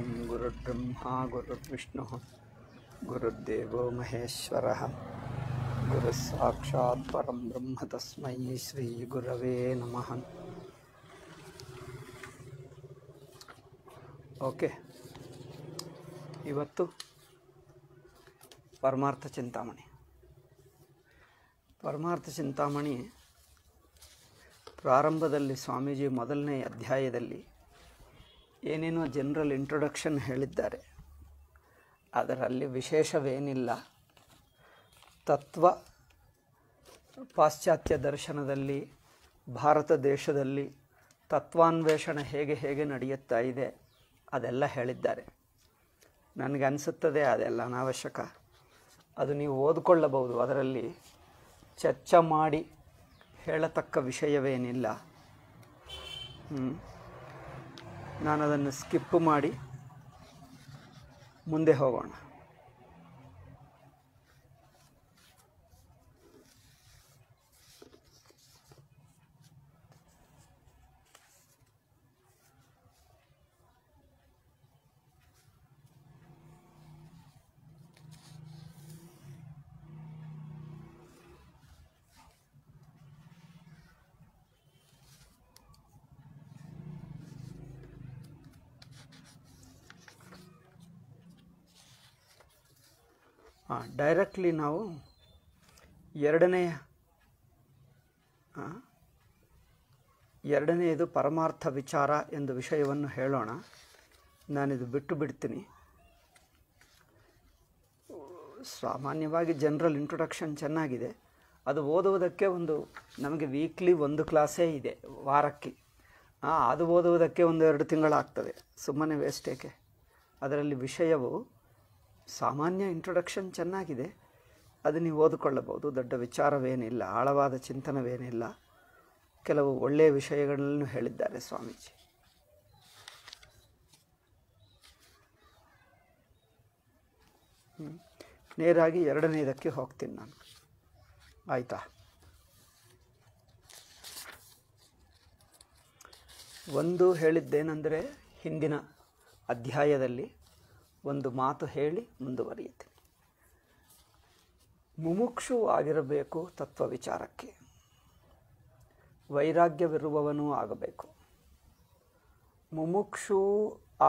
ಓಂ ಗುರು ವಿಷ್ಣು ಗುರುದೇವ ಮಹೇಶ್ವರ ಗುರುಸಾಕ್ಷಾತ್ ಪರಂ ಬ್ರಹ್ಮ ತಸ್ಮೈ ಶ್ರೀ ಗುರವೇ ನಮಃ ಓಕೆ ಇವತ್ತು ಪರಮಾರ್ಥ ಚಿಂತಾಮಣಿ ಪರಮಾರ್ಥ ಚಿಂತಾಮಣಿ ಪ್ರಾರಂಭದಲ್ಲಿ ಸ್ವಾಮೀಜಿ ಮೊದಲನೇ ಅಧ್ಯಾಯದಲ್ಲಿ ಏನೇನೋ ಜನರಲ್ ಇಂಟ್ರೊಡಕ್ಷನ್ ಹೇಳಿದ್ದಾರೆ ಅದರಲ್ಲಿ ವಿಶೇಷವೇನಿಲ್ಲ ತತ್ವ ಪಾಶ್ಚಾತ್ಯ ದರ್ಶನದಲ್ಲಿ ಭಾರತ ದೇಶದಲ್ಲಿ ತತ್ವಾನ್ವೇಷಣೆ ಹೇಗೆ ಹೇಗೆ ನಡೆಯುತ್ತಾ ಇದೆ ಅದೆಲ್ಲ ಹೇಳಿದ್ದಾರೆ ನನಗೆ ಅನಿಸುತ್ತದೆ ಅದೆಲ್ಲ ಅನಾವಶ್ಯಕ ಅದು ನೀವು ಓದಿಕೊಳ್ಳಬಹುದು ಅದರಲ್ಲಿ ಚರ್ಚೆ ಮಾಡಿ ಹೇಳತಕ್ಕ ವಿಷಯವೇನಿಲ್ಲ ನಾನು ಅದನ್ನು ಸ್ಕಿಪ್ ಮಾಡಿ ಮುಂದೆ ಹೋಗೋಣ ಡೈರೆಕ್ಟ್ಲಿ ನಾವು ಎರಡನೆಯ ಎರಡನೆಯದು ಪರಮಾರ್ಥ ವಿಚಾರ ಎಂದು ವಿಷಯವನ್ನು ಹೇಳೋಣ ನಾನಿದು ಬಿಟ್ಟು ಬಿಡ್ತೀನಿ ಸಾಮಾನ್ಯವಾಗಿ ಜನರಲ್ ಇಂಟ್ರೊಡಕ್ಷನ್ ಚೆನ್ನಾಗಿದೆ ಅದು ಓದುವುದಕ್ಕೆ ಒಂದು ನಮಗೆ ವೀಕ್ಲಿ ಒಂದು ಕ್ಲಾಸೇ ಇದೆ ವಾರಕ್ಕೆ ಅದು ಓದುವುದಕ್ಕೆ ಒಂದು ಎರಡು ತಿಂಗಳಾಗ್ತದೆ ಸುಮ್ಮನೆ ವೇಸ್ಟೇಕೆ ಅದರಲ್ಲಿ ವಿಷಯವು ಸಾಮಾನ್ಯ ಇಂಟ್ರೊಡಕ್ಷನ್ ಚೆನ್ನಾಗಿದೆ ಅದು ನೀವು ಓದಿಕೊಳ್ಳಬಹುದು ದೊಡ್ಡ ವಿಚಾರವೇನಿಲ್ಲ ಆಳವಾದ ಚಿಂತನವೇನಿಲ್ಲ ಕೆಲವು ಒಳ್ಳೆಯ ವಿಷಯಗಳನ್ನು ಹೇಳಿದ್ದಾರೆ ಸ್ವಾಮೀಜಿ ನೇರಾಗಿ ಎರಡನೇದಕ್ಕೆ ಹೋಗ್ತೀನಿ ನಾನು ಆಯಿತಾ ಒಂದು ಹೇಳಿದ್ದೇನೆಂದರೆ ಹಿಂದಿನ ಅಧ್ಯಾಯದಲ್ಲಿ ಒಂದು ಮಾತು ಹೇಳಿ ಮುಂದುವರಿಯುತ್ತೆ ಆಗಿರಬೇಕು ತತ್ವ ವಿಚಾರಕ್ಕೆ ವೈರಾಗ್ಯವಿರುವವನೂ ಆಗಬೇಕು ಮುಮುಕ್ಷು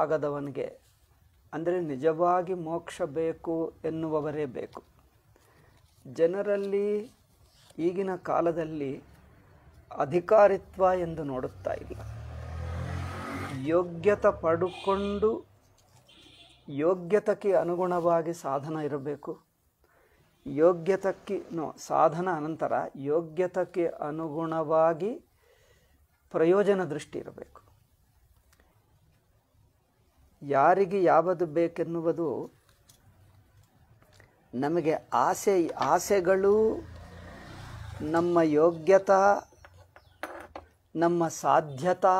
ಆಗದವನಿಗೆ ಅಂದರೆ ನಿಜವಾಗಿ ಮೋಕ್ಷ ಬೇಕು ಎನ್ನುವವರೇ ಬೇಕು ಜನರಲ್ಲಿ ಈಗಿನ ಕಾಲದಲ್ಲಿ ಅಧಿಕಾರಿತ್ವ ಎಂದು ನೋಡುತ್ತಾ ಇಲ್ಲ ಯೋಗ್ಯತೆ ಪಡುಕೊಂಡು ಯೋಗ್ಯತಕ್ಕೆ ಅನುಗುಣವಾಗಿ ಸಾಧನ ಇರಬೇಕು ಯೋಗ್ಯತಕ್ಕೆ ಸಾಧನ ಅನಂತರ ಯೋಗ್ಯತಕ್ಕೆ ಅನುಗುಣವಾಗಿ ಪ್ರಯೋಜನ ದೃಷ್ಟಿ ಇರಬೇಕು ಯಾರಿಗೆ ಯಾವುದು ಬೇಕೆನ್ನುವುದು ನಮಗೆ ಆಸೆ ಆಸೆಗಳು ನಮ್ಮ ಯೋಗ್ಯತಾ ನಮ್ಮ ಸಾಧ್ಯತಾ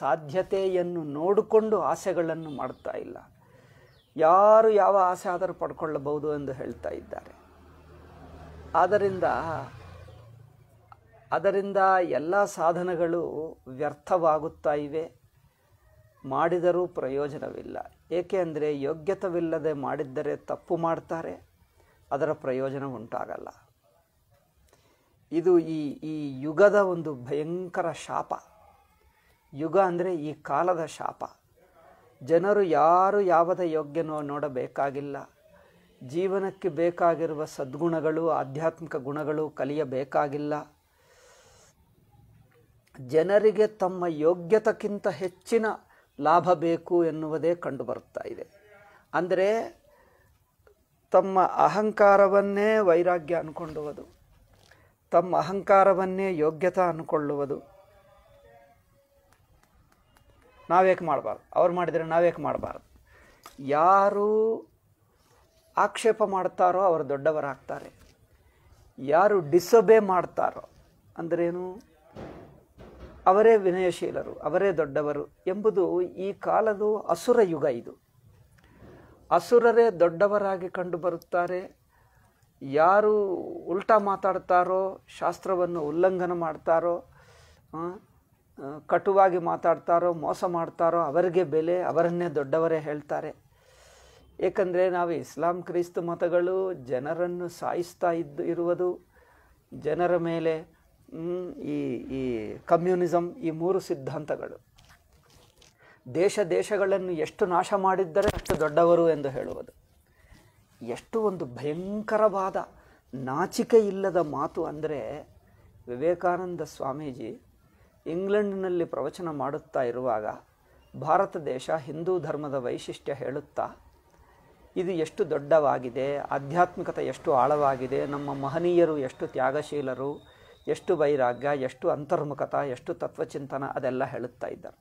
ಸಾಧ್ಯತೆಯನ್ನು ನೋಡಿಕೊಂಡು ಆಸೆಗಳನ್ನು ಮಾಡ್ತಾ ಇಲ್ಲ ಯಾರು ಯಾವ ಆಸೆ ಆದರೂ ಪಡ್ಕೊಳ್ಳಬಹುದು ಎಂದು ಹೇಳ್ತಾ ಇದ್ದಾರೆ ಆದ್ದರಿಂದ ಅದರಿಂದ ಎಲ್ಲ ಸಾಧನಗಳು ವ್ಯರ್ಥವಾಗುತ್ತಾ ಇವೆ ಮಾಡಿದರೂ ಪ್ರಯೋಜನವಿಲ್ಲ ಏಕೆ ಅಂದರೆ ಯೋಗ್ಯತವಿಲ್ಲದೆ ಮಾಡಿದ್ದರೆ ತಪ್ಪು ಮಾಡ್ತಾರೆ ಅದರ ಪ್ರಯೋಜನ ಉಂಟಾಗಲ್ಲ ಇದು ಈ ಈ ಯುಗದ ಒಂದು ಭಯಂಕರ ಶಾಪ ಯುಗ ಅಂದರೆ ಈ ಕಾಲದ ಶಾಪ ಜನರು ಯಾರು ಯಾವದ ಯೋಗ್ಯನೋ ನೋಡಬೇಕಾಗಿಲ್ಲ ಜೀವನಕ್ಕೆ ಬೇಕಾಗಿರುವ ಸದ್ಗುಣಗಳು ಆಧ್ಯಾತ್ಮಿಕ ಗುಣಗಳು ಕಲಿಯಬೇಕಾಗಿಲ್ಲ ಜನರಿಗೆ ತಮ್ಮ ಯೋಗ್ಯತಕ್ಕಿಂತ ಹೆಚ್ಚಿನ ಲಾಭ ಬೇಕು ಎನ್ನುವುದೇ ಕಂಡುಬರುತ್ತಾ ಇದೆ ಅಂದರೆ ತಮ್ಮ ಅಹಂಕಾರವನ್ನೇ ವೈರಾಗ್ಯ ಅಂದ್ಕೊಂಡುವುದು ತಮ್ಮ ಅಹಂಕಾರವನ್ನೇ ಯೋಗ್ಯತಾ ಅಂದುಕೊಳ್ಳುವುದು ನಾವೇಕೆ ಮಾಡಬಾರ್ದು ಅವ್ರು ಮಾಡಿದರೆ ನಾವ್ಯಾಕೆ ಮಾಡಬಾರ್ದು ಯಾರು ಆಕ್ಷೇಪ ಮಾಡ್ತಾರೋ ಅವರು ದೊಡ್ಡವರಾಗ್ತಾರೆ ಯಾರು ಡಿಸೊಬೆ ಮಾಡ್ತಾರೋ ಅಂದ್ರೇನು ಅವರೇ ವಿನಯಶೀಲರು ಅವರೇ ದೊಡ್ಡವರು ಎಂಬುದು ಈ ಕಾಲದು ಅಸುರ ಯುಗ ಇದು ಅಸುರರೇ ದೊಡ್ಡವರಾಗಿ ಕಂಡುಬರುತ್ತಾರೆ ಯಾರು ಉಲ್ಟಾ ಮಾತಾಡ್ತಾರೋ ಶಾಸ್ತ್ರವನ್ನು ಉಲ್ಲಂಘನ ಮಾಡ್ತಾರೋ ಕಟುವಾಗಿ ಮಾತಾಡ್ತಾರೋ ಮೋಸ ಮಾಡ್ತಾರೋ ಅವರಿಗೆ ಬೆಲೆ ಅವರನ್ನೇ ದೊಡ್ಡವರೇ ಹೇಳ್ತಾರೆ ಏಕೆಂದರೆ ನಾವು ಇಸ್ಲಾಂ ಕ್ರೈಸ್ತ ಮತಗಳು ಜನರನ್ನು ಸಾಯಿಸ್ತಾ ಇದ್ದು ಇರುವುದು ಜನರ ಮೇಲೆ ಈ ಈ ಕಮ್ಯುನಿಸಮ್ ಈ ಮೂರು ಸಿದ್ಧಾಂತಗಳು ದೇಶ ದೇಶಗಳನ್ನು ಎಷ್ಟು ನಾಶ ಮಾಡಿದ್ದರೆ ಅಷ್ಟು ದೊಡ್ಡವರು ಎಂದು ಹೇಳುವುದು ಎಷ್ಟು ಒಂದು ಭಯಂಕರವಾದ ನಾಚಿಕೆ ಇಲ್ಲದ ಮಾತು ಅಂದರೆ ವಿವೇಕಾನಂದ ಸ್ವಾಮೀಜಿ ಇಂಗ್ಲೆಂಡ್ನಲ್ಲಿ ಪ್ರವಚನ ಮಾಡುತ್ತಾ ಇರುವಾಗ ಭಾರತ ದೇಶ ಹಿಂದೂ ಧರ್ಮದ ವೈಶಿಷ್ಟ್ಯ ಹೇಳುತ್ತಾ ಇದು ಎಷ್ಟು ದೊಡ್ಡವಾಗಿದೆ ಆಧ್ಯಾತ್ಮಿಕತೆ ಎಷ್ಟು ಆಳವಾಗಿದೆ ನಮ್ಮ ಮಹನೀಯರು ಎಷ್ಟು ತ್ಯಾಗಶೀಲರು ಎಷ್ಟು ವೈರಾಗ್ಯ ಎಷ್ಟು ಅಂತರ್ಮುಖತ ಎಷ್ಟು ತತ್ವಚಿಂತನ ಅದೆಲ್ಲ ಹೇಳುತ್ತಾ ಇದ್ದಾರೆ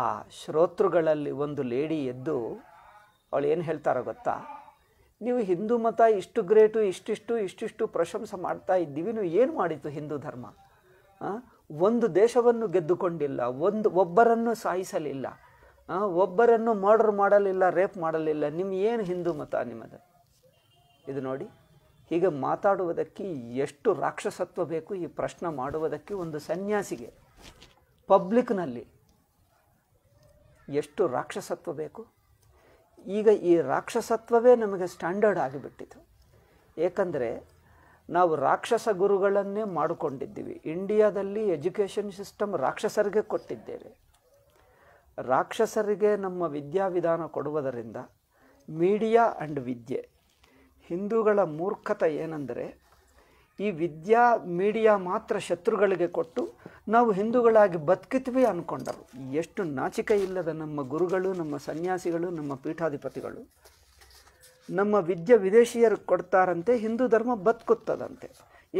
ಆ ಶ್ರೋತೃಗಳಲ್ಲಿ ಒಂದು ಲೇಡಿ ಎದ್ದು ಅವಳು ಏನು ಹೇಳ್ತಾರೋ ಗೊತ್ತಾ ನೀವು ಹಿಂದೂ ಮತ ಇಷ್ಟು ಗ್ರೇಟು ಇಷ್ಟಿಷ್ಟು ಇಷ್ಟಿಷ್ಟು ಪ್ರಶಂಸೆ ಮಾಡ್ತಾ ಇದ್ದೀವಿ ನೀವು ಏನು ಮಾಡಿತು ಹಿಂದೂ ಧರ್ಮ ಒಂದು ದೇಶವನ್ನು ಗೆದ್ದುಕೊಂಡಿಲ್ಲ ಒಂದು ಒಬ್ಬರನ್ನು ಸಾಯಿಸಲಿಲ್ಲ ಒಬ್ಬರನ್ನು ಮರ್ಡರ್ ಮಾಡಲಿಲ್ಲ ರೇಪ್ ಮಾಡಲಿಲ್ಲ ನಿಮ್ಮ ಏನು ಹಿಂದೂ ಮತ ನಿಮ್ಮದು ಇದು ನೋಡಿ ಹೀಗೆ ಮಾತಾಡುವುದಕ್ಕೆ ಎಷ್ಟು ರಾಕ್ಷಸತ್ವ ಬೇಕು ಈ ಪ್ರಶ್ನೆ ಮಾಡುವುದಕ್ಕೆ ಒಂದು ಸನ್ಯಾಸಿಗೆ ಪಬ್ಲಿಕ್ನಲ್ಲಿ ಎಷ್ಟು ರಾಕ್ಷಸತ್ವ ಬೇಕು ಈಗ ಈ ರಾಕ್ಷಸತ್ವವೇ ನಮಗೆ ಸ್ಟ್ಯಾಂಡರ್ಡ್ ಆಗಿಬಿಟ್ಟಿತು ಏಕೆಂದರೆ ನಾವು ರಾಕ್ಷಸ ಗುರುಗಳನ್ನೇ ಮಾಡಿಕೊಂಡಿದ್ದೀವಿ ಇಂಡಿಯಾದಲ್ಲಿ ಎಜುಕೇಷನ್ ಸಿಸ್ಟಮ್ ರಾಕ್ಷಸರಿಗೆ ಕೊಟ್ಟಿದ್ದೇವೆ ರಾಕ್ಷಸರಿಗೆ ನಮ್ಮ ವಿದ್ಯಾವಿಧಾನ ಕೊಡುವುದರಿಂದ ಮೀಡಿಯಾ ಆ್ಯಂಡ್ ವಿದ್ಯೆ ಹಿಂದೂಗಳ ಮೂರ್ಖತೆ ಏನೆಂದರೆ ಈ ವಿದ್ಯಾ ಮೀಡಿಯಾ ಮಾತ್ರ ಶತ್ರುಗಳಿಗೆ ಕೊಟ್ಟು ನಾವು ಹಿಂದೂಗಳಾಗಿ ಬದುಕಿತ್ವಿ ಅಂದ್ಕೊಂಡರು ಎಷ್ಟು ನಾಚಿಕೆ ಇಲ್ಲದ ನಮ್ಮ ಗುರುಗಳು ನಮ್ಮ ಸನ್ಯಾಸಿಗಳು ನಮ್ಮ ಪೀಠಾಧಿಪತಿಗಳು ನಮ್ಮ ವಿದ್ಯೆ ವಿದೇಶಿಯರು ಕೊಡ್ತಾರಂತೆ ಹಿಂದೂ ಧರ್ಮ ಬದುಕುತ್ತದಂತೆ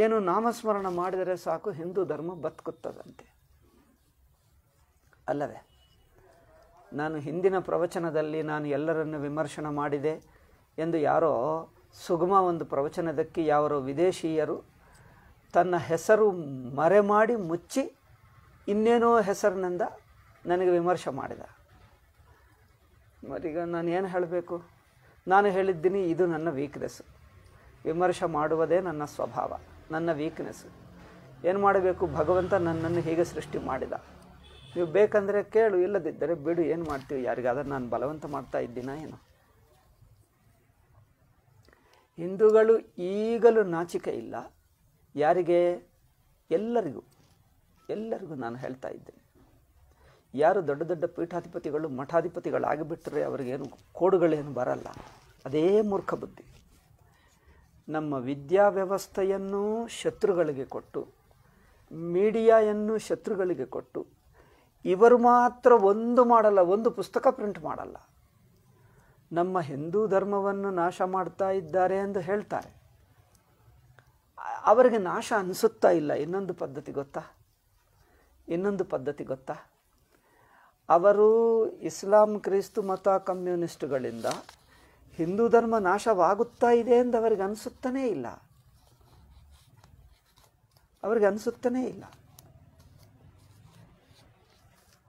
ಏನು ನಾಮಸ್ಮರಣ ಮಾಡಿದರೆ ಸಾಕು ಹಿಂದೂ ಧರ್ಮ ಬದುಕುತ್ತದಂತೆ ಅಲ್ಲವೇ ನಾನು ಹಿಂದಿನ ಪ್ರವಚನದಲ್ಲಿ ನಾನು ಎಲ್ಲರನ್ನು ವಿಮರ್ಶನ ಮಾಡಿದೆ ಎಂದು ಯಾರೋ ಸುಗಮ ಒಂದು ಪ್ರವಚನದಕ್ಕೆ ಯಾರೋ ವಿದೇಶಿಯರು ತನ್ನ ಹೆಸರು ಮರೆ ಮಾಡಿ ಮುಚ್ಚಿ ಇನ್ನೇನೋ ಹೆಸರಿನಿಂದ ನನಗೆ ವಿಮರ್ಶೆ ಮಾಡಿದ ಮರಿಗ ನಾನು ಏನು ಹೇಳಬೇಕು ನಾನು ಹೇಳಿದ್ದೀನಿ ಇದು ನನ್ನ ವೀಕ್ನೆಸ್ ವಿಮರ್ಶೆ ಮಾಡುವುದೇ ನನ್ನ ಸ್ವಭಾವ ನನ್ನ ವೀಕ್ನೆಸ್ ಏನು ಮಾಡಬೇಕು ಭಗವಂತ ನನ್ನನ್ನು ಹೀಗೆ ಸೃಷ್ಟಿ ಮಾಡಿದ ನೀವು ಬೇಕಂದರೆ ಕೇಳು ಇಲ್ಲದಿದ್ದರೆ ಬಿಡು ಏನು ಮಾಡ್ತೀವಿ ಯಾರಿಗಾದ್ರೆ ನಾನು ಬಲವಂತ ಮಾಡ್ತಾ ಇದ್ದೀನ ಏನು ಹಿಂದೂಗಳು ಈಗಲೂ ನಾಚಿಕೆ ಇಲ್ಲ ಯಾರಿಗೆ ಎಲ್ಲರಿಗೂ ಎಲ್ಲರಿಗೂ ನಾನು ಹೇಳ್ತಾ ಇದ್ದೇನೆ ಯಾರು ದೊಡ್ಡ ದೊಡ್ಡ ಪೀಠಾಧಿಪತಿಗಳು ಮಠಾಧಿಪತಿಗಳಾಗಿಬಿಟ್ಟರೆ ಅವ್ರಿಗೇನು ಕೋಡುಗಳೇನು ಬರಲ್ಲ ಅದೇ ಮೂರ್ಖ ಬುದ್ಧಿ ನಮ್ಮ ವಿದ್ಯಾ ವ್ಯವಸ್ಥೆಯನ್ನು ಶತ್ರುಗಳಿಗೆ ಕೊಟ್ಟು ಮೀಡಿಯಾಯನ್ನು ಶತ್ರುಗಳಿಗೆ ಕೊಟ್ಟು ಇವರು ಮಾತ್ರ ಒಂದು ಮಾಡಲ್ಲ ಒಂದು ಪುಸ್ತಕ ಪ್ರಿಂಟ್ ಮಾಡಲ್ಲ ನಮ್ಮ ಹಿಂದೂ ಧರ್ಮವನ್ನು ನಾಶ ಮಾಡ್ತಾ ಇದ್ದಾರೆ ಎಂದು ಹೇಳ್ತಾರೆ ಅವರಿಗೆ ನಾಶ ಅನಿಸುತ್ತಾ ಇಲ್ಲ ಇನ್ನೊಂದು ಪದ್ಧತಿ ಗೊತ್ತಾ ಇನ್ನೊಂದು ಪದ್ಧತಿ ಗೊತ್ತಾ ಅವರು ಇಸ್ಲಾಂ ಕ್ರಿಸ್ತು ಮತ ಕಮ್ಯುನಿಸ್ಟ್ಗಳಿಂದ ಹಿಂದೂ ಧರ್ಮ ನಾಶವಾಗುತ್ತಾ ಇದೆ ಎಂದು ಅವರಿಗೆ ಅನಿಸುತ್ತನೇ ಇಲ್ಲ ಅವ್ರಿಗೆ ಅನಿಸುತ್ತನೇ ಇಲ್ಲ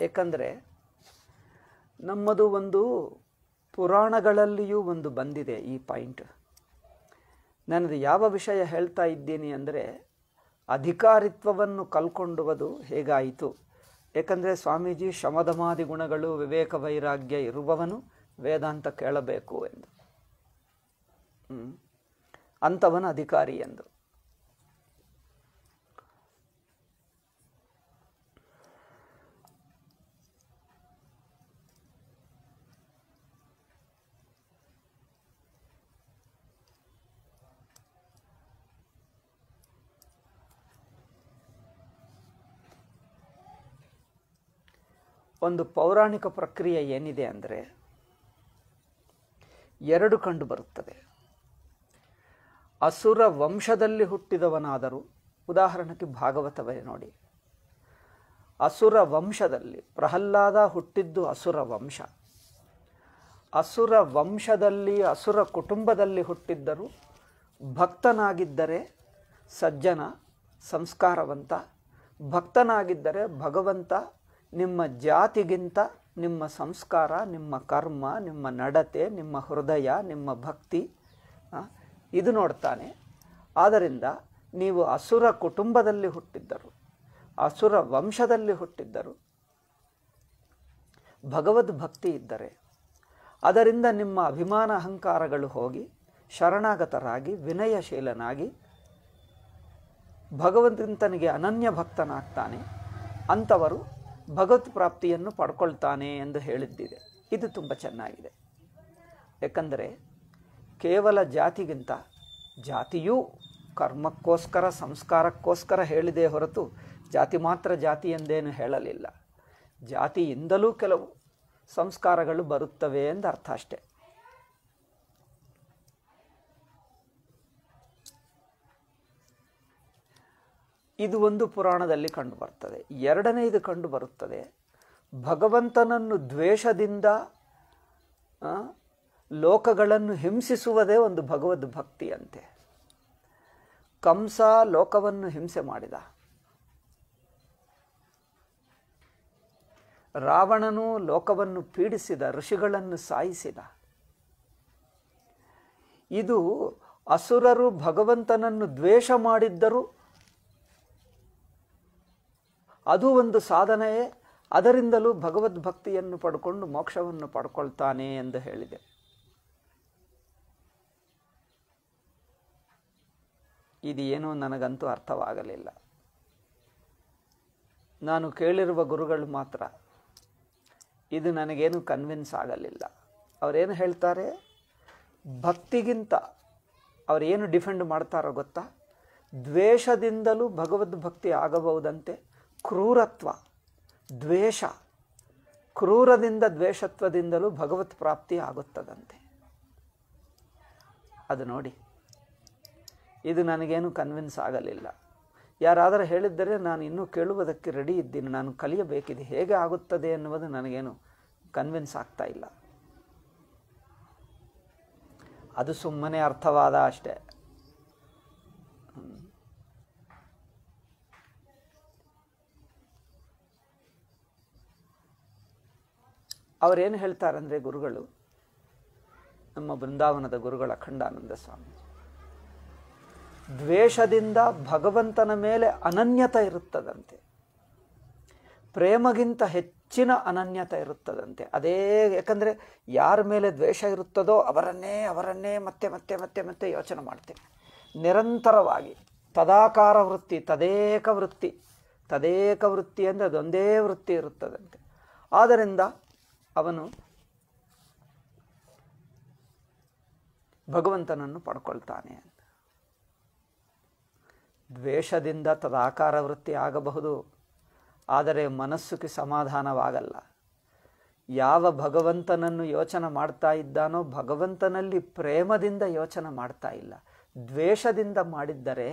ಏಕೆಂದರೆ ನಮ್ಮದು ಒಂದು ಪುರಾಣಗಳಲ್ಲಿಯೂ ಒಂದು ಬಂದಿದೆ ಈ ಪಾಯಿಂಟ್ ನಾನದು ಯಾವ ವಿಷಯ ಹೇಳ್ತಾ ಇದ್ದೀನಿ ಅಂದರೆ ಅಧಿಕಾರಿತ್ವವನ್ನು ಕಲ್ಕೊಂಡುವುದು ಹೇಗಾಯಿತು ಏಕೆಂದರೆ ಸ್ವಾಮೀಜಿ ಶಮಧಮಾದಿ ಗುಣಗಳು ವಿವೇಕ ವೈರಾಗ್ಯ ಇರುವವನು ವೇದಾಂತ ಕೇಳಬೇಕು ಎಂದು ಅಂಥವನ ಅಧಿಕಾರಿ ಎಂದು ಒಂದು ಪೌರಾಣಿಕ ಪ್ರಕ್ರಿಯೆ ಏನಿದೆ ಅಂದರೆ ಎರಡು ಕಂಡು ಬರುತ್ತದೆ ಅಸುರ ವಂಶದಲ್ಲಿ ಹುಟ್ಟಿದವನಾದರೂ ಉದಾಹರಣೆಗೆ ಭಾಗವತವೇ ನೋಡಿ ಅಸುರ ವಂಶದಲ್ಲಿ ಪ್ರಹ್ಲಾದ ಹುಟ್ಟಿದ್ದು ಅಸುರ ವಂಶ ಅಸುರ ವಂಶದಲ್ಲಿ ಅಸುರ ಕುಟುಂಬದಲ್ಲಿ ಹುಟ್ಟಿದ್ದರೂ ಭಕ್ತನಾಗಿದ್ದರೆ ಸಜ್ಜನ ಸಂಸ್ಕಾರವಂತ ಭಕ್ತನಾಗಿದ್ದರೆ ಭಗವಂತ ನಿಮ್ಮ ಜಾತಿಗಿಂತ ನಿಮ್ಮ ಸಂಸ್ಕಾರ ನಿಮ್ಮ ಕರ್ಮ ನಿಮ್ಮ ನಡತೆ ನಿಮ್ಮ ಹೃದಯ ನಿಮ್ಮ ಭಕ್ತಿ ಇದು ನೋಡ್ತಾನೆ ಆದ್ದರಿಂದ ನೀವು ಅಸುರ ಕುಟುಂಬದಲ್ಲಿ ಹುಟ್ಟಿದ್ದರು ಅಸುರ ವಂಶದಲ್ಲಿ ಹುಟ್ಟಿದ್ದರು ಭಗವದ್ ಭಕ್ತಿ ಇದ್ದರೆ ಅದರಿಂದ ನಿಮ್ಮ ಅಭಿಮಾನ ಅಹಂಕಾರಗಳು ಹೋಗಿ ಶರಣಾಗತರಾಗಿ ವಿನಯಶೀಲನಾಗಿ ಭಗವಂತನಿಗೆ ಅನನ್ಯ ಭಕ್ತನಾಗ್ತಾನೆ ಅಂಥವರು ಭಗವತ್ ಪ್ರಾಪ್ತಿಯನ್ನು ಪಡ್ಕೊಳ್ತಾನೆ ಎಂದು ಹೇಳಿದ್ದಿದೆ ಇದು ತುಂಬ ಚೆನ್ನಾಗಿದೆ ಏಕೆಂದರೆ ಕೇವಲ ಜಾತಿಗಿಂತ ಜಾತಿಯೂ ಕರ್ಮಕ್ಕೋಸ್ಕರ ಸಂಸ್ಕಾರಕ್ಕೋಸ್ಕರ ಹೇಳಿದೆ ಹೊರತು ಜಾತಿ ಮಾತ್ರ ಜಾತಿ ಎಂದೇನು ಹೇಳಲಿಲ್ಲ ಜಾತಿಯಿಂದಲೂ ಕೆಲವು ಸಂಸ್ಕಾರಗಳು ಬರುತ್ತವೆ ಎಂದು ಅರ್ಥ ಅಷ್ಟೆ ಇದು ಒಂದು ಪುರಾಣದಲ್ಲಿ ಕಂಡುಬರುತ್ತದೆ ಎರಡನೆಯದು ಕಂಡುಬರುತ್ತದೆ ಭಗವಂತನನ್ನು ದ್ವೇಷದಿಂದ ಲೋಕಗಳನ್ನು ಹಿಂಸಿಸುವುದೇ ಒಂದು ಭಗವದ್ ಭಕ್ತಿಯಂತೆ ಕಂಸ ಲೋಕವನ್ನು ಹಿಂಸೆ ಮಾಡಿದ ರಾವಣನು ಲೋಕವನ್ನು ಪೀಡಿಸಿದ ಋಷಿಗಳನ್ನು ಸಾಯಿಸಿದ ಇದು ಅಸುರರು ಭಗವಂತನನ್ನು ದ್ವೇಷ ಮಾಡಿದ್ದರೂ ಅದು ಒಂದು ಸಾಧನೆಯೇ ಅದರಿಂದಲೂ ಭಗವದ್ಭಕ್ತಿಯನ್ನು ಪಡ್ಕೊಂಡು ಮೋಕ್ಷವನ್ನು ಪಡ್ಕೊಳ್ತಾನೆ ಎಂದು ಹೇಳಿದೆ ಇದು ನನಗಂತೂ ಅರ್ಥವಾಗಲಿಲ್ಲ ನಾನು ಕೇಳಿರುವ ಗುರುಗಳು ಮಾತ್ರ ಇದು ನನಗೇನು ಕನ್ವಿನ್ಸ್ ಆಗಲಿಲ್ಲ ಅವರೇನು ಹೇಳ್ತಾರೆ ಭಕ್ತಿಗಿಂತ ಅವರೇನು ಡಿಫೆಂಡ್ ಮಾಡ್ತಾರೋ ಗೊತ್ತಾ ದ್ವೇಷದಿಂದಲೂ ಭಗವದ್ಭಕ್ತಿ ಆಗಬಹುದಂತೆ ಕ್ರೂರತ್ವ ದ್ವೇಷ ಕ್ರೂರದಿಂದ ದ್ವೇಷತ್ವದಿಂದಲೂ ಭಗವತ್ ಪ್ರಾಪ್ತಿ ಆಗುತ್ತದಂತೆ ಅದು ನೋಡಿ ಇದು ನನಗೇನು ಕನ್ವಿನ್ಸ್ ಆಗಲಿಲ್ಲ ಯಾರಾದರೂ ಹೇಳಿದ್ದರೆ ನಾನು ಇನ್ನೂ ಕೇಳುವುದಕ್ಕೆ ರೆಡಿ ಇದ್ದೀನಿ ನಾನು ಕಲಿಯಬೇಕಿದೆ ಹೇಗೆ ಆಗುತ್ತದೆ ಎನ್ನುವುದು ನನಗೇನು ಕನ್ವಿನ್ಸ್ ಆಗ್ತಾ ಇಲ್ಲ ಅದು ಸುಮ್ಮನೆ ಅರ್ಥವಾದ ಅಷ್ಟೇ ಅವರೇನು ಹೇಳ್ತಾರಂದರೆ ಗುರುಗಳು ನಮ್ಮ ಬೃಂದಾವನದ ಗುರುಗಳ ಅಖಂಡಾನಂದ ಸ್ವಾಮಿ ದ್ವೇಷದಿಂದ ಭಗವಂತನ ಮೇಲೆ ಅನನ್ಯತ ಇರುತ್ತದಂತೆ ಪ್ರೇಮಗಿಂತ ಹೆಚ್ಚಿನ ಅನನ್ಯತ ಇರುತ್ತದಂತೆ ಅದೇ ಯಾಕಂದರೆ ಯಾರ ಮೇಲೆ ದ್ವೇಷ ಇರುತ್ತದೋ ಅವರನ್ನೇ ಅವರನ್ನೇ ಮತ್ತೆ ಮತ್ತೆ ಮತ್ತೆ ಮತ್ತೆ ಯೋಚನೆ ಮಾಡ್ತೇವೆ ನಿರಂತರವಾಗಿ ತದಾಕಾರ ವೃತ್ತಿ ತದೇಕ ವೃತ್ತಿ ತದೇಕ ವೃತ್ತಿ ಅಂದರೆ ಅದೊಂದೇ ವೃತ್ತಿ ಇರುತ್ತದಂತೆ ಆದ್ದರಿಂದ ಅವನು ಭಗವಂತನನ್ನು ಪಡ್ಕೊಳ್ತಾನೆ ಅಂತ ದ್ವೇಷದಿಂದ ತದಾಕಾರ ವೃತ್ತಿ ಆಗಬಹುದು ಆದರೆ ಮನಸ್ಸುಗೆ ಸಮಾಧಾನವಾಗಲ್ಲ ಯಾವ ಭಗವಂತನನ್ನು ಯೋಚನೆ ಮಾಡ್ತಾ ಇದ್ದಾನೋ ಭಗವಂತನಲ್ಲಿ ಪ್ರೇಮದಿಂದ ಯೋಚನೆ ಮಾಡ್ತಾ ಇಲ್ಲ ದ್ವೇಷದಿಂದ ಮಾಡಿದ್ದರೆ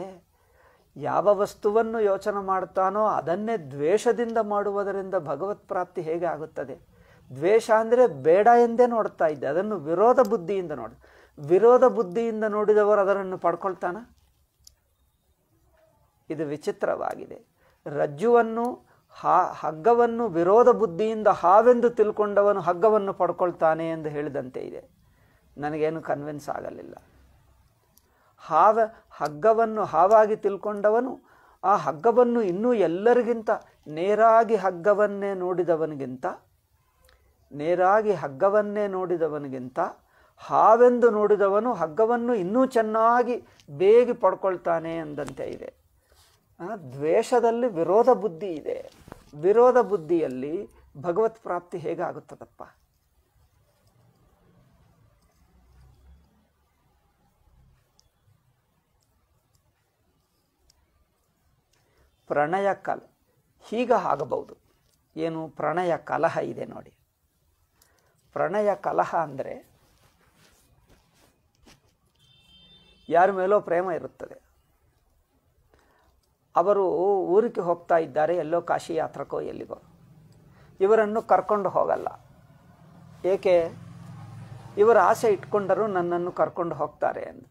ಯಾವ ವಸ್ತುವನ್ನು ಯೋಚನೆ ಮಾಡ್ತಾನೋ ಅದನ್ನೇ ದ್ವೇಷದಿಂದ ಮಾಡುವುದರಿಂದ ಭಗವತ್ ಪ್ರಾಪ್ತಿ ಹೇಗೆ ಆಗುತ್ತದೆ ದ್ವೇಷ ಅಂದರೆ ಬೇಡ ಎಂದೇ ನೋಡ್ತಾ ಇದ್ದೆ ಅದನ್ನು ವಿರೋಧ ಬುದ್ಧಿಯಿಂದ ನೋಡಿ ವಿರೋಧ ಬುದ್ಧಿಯಿಂದ ನೋಡಿದವರು ಅದನ್ನು ಪಡ್ಕೊಳ್ತಾನ ಇದು ವಿಚಿತ್ರವಾಗಿದೆ ರಜ್ಜುವನ್ನು ಹಾ ಹಗ್ಗವನ್ನು ವಿರೋಧ ಬುದ್ಧಿಯಿಂದ ಹಾವೆಂದು ತಿಳ್ಕೊಂಡವನು ಹಗ್ಗವನ್ನು ಪಡ್ಕೊಳ್ತಾನೆ ಎಂದು ಹೇಳಿದಂತೆ ಇದೆ ನನಗೇನು ಕನ್ವಿನ್ಸ್ ಆಗಲಿಲ್ಲ ಹಾವ ಹಗ್ಗವನ್ನು ಹಾವಾಗಿ ತಿಳ್ಕೊಂಡವನು ಆ ಹಗ್ಗವನ್ನು ಇನ್ನೂ ಎಲ್ಲರಿಗಿಂತ ನೇರಾಗಿ ಹಗ್ಗವನ್ನೇ ನೋಡಿದವನಿಗಿಂತ ನೇರಾಗಿ ಹಗ್ಗವನ್ನೇ ನೋಡಿದವನಿಗಿಂತ ಹಾವೆಂದು ನೋಡಿದವನು ಹಗ್ಗವನ್ನು ಇನ್ನೂ ಚೆನ್ನಾಗಿ ಬೇಗಿ ಪಡ್ಕೊಳ್ತಾನೆ ಎಂದಂತೆ ಇದೆ ದ್ವೇಷದಲ್ಲಿ ವಿರೋಧ ಬುದ್ಧಿ ಇದೆ ವಿರೋಧ ಬುದ್ಧಿಯಲ್ಲಿ ಭಗವತ್ ಪ್ರಾಪ್ತಿ ಹೇಗಾಗುತ್ತದಪ್ಪ ಪ್ರಣಯ ಕಲ ಹೀಗ ಆಗಬಹುದು ಏನು ಪ್ರಣಯ ಕಲಹ ಇದೆ ನೋಡಿ ಪ್ರಣಯ ಕಲಹ ಅಂದರೆ ಯಾರ ಮೇಲೋ ಪ್ರೇಮ ಇರುತ್ತದೆ ಅವರು ಊರಿಗೆ ಹೋಗ್ತಾ ಇದ್ದಾರೆ ಎಲ್ಲೋ ಕಾಶಿ ಯಾತ್ರಕ್ಕೋ ಎಲ್ಲಿಗೋ ಇವರನ್ನು ಕರ್ಕೊಂಡು ಹೋಗಲ್ಲ ಏಕೆ ಇವರು ಆಸೆ ಇಟ್ಕೊಂಡರೂ ನನ್ನನ್ನು ಕರ್ಕೊಂಡು ಹೋಗ್ತಾರೆ ಎಂದು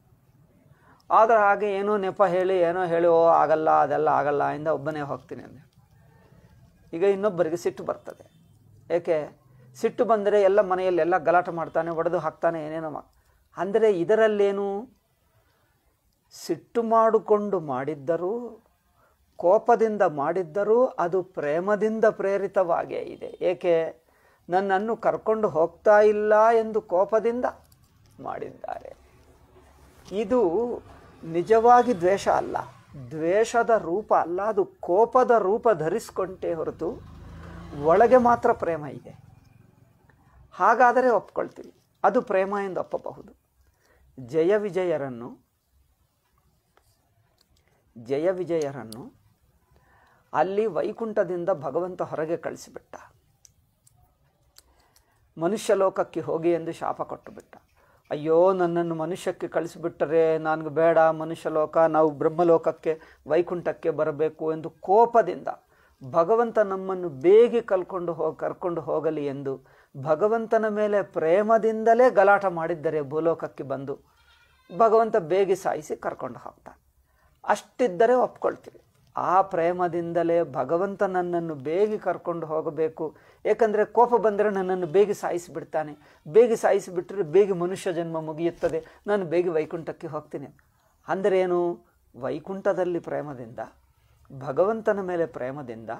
ಆದರೆ ಹಾಗೆ ಏನೋ ನೆಪ ಹೇಳಿ ಏನೋ ಹೇಳಿ ಓ ಆಗಲ್ಲ ಅದೆಲ್ಲ ಆಗಲ್ಲ ಇಂದ ಒಬ್ಬನೇ ಹೋಗ್ತೀನಿ ಅಂದೆ ಈಗ ಇನ್ನೊಬ್ಬರಿಗೆ ಸಿಟ್ಟು ಬರ್ತದೆ ಏಕೆ ಸಿಟ್ಟು ಬಂದರೆ ಎಲ್ಲ ಮನೆಯಲ್ಲಿ ಎಲ್ಲ ಗಲಾಟೆ ಮಾಡ್ತಾನೆ ಒಡೆದು ಹಾಕ್ತಾನೆ ಏನೇನೋ ಅಂದರೆ ಇದರಲ್ಲೇನು ಸಿಟ್ಟು ಮಾಡಿಕೊಂಡು ಮಾಡಿದ್ದರೂ ಕೋಪದಿಂದ ಮಾಡಿದ್ದರೂ ಅದು ಪ್ರೇಮದಿಂದ ಪ್ರೇರಿತವಾಗೇ ಇದೆ ಏಕೆ ನನ್ನನ್ನು ಕರ್ಕೊಂಡು ಹೋಗ್ತಾ ಇಲ್ಲ ಎಂದು ಕೋಪದಿಂದ ಮಾಡಿದ್ದಾರೆ ಇದು ನಿಜವಾಗಿ ದ್ವೇಷ ಅಲ್ಲ ದ್ವೇಷದ ರೂಪ ಅಲ್ಲ ಅದು ಕೋಪದ ರೂಪ ಧರಿಸ್ಕೊಂಡೇ ಹೊರತು ಒಳಗೆ ಮಾತ್ರ ಪ್ರೇಮ ಇದೆ ಹಾಗಾದರೆ ಒಪ್ಕೊಳ್ತೀವಿ ಅದು ಪ್ರೇಮ ಎಂದು ಒಪ್ಪಬಹುದು ಜಯ ವಿಜಯರನ್ನು ಜಯ ವಿಜಯರನ್ನು ಅಲ್ಲಿ ವೈಕುಂಠದಿಂದ ಭಗವಂತ ಹೊರಗೆ ಕಳಿಸಿಬಿಟ್ಟ ಮನುಷ್ಯ ಲೋಕಕ್ಕೆ ಹೋಗಿ ಎಂದು ಶಾಪ ಬಿಟ್ಟ ಅಯ್ಯೋ ನನ್ನನ್ನು ಮನುಷ್ಯಕ್ಕೆ ಕಳಿಸಿಬಿಟ್ಟರೆ ನನಗೆ ಬೇಡ ಮನುಷ್ಯ ಲೋಕ ನಾವು ಬ್ರಹ್ಮಲೋಕಕ್ಕೆ ವೈಕುಂಠಕ್ಕೆ ಬರಬೇಕು ಎಂದು ಕೋಪದಿಂದ ಭಗವಂತ ನಮ್ಮನ್ನು ಬೇಗ ಕಲ್ಕೊಂಡು ಹೋಗಿ ಕರ್ಕೊಂಡು ಹೋಗಲಿ ಎಂದು ಭಗವಂತನ ಮೇಲೆ ಪ್ರೇಮದಿಂದಲೇ ಗಲಾಟ ಮಾಡಿದ್ದರೆ ಭೂಲೋಕಕ್ಕೆ ಬಂದು ಭಗವಂತ ಬೇಗಿ ಸಾಯಿಸಿ ಕರ್ಕೊಂಡು ಹೋಗ್ತಾನೆ ಅಷ್ಟಿದ್ದರೆ ಒಪ್ಕೊಳ್ತೀವಿ ಆ ಪ್ರೇಮದಿಂದಲೇ ಭಗವಂತ ನನ್ನನ್ನು ಬೇಗಿ ಕರ್ಕೊಂಡು ಹೋಗಬೇಕು ಏಕೆಂದರೆ ಕೋಪ ಬಂದರೆ ನನ್ನನ್ನು ಬೇಗ ಸಾಯಿಸಿಬಿಡ್ತಾನೆ ಬೇಗಿ ಸಾಯಿಸಿಬಿಟ್ರೆ ಬೇಗ ಮನುಷ್ಯ ಜನ್ಮ ಮುಗಿಯುತ್ತದೆ ನಾನು ಬೇಗ ವೈಕುಂಠಕ್ಕೆ ಹೋಗ್ತೀನಿ ಅಂದರೇನು ವೈಕುಂಠದಲ್ಲಿ ಪ್ರೇಮದಿಂದ ಭಗವಂತನ ಮೇಲೆ ಪ್ರೇಮದಿಂದ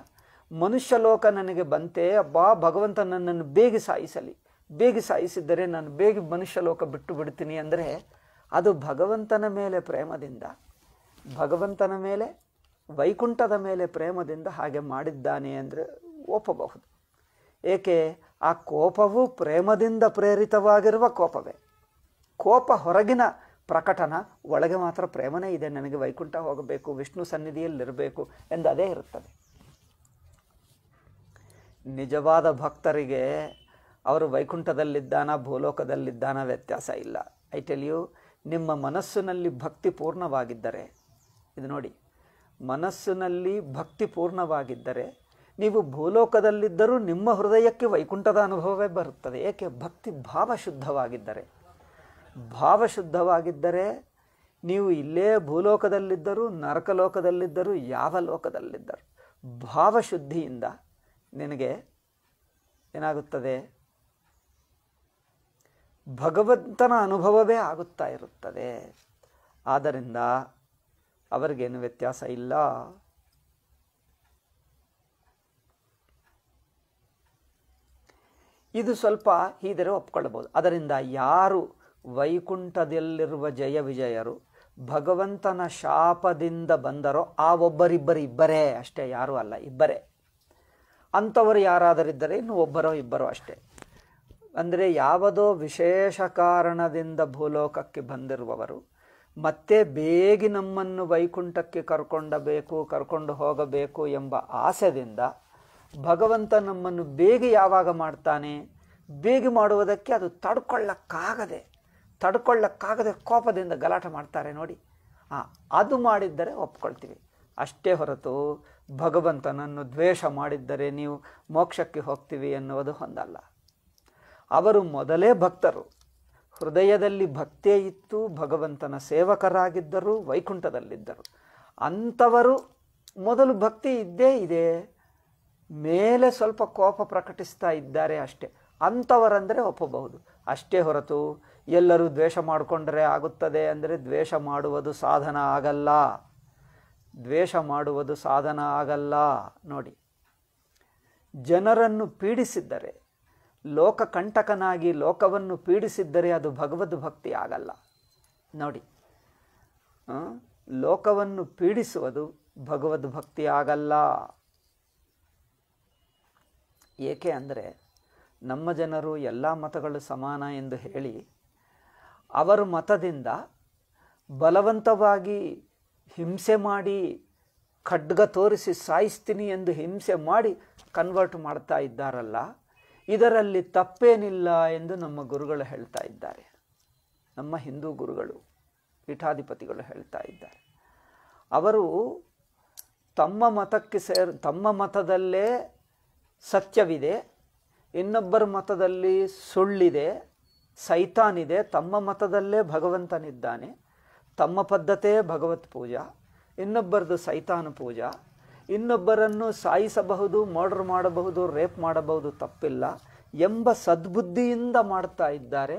ಮನುಷ್ಯ ಲೋಕ ನನಗೆ ಬಂತೆ ಅಬ್ಬಾ ಭಗವಂತ ನನ್ನನ್ನು ಬೇಗ ಸಾಯಿಸಲಿ ಬೇಗ ಸಾಯಿಸಿದ್ದರೆ ನಾನು ಬೇಗ ಮನುಷ್ಯ ಲೋಕ ಬಿಟ್ಟು ಬಿಡ್ತೀನಿ ಅಂದರೆ ಅದು ಭಗವಂತನ ಮೇಲೆ ಪ್ರೇಮದಿಂದ ಭಗವಂತನ ಮೇಲೆ ವೈಕುಂಠದ ಮೇಲೆ ಪ್ರೇಮದಿಂದ ಹಾಗೆ ಮಾಡಿದ್ದಾನೆ ಅಂದರೆ ಒಪ್ಪಬಹುದು ಏಕೆ ಆ ಕೋಪವು ಪ್ರೇಮದಿಂದ ಪ್ರೇರಿತವಾಗಿರುವ ಕೋಪವೇ ಕೋಪ ಹೊರಗಿನ ಪ್ರಕಟನ ಒಳಗೆ ಮಾತ್ರ ಪ್ರೇಮನೇ ಇದೆ ನನಗೆ ವೈಕುಂಠ ಹೋಗಬೇಕು ವಿಷ್ಣು ಸನ್ನಿಧಿಯಲ್ಲಿರಬೇಕು ಎಂದು ಅದೇ ಇರುತ್ತದೆ ನಿಜವಾದ ಭಕ್ತರಿಗೆ ಅವರು ವೈಕುಂಠದಲ್ಲಿದ್ದಾನ ಭೂಲೋಕದಲ್ಲಿದ್ದಾನ ವ್ಯತ್ಯಾಸ ಇಲ್ಲ ಐ ಟೆಲ್ ಯು ನಿಮ್ಮ ಮನಸ್ಸಿನಲ್ಲಿ ಭಕ್ತಿ ಪೂರ್ಣವಾಗಿದ್ದರೆ ಇದು ನೋಡಿ ಮನಸ್ಸಿನಲ್ಲಿ ಭಕ್ತಿ ಪೂರ್ಣವಾಗಿದ್ದರೆ ನೀವು ಭೂಲೋಕದಲ್ಲಿದ್ದರೂ ನಿಮ್ಮ ಹೃದಯಕ್ಕೆ ವೈಕುಂಠದ ಅನುಭವವೇ ಬರುತ್ತದೆ ಏಕೆ ಭಕ್ತಿ ಭಾವಶುದ್ಧವಾಗಿದ್ದರೆ ಭಾವಶುದ್ಧವಾಗಿದ್ದರೆ ನೀವು ಇಲ್ಲೇ ಭೂಲೋಕದಲ್ಲಿದ್ದರೂ ನರಕಲೋಕದಲ್ಲಿದ್ದರೂ ಯಾವ ಲೋಕದಲ್ಲಿದ್ದರೂ ಭಾವಶುದ್ಧಿಯಿಂದ ನಿನಗೆ ಏನಾಗುತ್ತದೆ ಭಗವಂತನ ಅನುಭವವೇ ಆಗುತ್ತಾ ಇರುತ್ತದೆ ಆದ್ದರಿಂದ ಅವರಿಗೇನು ವ್ಯತ್ಯಾಸ ಇಲ್ಲ ಇದು ಸ್ವಲ್ಪ ಹೀದರೆ ಒಪ್ಕೊಳ್ಳಬಹುದು ಅದರಿಂದ ಯಾರು ವೈಕುಂಠದಲ್ಲಿರುವ ಜಯ ವಿಜಯರು ಭಗವಂತನ ಶಾಪದಿಂದ ಬಂದರೋ ಆ ಒಬ್ಬರಿಬ್ಬರಿಬ್ಬರೇ ಅಷ್ಟೇ ಯಾರೂ ಅಲ್ಲ ಇಬ್ಬರೇ ಅಂಥವರು ಯಾರಾದರಿದ್ದರೆ ಇನ್ನು ಒಬ್ಬರೋ ಇಬ್ಬರೋ ಅಷ್ಟೇ ಅಂದರೆ ಯಾವುದೋ ವಿಶೇಷ ಕಾರಣದಿಂದ ಭೂಲೋಕಕ್ಕೆ ಬಂದಿರುವವರು ಮತ್ತೆ ಬೇಗಿ ನಮ್ಮನ್ನು ವೈಕುಂಠಕ್ಕೆ ಕರ್ಕೊಂಡಬೇಕು ಕರ್ಕೊಂಡು ಹೋಗಬೇಕು ಎಂಬ ಆಸೆದಿಂದ ಭಗವಂತ ನಮ್ಮನ್ನು ಬೇಗ ಯಾವಾಗ ಮಾಡ್ತಾನೆ ಬೇಗ ಮಾಡುವುದಕ್ಕೆ ಅದು ತಡ್ಕೊಳ್ಳಕ್ಕಾಗದೆ ತಡ್ಕೊಳ್ಳಕ್ಕಾಗದೆ ಕೋಪದಿಂದ ಗಲಾಟೆ ಮಾಡ್ತಾರೆ ನೋಡಿ ಹಾಂ ಅದು ಮಾಡಿದ್ದರೆ ಒಪ್ಕೊಳ್ತೀವಿ ಅಷ್ಟೇ ಹೊರತು ಭಗವಂತನನ್ನು ದ್ವೇಷ ಮಾಡಿದ್ದರೆ ನೀವು ಮೋಕ್ಷಕ್ಕೆ ಹೋಗ್ತೀವಿ ಎನ್ನುವುದು ಹೊಂದಲ್ಲ ಅವರು ಮೊದಲೇ ಭಕ್ತರು ಹೃದಯದಲ್ಲಿ ಭಕ್ತಿಯೇ ಇತ್ತು ಭಗವಂತನ ಸೇವಕರಾಗಿದ್ದರು ವೈಕುಂಠದಲ್ಲಿದ್ದರು ಅಂಥವರು ಮೊದಲು ಭಕ್ತಿ ಇದ್ದೇ ಇದೆ ಮೇಲೆ ಸ್ವಲ್ಪ ಕೋಪ ಪ್ರಕಟಿಸ್ತಾ ಇದ್ದಾರೆ ಅಷ್ಟೇ ಅಂಥವರಂದರೆ ಒಪ್ಪಬಹುದು ಅಷ್ಟೇ ಹೊರತು ಎಲ್ಲರೂ ದ್ವೇಷ ಮಾಡಿಕೊಂಡರೆ ಆಗುತ್ತದೆ ಅಂದರೆ ದ್ವೇಷ ಮಾಡುವುದು ಸಾಧನ ಆಗಲ್ಲ ದ್ವೇಷ ಮಾಡುವುದು ಸಾಧನ ಆಗಲ್ಲ ನೋಡಿ ಜನರನ್ನು ಪೀಡಿಸಿದ್ದರೆ ಲೋಕ ಕಂಟಕನಾಗಿ ಲೋಕವನ್ನು ಪೀಡಿಸಿದ್ದರೆ ಅದು ಭಗವದ್ ಭಕ್ತಿ ಆಗಲ್ಲ ನೋಡಿ ಲೋಕವನ್ನು ಪೀಡಿಸುವುದು ಭಗವದ್ ಭಕ್ತಿ ಆಗಲ್ಲ ಏಕೆ ಅಂದರೆ ನಮ್ಮ ಜನರು ಎಲ್ಲ ಮತಗಳು ಸಮಾನ ಎಂದು ಹೇಳಿ ಅವರ ಮತದಿಂದ ಬಲವಂತವಾಗಿ ಹಿಂಸೆ ಮಾಡಿ ಖಡ್ಗ ತೋರಿಸಿ ಸಾಯಿಸ್ತೀನಿ ಎಂದು ಹಿಂಸೆ ಮಾಡಿ ಕನ್ವರ್ಟ್ ಮಾಡ್ತಾ ಇದ್ದಾರಲ್ಲ ಇದರಲ್ಲಿ ತಪ್ಪೇನಿಲ್ಲ ಎಂದು ನಮ್ಮ ಗುರುಗಳು ಹೇಳ್ತಾ ಇದ್ದಾರೆ ನಮ್ಮ ಹಿಂದೂ ಗುರುಗಳು ಪೀಠಾಧಿಪತಿಗಳು ಹೇಳ್ತಾ ಇದ್ದಾರೆ ಅವರು ತಮ್ಮ ಮತಕ್ಕೆ ಸೇರ್ ತಮ್ಮ ಮತದಲ್ಲೇ ಸತ್ಯವಿದೆ ಇನ್ನೊಬ್ಬರ ಮತದಲ್ಲಿ ಸುಳ್ಳಿದೆ ಸೈತಾನಿದೆ ತಮ್ಮ ಮತದಲ್ಲೇ ಭಗವಂತನಿದ್ದಾನೆ ತಮ್ಮ ಪದ್ಧತೆ ಭಗವತ್ ಪೂಜಾ ಇನ್ನೊಬ್ಬರದು ಸೈತಾನ ಪೂಜಾ ಇನ್ನೊಬ್ಬರನ್ನು ಸಾಯಿಸಬಹುದು ಮರ್ಡರ್ ಮಾಡಬಹುದು ರೇಪ್ ಮಾಡಬಹುದು ತಪ್ಪಿಲ್ಲ ಎಂಬ ಸದ್ಬುದ್ಧಿಯಿಂದ ಮಾಡ್ತಾ ಇದ್ದಾರೆ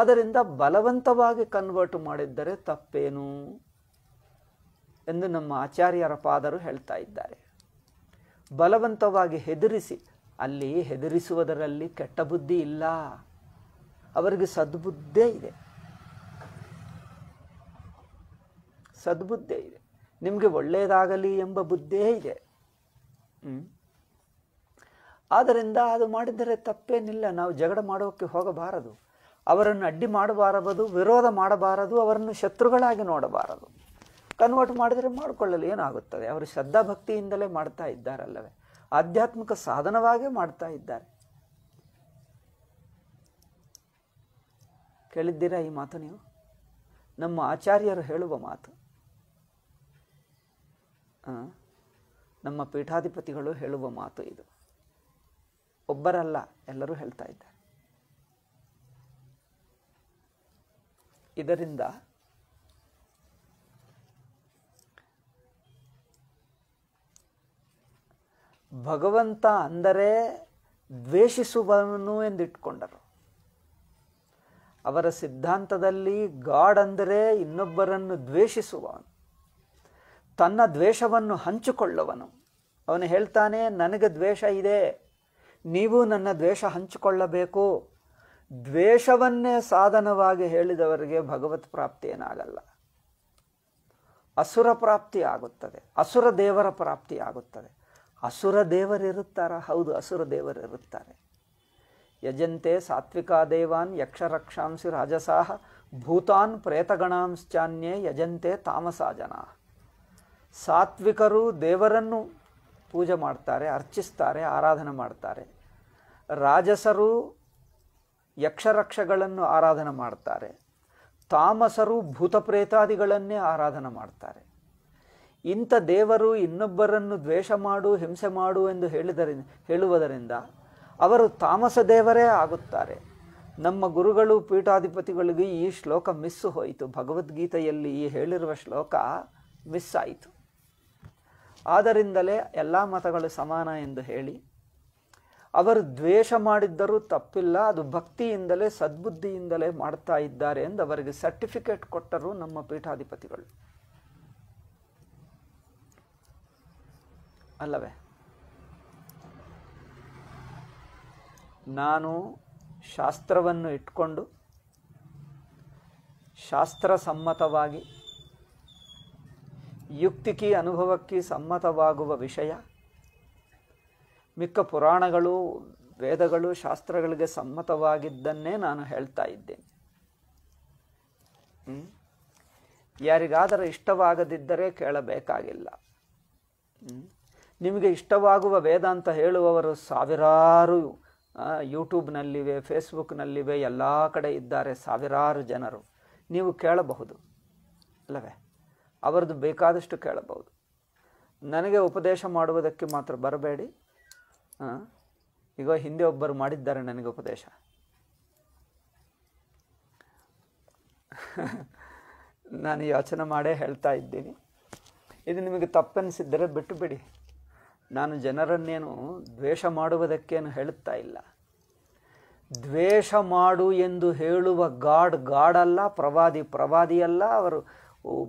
ಅದರಿಂದ ಬಲವಂತವಾಗಿ ಕನ್ವರ್ಟ್ ಮಾಡಿದ್ದರೆ ತಪ್ಪೇನು ಎಂದು ನಮ್ಮ ಆಚಾರ್ಯರ ಪಾದರು ಹೇಳ್ತಾ ಇದ್ದಾರೆ ಬಲವಂತವಾಗಿ ಹೆದರಿಸಿ ಅಲ್ಲಿ ಹೆದರಿಸುವುದರಲ್ಲಿ ಕೆಟ್ಟ ಬುದ್ಧಿ ಇಲ್ಲ ಅವರಿಗೆ ಸದ್ಬುದ್ಧೇ ಇದೆ ಸದ್ಬುದ್ಧಿ ಇದೆ ನಿಮಗೆ ಒಳ್ಳೆಯದಾಗಲಿ ಎಂಬ ಬುದ್ಧಿಯೇ ಇದೆ ಆದ್ದರಿಂದ ಅದು ಮಾಡಿದರೆ ತಪ್ಪೇನಿಲ್ಲ ನಾವು ಜಗಳ ಮಾಡೋಕ್ಕೆ ಹೋಗಬಾರದು ಅವರನ್ನು ಅಡ್ಡಿ ಮಾಡಬಾರದು ವಿರೋಧ ಮಾಡಬಾರದು ಅವರನ್ನು ಶತ್ರುಗಳಾಗಿ ನೋಡಬಾರದು ಕನ್ವರ್ಟ್ ಮಾಡಿದರೆ ಮಾಡಿಕೊಳ್ಳಲು ಏನಾಗುತ್ತದೆ ಅವರು ಶ್ರದ್ಧಾಭಕ್ತಿಯಿಂದಲೇ ಮಾಡ್ತಾ ಇದ್ದಾರಲ್ಲವೇ ಆಧ್ಯಾತ್ಮಿಕ ಸಾಧನವಾಗೇ ಮಾಡ್ತಾ ಇದ್ದಾರೆ ಕೇಳಿದ್ದೀರಾ ಈ ಮಾತು ನೀವು ನಮ್ಮ ಆಚಾರ್ಯರು ಹೇಳುವ ಮಾತು ನಮ್ಮ ಪೀಠಾಧಿಪತಿಗಳು ಹೇಳುವ ಮಾತು ಇದು ಒಬ್ಬರಲ್ಲ ಎಲ್ಲರೂ ಹೇಳ್ತಾ ಇದ್ದಾರೆ ಇದರಿಂದ ಭಗವಂತ ಅಂದರೆ ದ್ವೇಷಿಸುವನು ಎಂದಿಟ್ಕೊಂಡರು ಅವರ ಸಿದ್ಧಾಂತದಲ್ಲಿ ಗಾಡ್ ಅಂದರೆ ಇನ್ನೊಬ್ಬರನ್ನು ದ್ವೇಷಿಸುವವನು ತನ್ನ ದ್ವೇಷವನ್ನು ಹಂಚಿಕೊಳ್ಳುವನು ಅವನು ಹೇಳ್ತಾನೆ ನನಗೆ ದ್ವೇಷ ಇದೆ ನೀವು ನನ್ನ ದ್ವೇಷ ಹಂಚಿಕೊಳ್ಳಬೇಕು ದ್ವೇಷವನ್ನೇ ಸಾಧನವಾಗಿ ಹೇಳಿದವರಿಗೆ ಭಗವತ್ ಪ್ರಾಪ್ತಿ ಏನಾಗಲ್ಲ ಅಸುರ ಪ್ರಾಪ್ತಿ ಆಗುತ್ತದೆ ಅಸುರ ದೇವರ ಪ್ರಾಪ್ತಿ ಆಗುತ್ತದೆ ಅಸುರ ದೇವರಿರುತ್ತಾರ ಹೌದು ಅಸುರ ದೇವರಿರುತ್ತಾರೆ ಯಜಂತೆ ಸಾತ್ವಿಕಾ ದೇವಾನ್ ಯಕ್ಷರಕ್ಷಾಂಸಿ ರಾಜಸಾಹ ಭೂತಾನ್ ಪ್ರೇತಗಣಾಂಶ್ಚಾನ್ಯೇ ಯಜಂತೆ ತಾಮಸಾ ಸಾತ್ವಿಕರು ದೇವರನ್ನು ಪೂಜೆ ಮಾಡ್ತಾರೆ ಅರ್ಚಿಸ್ತಾರೆ ಆರಾಧನೆ ಮಾಡ್ತಾರೆ ರಾಜಸರು ಯಕ್ಷರಕ್ಷಗಳನ್ನು ಆರಾಧನೆ ಮಾಡ್ತಾರೆ ತಾಮಸರು ಭೂತಪ್ರೇತಾದಿಗಳನ್ನೇ ಆರಾಧನೆ ಮಾಡ್ತಾರೆ ಇಂಥ ದೇವರು ಇನ್ನೊಬ್ಬರನ್ನು ದ್ವೇಷ ಮಾಡು ಹಿಂಸೆ ಮಾಡು ಎಂದು ಹೇಳಿದರಿಂದ ಹೇಳುವುದರಿಂದ ಅವರು ತಾಮಸ ದೇವರೇ ಆಗುತ್ತಾರೆ ನಮ್ಮ ಗುರುಗಳು ಪೀಠಾಧಿಪತಿಗಳಿಗೆ ಈ ಶ್ಲೋಕ ಮಿಸ್ಸು ಹೋಯಿತು ಭಗವದ್ಗೀತೆಯಲ್ಲಿ ಈ ಹೇಳಿರುವ ಶ್ಲೋಕ ಮಿಸ್ ಆಯಿತು ಆದ್ದರಿಂದಲೇ ಎಲ್ಲ ಮತಗಳು ಸಮಾನ ಎಂದು ಹೇಳಿ ಅವರು ದ್ವೇಷ ಮಾಡಿದ್ದರೂ ತಪ್ಪಿಲ್ಲ ಅದು ಭಕ್ತಿಯಿಂದಲೇ ಸದ್ಬುದ್ಧಿಯಿಂದಲೇ ಮಾಡ್ತಾ ಇದ್ದಾರೆ ಎಂದು ಅವರಿಗೆ ಸರ್ಟಿಫಿಕೇಟ್ ಕೊಟ್ಟರು ನಮ್ಮ ಪೀಠಾಧಿಪತಿಗಳು ಅಲ್ಲವೇ ನಾನು ಶಾಸ್ತ್ರವನ್ನು ಇಟ್ಕೊಂಡು ಶಾಸ್ತ್ರ ಸಮ್ಮತವಾಗಿ ಯುಕ್ತಿಕಿ ಅನುಭವಕ್ಕೆ ಸಮ್ಮತವಾಗುವ ವಿಷಯ ಮಿಕ್ಕ ಪುರಾಣಗಳು ವೇದಗಳು ಶಾಸ್ತ್ರಗಳಿಗೆ ಸಮ್ಮತವಾಗಿದ್ದನ್ನೇ ನಾನು ಹೇಳ್ತಾ ಇದ್ದೇನೆ ಯಾರಿಗಾದರೂ ಇಷ್ಟವಾಗದಿದ್ದರೆ ಕೇಳಬೇಕಾಗಿಲ್ಲ ನಿಮಗೆ ಇಷ್ಟವಾಗುವ ವೇದ ಅಂತ ಹೇಳುವವರು ಸಾವಿರಾರು ಯೂಟ್ಯೂಬ್ನಲ್ಲಿವೆ ಫೇಸ್ಬುಕ್ನಲ್ಲಿವೆ ಎಲ್ಲ ಕಡೆ ಇದ್ದಾರೆ ಸಾವಿರಾರು ಜನರು ನೀವು ಕೇಳಬಹುದು ಅಲ್ಲವೇ ಅವರದ್ದು ಬೇಕಾದಷ್ಟು ಕೇಳಬಹುದು ನನಗೆ ಉಪದೇಶ ಮಾಡುವುದಕ್ಕೆ ಮಾತ್ರ ಬರಬೇಡಿ ಈಗ ಹಿಂದೆ ಒಬ್ಬರು ಮಾಡಿದ್ದಾರೆ ನನಗೆ ಉಪದೇಶ ನಾನು ಯೋಚನೆ ಮಾಡೇ ಹೇಳ್ತಾ ಇದ್ದೀನಿ ಇದು ನಿಮಗೆ ತಪ್ಪೆನಿಸಿದ್ದರೆ ಬಿಟ್ಟು ಬಿಡಿ ನಾನು ಜನರನ್ನೇನು ದ್ವೇಷ ಮಾಡುವುದಕ್ಕೇನು ಹೇಳುತ್ತಾ ಇಲ್ಲ ದ್ವೇಷ ಮಾಡು ಎಂದು ಹೇಳುವ ಗಾಡ್ ಗಾಡಲ್ಲ ಪ್ರವಾದಿ ಪ್ರವಾದಿಯಲ್ಲ ಅವರು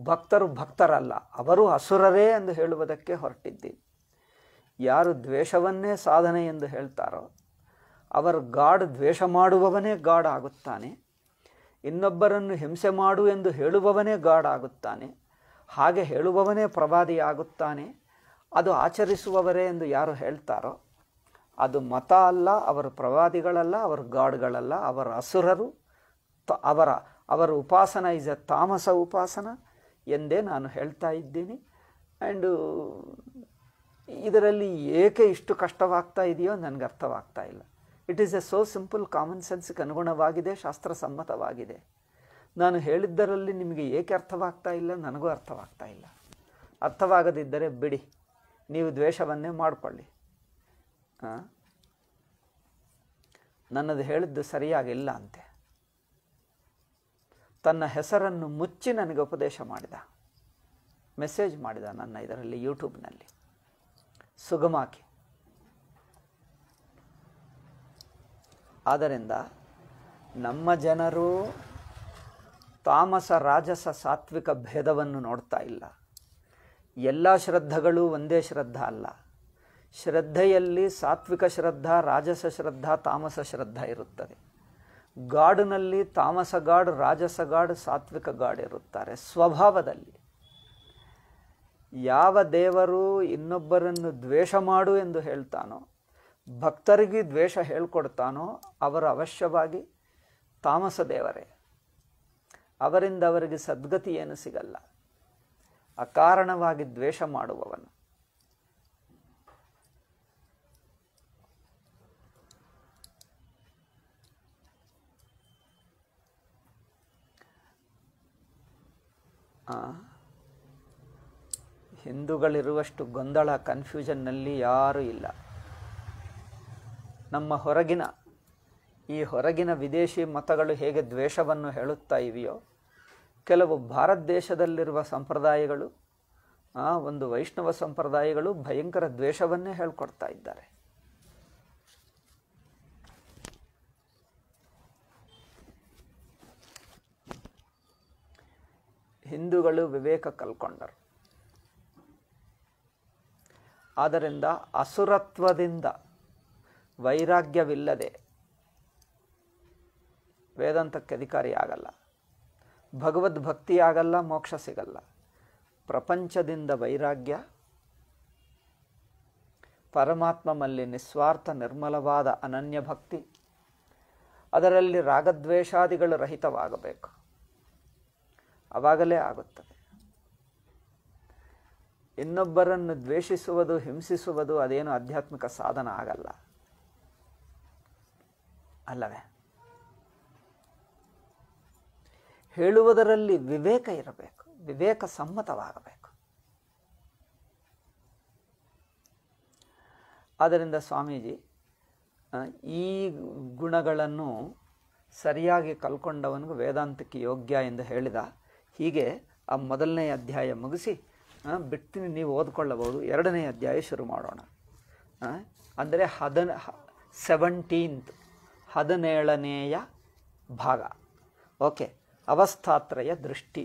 ಭಕ್ತರು ಭಕ್ತರಲ್ಲ ಅವರು ಅಸುರರೇ ಎಂದು ಹೇಳುವುದಕ್ಕೆ ಹೊರಟಿದ್ದೀನಿ ಯಾರು ದ್ವೇಷವನ್ನೇ ಸಾಧನೆ ಎಂದು ಹೇಳ್ತಾರೋ ಅವರು ಗಾಡ್ ದ್ವೇಷ ಮಾಡುವವನೇ ಗಾಡ್ ಆಗುತ್ತಾನೆ ಇನ್ನೊಬ್ಬರನ್ನು ಹಿಂಸೆ ಮಾಡು ಎಂದು ಹೇಳುವವನೇ ಗಾಡ್ ಆಗುತ್ತಾನೆ ಹಾಗೆ ಹೇಳುವವನೇ ಪ್ರವಾದಿ ಆಗುತ್ತಾನೆ ಅದು ಆಚರಿಸುವವರೇ ಎಂದು ಯಾರು ಹೇಳ್ತಾರೋ ಅದು ಮತ ಅಲ್ಲ ಅವರು ಪ್ರವಾದಿಗಳಲ್ಲ ಅವರು ಗಾಡ್ಗಳಲ್ಲ ಅವರ ಅಸುರರು ಅವರ ಅವರ ಉಪಾಸನ ಇಸ್ ಎ ತಾಮಸ ಉಪಾಸನ ಎಂದೇ ನಾನು ಹೇಳ್ತಾ ಇದ್ದೀನಿ ಆ್ಯಂಡು ಇದರಲ್ಲಿ ಏಕೆ ಇಷ್ಟು ಕಷ್ಟವಾಗ್ತಾ ಇದೆಯೋ ನನಗೆ ಅರ್ಥವಾಗ್ತಾ ಇಲ್ಲ it is a so simple common ಸೆನ್ಸ್ಗೆ ಅನುಗುಣವಾಗಿದೆ ಶಾಸ್ತ್ರಸಮ್ಮತವಾಗಿದೆ ನಾನು ಹೇಳಿದ್ದರಲ್ಲಿ ನಿಮಗೆ ಏಕೆ ಅರ್ಥವಾಗ್ತಾ ಇಲ್ಲ ನನಗೂ ಅರ್ಥವಾಗ್ತಾ ಇಲ್ಲ ಅರ್ಥವಾಗದಿದ್ದರೆ ಬಿಡಿ ನೀವು ದ್ವೇಷವನ್ನೇ ಮಾಡಿಕೊಳ್ಳಿ ನನ್ನದು ಹೇಳಿದ್ದು ಸರಿಯಾಗಿಲ್ಲ ಅಂತೆ ತನ್ನ ಹೆಸರನ್ನು ಮುಚ್ಚಿ ನನಗೆ ಉಪದೇಶ ಮಾಡಿದ ಮೆಸೇಜ್ ಮಾಡಿದ ನನ್ನ ಇದರಲ್ಲಿ ಯೂಟ್ಯೂಬ್ನಲ್ಲಿ ಸುಗಮಾಕಿ ಆದ್ದರಿಂದ ನಮ್ಮ ಜನರು ತಾಮಸ ರಾಜಸ ಸಾತ್ವಿಕ ಭೇದವನ್ನು ನೋಡ್ತಾ ಇಲ್ಲ ಎಲ್ಲ ಶ್ರದ್ಧಗಳು ಒಂದೇ ಶ್ರದ್ಧಾ ಅಲ್ಲ ಶ್ರದ್ಧೆಯಲ್ಲಿ ಸಾತ್ವಿಕ ಶ್ರದ್ಧಾ ರಾಜಸ ಶ್ರದ್ಧಾ ತಾಮಸ ಶ್ರದ್ಧಾ ಇರುತ್ತದೆ ಗಾಡಿನಲ್ಲಿ ತಾಮಸ ಗಾಡ್ ರಾಜಸ ಗಾಡ್ ಸಾತ್ವಿಕ ಗಾಡ್ ಇರುತ್ತಾರೆ ಸ್ವಭಾವದಲ್ಲಿ ಯಾವ ದೇವರು ಇನ್ನೊಬ್ಬರನ್ನು ದ್ವೇಷ ಮಾಡು ಎಂದು ಹೇಳ್ತಾನೋ ಭಕ್ತರಿಗೆ ದ್ವೇಷ ಹೇಳ್ಕೊಡ್ತಾನೋ ಅವರು ಅವಶ್ಯವಾಗಿ ತಾಮಸ ದೇವರೇ ಅವರಿಂದ ಅವರಿಗೆ ಸದ್ಗತಿ ಏನು ಸಿಗಲ್ಲ ಅಕಾರಣವಾಗಿ ದ್ವೇಷ ಮಾಡುವವನು ಹಿಂದೂಗಳಿರುವಷ್ಟು ಗೊಂದಲ ಕನ್ಫ್ಯೂಷನ್ನಲ್ಲಿ ಯಾರೂ ಇಲ್ಲ ನಮ್ಮ ಹೊರಗಿನ ಈ ಹೊರಗಿನ ವಿದೇಶಿ ಮತಗಳು ಹೇಗೆ ದ್ವೇಷವನ್ನು ಹೇಳುತ್ತಾ ಇವೆಯೋ ಕೆಲವು ಭಾರತ ದೇಶದಲ್ಲಿರುವ ಸಂಪ್ರದಾಯಗಳು ಒಂದು ವೈಷ್ಣವ ಸಂಪ್ರದಾಯಗಳು ಭಯಂಕರ ದ್ವೇಷವನ್ನೇ ಹೇಳ್ಕೊಡ್ತಾ ಇದ್ದಾರೆ ಹಿಂದೂಗಳು ವಿವೇಕ ಕಲ್ಕೊಂಡರು ಆದ್ದರಿಂದ ಅಸುರತ್ವದಿಂದ ವೈರಾಗ್ಯವಿಲ್ಲದೆ ವೇದಾಂತಕ್ಕೆ ಅಧಿಕಾರಿ ಆಗಲ್ಲ ಭಗವದ್ಭಕ್ತಿ ಆಗಲ್ಲ ಮೋಕ್ಷ ಸಿಗಲ್ಲ ಪ್ರಪಂಚದಿಂದ ವೈರಾಗ್ಯ ಪರಮಾತ್ಮನಲ್ಲಿ ನಿಸ್ವಾರ್ಥ ನಿರ್ಮಲವಾದ ಅನನ್ಯ ಭಕ್ತಿ ಅದರಲ್ಲಿ ರಾಗದ್ವೇಷಾದಿಗಳು ರಹಿತವಾಗಬೇಕು ಅವಾಗಲೇ ಆಗುತ್ತದೆ ಇನ್ನೊಬ್ಬರನ್ನು ದ್ವೇಷಿಸುವುದು ಹಿಂಸಿಸುವುದು ಅದೇನು ಆಧ್ಯಾತ್ಮಿಕ ಸಾಧನ ಆಗಲ್ಲ ಅಲ್ಲವೇ ಹೇಳುವುದರಲ್ಲಿ ವಿವೇಕ ಇರಬೇಕು ವಿವೇಕ ಸಮ್ಮತವಾಗಬೇಕು ಆದ್ದರಿಂದ ಸ್ವಾಮೀಜಿ ಈ ಗುಣಗಳನ್ನು ಸರಿಯಾಗಿ ಕಲ್ಕೊಂಡವನಿಗೂ ವೇದಾಂತಕ್ಕೆ ಯೋಗ್ಯ ಎಂದು ಹೇಳಿದ ಹೀಗೆ ಆ ಮೊದಲನೇ ಅಧ್ಯಾಯ ಮುಗಿಸಿ ಬಿಡ್ತೀನಿ ನೀವು ಓದ್ಕೊಳ್ಳಬಹುದು ಎರಡನೇ ಅಧ್ಯಾಯ ಶುರು ಮಾಡೋಣ ಅಂದರೆ ಹದ ಸೆವೆಂಟೀನ್ತ್ ಹದಿನೇಳನೆಯ ಭಾಗ ಓಕೆ ಅವಸ್ಥಾತ್ರಯ ದೃಷ್ಟಿ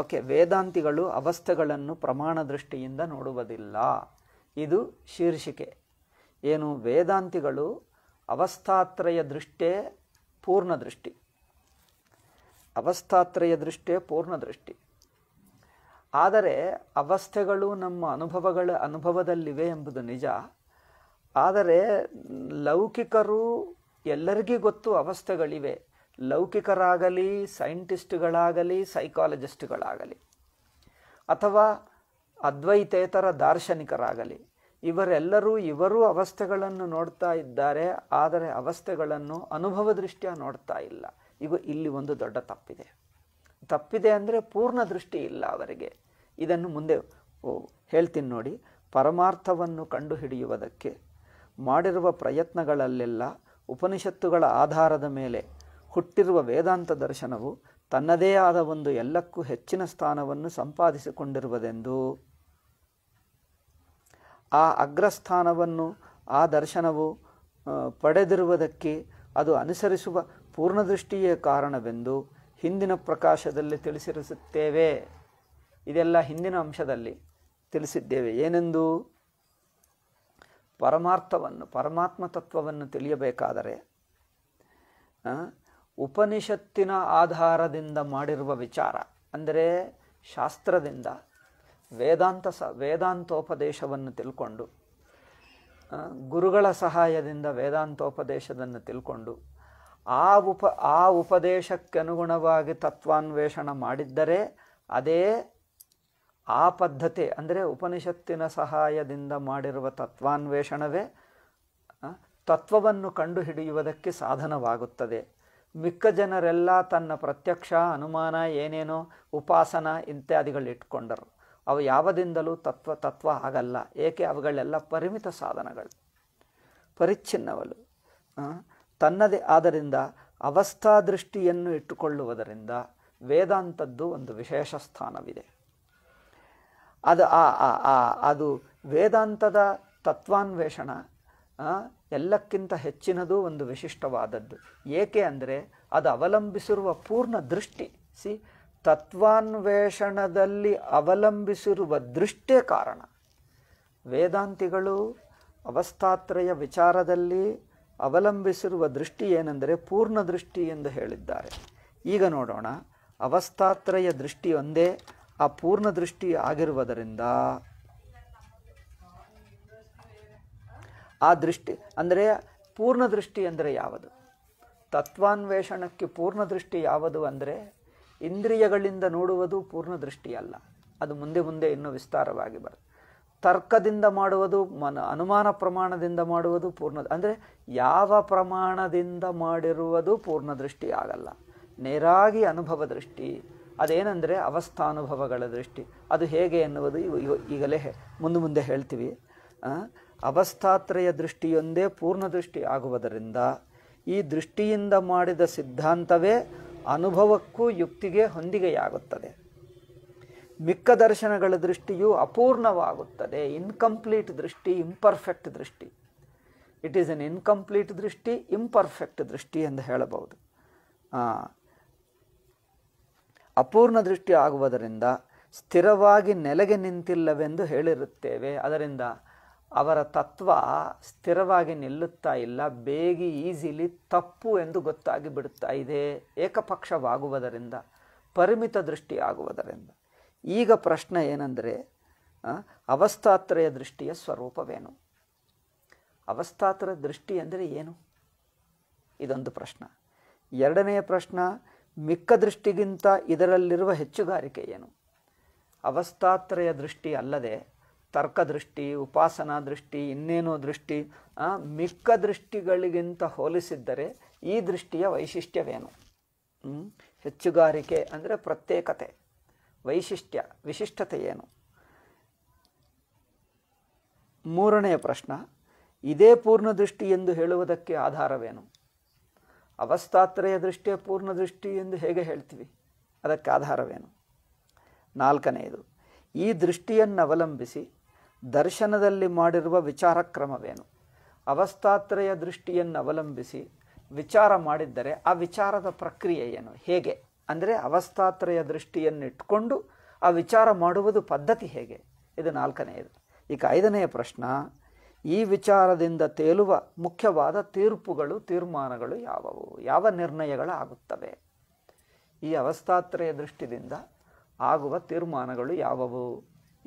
ಓಕೆ ವೇದಾಂತಿಗಳು ಅವಸ್ಥೆಗಳನ್ನು ಪ್ರಮಾಣ ದೃಷ್ಟಿಯಿಂದ ನೋಡುವುದಿಲ್ಲ ಇದು ಶೀರ್ಷಿಕೆ ಏನು ವೇದಾಂತಿಗಳು ಅವಸ್ಥಾತ್ರಯ ದೃಷ್ಟೇ ಪೂರ್ಣ ದೃಷ್ಟಿ ಅವಸ್ಥಾತ್ರಯ ದೃಷ್ಟಿಯೇ ಪೂರ್ಣ ದೃಷ್ಟಿ ಆದರೆ ಅವಸ್ಥೆಗಳು ನಮ್ಮ ಅನುಭವಗಳ ಅನುಭವದಲ್ಲಿವೆ ಎಂಬುದು ನಿಜ ಆದರೆ ಲೌಕಿಕರು ಎಲ್ಲರಿಗೂ ಗೊತ್ತು ಅವಸ್ಥೆಗಳಿವೆ ಲೌಕಿಕರಾಗಲಿ ಸೈಂಟಿಸ್ಟ್ಗಳಾಗಲಿ ಸೈಕಾಲಜಿಸ್ಟ್ಗಳಾಗಲಿ ಅಥವಾ ಅದ್ವೈತೇತರ ದಾರ್ಶನಿಕರಾಗಲಿ ಇವರೆಲ್ಲರೂ ಇವರೂ ಅವಸ್ಥೆಗಳನ್ನು ನೋಡ್ತಾ ಇದ್ದಾರೆ ಆದರೆ ಅವಸ್ಥೆಗಳನ್ನು ಅನುಭವ ದೃಷ್ಟಿಯ ನೋಡ್ತಾ ಇಲ್ಲ ಈಗ ಇಲ್ಲಿ ಒಂದು ದೊಡ್ಡ ತಪ್ಪಿದೆ ತಪ್ಪಿದೆ ಅಂದರೆ ಪೂರ್ಣ ದೃಷ್ಟಿ ಇಲ್ಲ ಅವರಿಗೆ ಇದನ್ನು ಮುಂದೆ ಹೇಳ್ತೀನಿ ನೋಡಿ ಪರಮಾರ್ಥವನ್ನು ಕಂಡುಹಿಡಿಯುವುದಕ್ಕೆ ಮಾಡಿರುವ ಪ್ರಯತ್ನಗಳಲ್ಲೆಲ್ಲ ಉಪನಿಷತ್ತುಗಳ ಆಧಾರದ ಮೇಲೆ ಹುಟ್ಟಿರುವ ವೇದಾಂತ ದರ್ಶನವು ತನ್ನದೇ ಆದ ಒಂದು ಎಲ್ಲಕ್ಕೂ ಹೆಚ್ಚಿನ ಸ್ಥಾನವನ್ನು ಸಂಪಾದಿಸಿಕೊಂಡಿರುವುದೆಂದು ಆ ಅಗ್ರಸ್ಥಾನವನ್ನು ಆ ದರ್ಶನವು ಪಡೆದಿರುವುದಕ್ಕೆ ಅದು ಅನುಸರಿಸುವ ಪೂರ್ಣದೃಷ್ಟಿಯೇ ಕಾರಣವೆಂದು ಹಿಂದಿನ ಪ್ರಕಾಶದಲ್ಲಿ ತಿಳಿಸಿರಿಸುತ್ತೇವೆ ಇದೆಲ್ಲ ಹಿಂದಿನ ಅಂಶದಲ್ಲಿ ತಿಳಿಸಿದ್ದೇವೆ ಏನೆಂದು ಪರಮಾರ್ಥವನ್ನು ಪರಮಾತ್ಮ ತತ್ವವನ್ನು ತಿಳಿಯಬೇಕಾದರೆ ಉಪನಿಷತ್ತಿನ ಆಧಾರದಿಂದ ಮಾಡಿರುವ ವಿಚಾರ ಅಂದರೆ ಶಾಸ್ತ್ರದಿಂದ ವೇದಾಂತ ಸ ವೇದಾಂತೋಪದೇಶವನ್ನು ತಿಳ್ಕೊಂಡು ಗುರುಗಳ ಸಹಾಯದಿಂದ ವೇದಾಂತೋಪದೇಶವನ್ನು ತಿಳ್ಕೊಂಡು ಆ ಉಪ ಆ ಅನುಗುಣವಾಗಿ ತತ್ವಾನ್ವೇಷಣ ಮಾಡಿದ್ದರೆ ಅದೇ ಆ ಪದ್ಧತಿ ಅಂದರೆ ಉಪನಿಷತ್ತಿನ ಸಹಾಯದಿಂದ ಮಾಡಿರುವ ತತ್ವಾನ್ವೇಷಣವೇ ತತ್ವವನ್ನು ಕಂಡುಹಿಡಿಯುವುದಕ್ಕೆ ಸಾಧನವಾಗುತ್ತದೆ ಮಿಕ್ಕ ಜನರೆಲ್ಲ ತನ್ನ ಪ್ರತ್ಯಕ್ಷ ಅನುಮಾನ ಏನೇನೋ ಉಪಾಸನ ಇತ್ಯಾದಿಗಳು ಇಟ್ಕೊಂಡರು ಅವು ಯಾವದಿಂದಲೂ ತತ್ವ ತತ್ವ ಆಗಲ್ಲ ಏಕೆ ಅವುಗಳೆಲ್ಲ ಪರಿಮಿತ ಸಾಧನಗಳು ಪರಿಚ್ಛಿನ್ನವಲು ತನ್ನದೇ ಆದ್ದರಿಂದ ಅವಸ್ಥಾದೃಷ್ಟಿಯನ್ನು ಇಟ್ಟುಕೊಳ್ಳುವುದರಿಂದ ವೇದಾಂತದ್ದು ಒಂದು ವಿಶೇಷ ಸ್ಥಾನವಿದೆ ಅದು ಆ ಆ ಅದು ವೇದಾಂತದ ತತ್ವಾನ್ವೇಷಣ ಎಲ್ಲಕ್ಕಿಂತ ಹೆಚ್ಚಿನದು ಒಂದು ವಿಶಿಷ್ಟವಾದದ್ದು ಏಕೆ ಅಂದರೆ ಅದು ಅವಲಂಬಿಸಿರುವ ಪೂರ್ಣ ದೃಷ್ಟಿ ಸಿ ತತ್ವಾನ್ವೇಷಣದಲ್ಲಿ ಅವಲಂಬಿಸಿರುವ ದೃಷ್ಟೇ ಕಾರಣ ವೇದಾಂತಿಗಳು ಅವಸ್ಥಾತ್ರಯ ವಿಚಾರದಲ್ಲಿ ಅವಲಂಬಿಸಿರುವ ದೃಷ್ಟಿ ಏನೆಂದರೆ ಪೂರ್ಣ ದೃಷ್ಟಿ ಎಂದು ಹೇಳಿದ್ದಾರೆ ಈಗ ನೋಡೋಣ ಅವಸ್ಥಾತ್ರಯ ದೃಷ್ಟಿ ಒಂದೇ ಆ ಪೂರ್ಣ ದೃಷ್ಟಿ ಆಗಿರುವುದರಿಂದ ಆ ದೃಷ್ಟಿ ಅಂದರೆ ಪೂರ್ಣ ದೃಷ್ಟಿ ಅಂದರೆ ಯಾವುದು ತತ್ವಾನ್ವೇಷಣಕ್ಕೆ ಪೂರ್ಣ ದೃಷ್ಟಿ ಯಾವುದು ಅಂದರೆ ಇಂದ್ರಿಯಗಳಿಂದ ನೋಡುವುದು ಪೂರ್ಣ ದೃಷ್ಟಿಯಲ್ಲ ಅದು ಮುಂದೆ ಮುಂದೆ ಇನ್ನೂ ವಿಸ್ತಾರವಾಗಿ ಬರುತ್ತೆ ತರ್ಕದಿಂದ ಮಾಡುವುದು ಮನ ಅನುಮಾನ ಪ್ರಮಾಣದಿಂದ ಮಾಡುವುದು ಪೂರ್ಣ ಅಂದರೆ ಯಾವ ಪ್ರಮಾಣದಿಂದ ಮಾಡಿರುವುದು ಪೂರ್ಣ ದೃಷ್ಟಿ ಆಗಲ್ಲ ನೇರಾಗಿ ಅನುಭವ ದೃಷ್ಟಿ ಅದೇನೆಂದರೆ ಅವಸ್ಥಾನುಭವಗಳ ದೃಷ್ಟಿ ಅದು ಹೇಗೆ ಎನ್ನುವುದು ಈಗಲೇ ಮುಂದೆ ಮುಂದೆ ಹೇಳ್ತೀವಿ ಅವಸ್ಥಾತ್ರಯ ದೃಷ್ಟಿಯೊಂದೇ ಪೂರ್ಣ ದೃಷ್ಟಿ ಆಗುವುದರಿಂದ ಈ ದೃಷ್ಟಿಯಿಂದ ಮಾಡಿದ ಸಿದ್ಧಾಂತವೇ ಅನುಭವಕ್ಕೂ ಯುಕ್ತಿಗೆ ಹೊಂದಿಗೆಯಾಗುತ್ತದೆ ಮಿಕ್ಕ ದರ್ಶನಗಳ ದೃಷ್ಟಿಯು ಅಪೂರ್ಣವಾಗುತ್ತದೆ ಇನ್ಕಂಪ್ಲೀಟ್ ದೃಷ್ಟಿ ಇಂಪರ್ಫೆಕ್ಟ್ ದೃಷ್ಟಿ ಇಟ್ ಈಸ್ ಎನ್ ಇನ್ಕಂಪ್ಲೀಟ್ ದೃಷ್ಟಿ ಇಂಪರ್ಫೆಕ್ಟ್ ದೃಷ್ಟಿ ಎಂದು ಹೇಳಬಹುದು ಅಪೂರ್ಣ ದೃಷ್ಟಿ ಆಗುವುದರಿಂದ ಸ್ಥಿರವಾಗಿ ನೆಲೆಗೆ ನಿಂತಿಲ್ಲವೆಂದು ಹೇಳಿರುತ್ತೇವೆ ಅದರಿಂದ ಅವರ ತತ್ವ ಸ್ಥಿರವಾಗಿ ನಿಲ್ಲುತ್ತಾ ಇಲ್ಲ ಬೇಗಿ ಈಸಿಲಿ ತಪ್ಪು ಎಂದು ಗೊತ್ತಾಗಿ ಬಿಡುತ್ತಾ ಇದೆ ಏಕಪಕ್ಷವಾಗುವುದರಿಂದ ಪರಿಮಿತ ದೃಷ್ಟಿ ಆಗುವುದರಿಂದ ಈಗ ಪ್ರಶ್ನೆ ಏನಂದರೆ ಅವಸ್ಥಾತ್ರಯ ದೃಷ್ಟಿಯ ಸ್ವರೂಪವೇನು ಅವಸ್ಥಾತ್ರ ದೃಷ್ಟಿ ಅಂದರೆ ಏನು ಇದೊಂದು ಪ್ರಶ್ನೆ ಎರಡನೆಯ ಪ್ರಶ್ನ ಮಿಕ್ಕ ದೃಷ್ಟಿಗಿಂತ ಇದರಲ್ಲಿರುವ ಹೆಚ್ಚುಗಾರಿಕೆ ಏನು ಅವಸ್ಥಾತ್ರಯ ದೃಷ್ಟಿ ಅಲ್ಲದೆ ತರ್ಕದೃಷ್ಟಿ ಉಪಾಸನಾ ದೃಷ್ಟಿ ಇನ್ನೇನೋ ದೃಷ್ಟಿ ಮಿಕ್ಕ ದೃಷ್ಟಿಗಳಿಗಿಂತ ಹೋಲಿಸಿದ್ದರೆ ಈ ದೃಷ್ಟಿಯ ವೈಶಿಷ್ಟ್ಯವೇನು ಹೆಚ್ಚುಗಾರಿಕೆ ಅಂದರೆ ಪ್ರತ್ಯೇಕತೆ ವೈಶಿಷ್ಟ್ಯ ವಿಶಿಷ್ಟತೆ ಏನು ಮೂರನೆಯ ಪ್ರಶ್ನ ಇದೇ ಪೂರ್ಣ ದೃಷ್ಟಿ ಎಂದು ಹೇಳುವುದಕ್ಕೆ ಆಧಾರವೇನು ಅವಸ್ಥಾತ್ರಯ ದೃಷ್ಟಿಯ ಪೂರ್ಣ ದೃಷ್ಟಿ ಎಂದು ಹೇಗೆ ಹೇಳ್ತೀವಿ ಅದಕ್ಕೆ ಆಧಾರವೇನು ನಾಲ್ಕನೆಯದು ಈ ಅವಲಂಬಿಸಿ ದರ್ಶನದಲ್ಲಿ ಮಾಡಿರುವ ವಿಚಾರ ಕ್ರಮವೇನು ಅವಸ್ಥಾತ್ರಯ ದೃಷ್ಟಿಯನ್ನು ಅವಲಂಬಿಸಿ ವಿಚಾರ ಮಾಡಿದ್ದರೆ ಆ ವಿಚಾರದ ಪ್ರಕ್ರಿಯೆ ಏನು ಹೇಗೆ ಅಂದರೆ ಅವಸ್ಥಾತ್ರಯ ದೃಷ್ಟಿಯನ್ನಿಟ್ಕೊಂಡು ಆ ವಿಚಾರ ಮಾಡುವುದು ಪದ್ಧತಿ ಹೇಗೆ ಇದು ನಾಲ್ಕನೆಯದು ಈಗ ಐದನೆಯ ಪ್ರಶ್ನ ಈ ವಿಚಾರದಿಂದ ತೇಲುವ ಮುಖ್ಯವಾದ ತೀರ್ಪುಗಳು ತೀರ್ಮಾನಗಳು ಯಾವುವು ಯಾವ ನಿರ್ಣಯಗಳು ಆಗುತ್ತವೆ ಈ ಅವಸ್ಥಾತ್ರಯ ದೃಷ್ಟಿಯಿಂದ ಆಗುವ ತೀರ್ಮಾನಗಳು ಯಾವುವು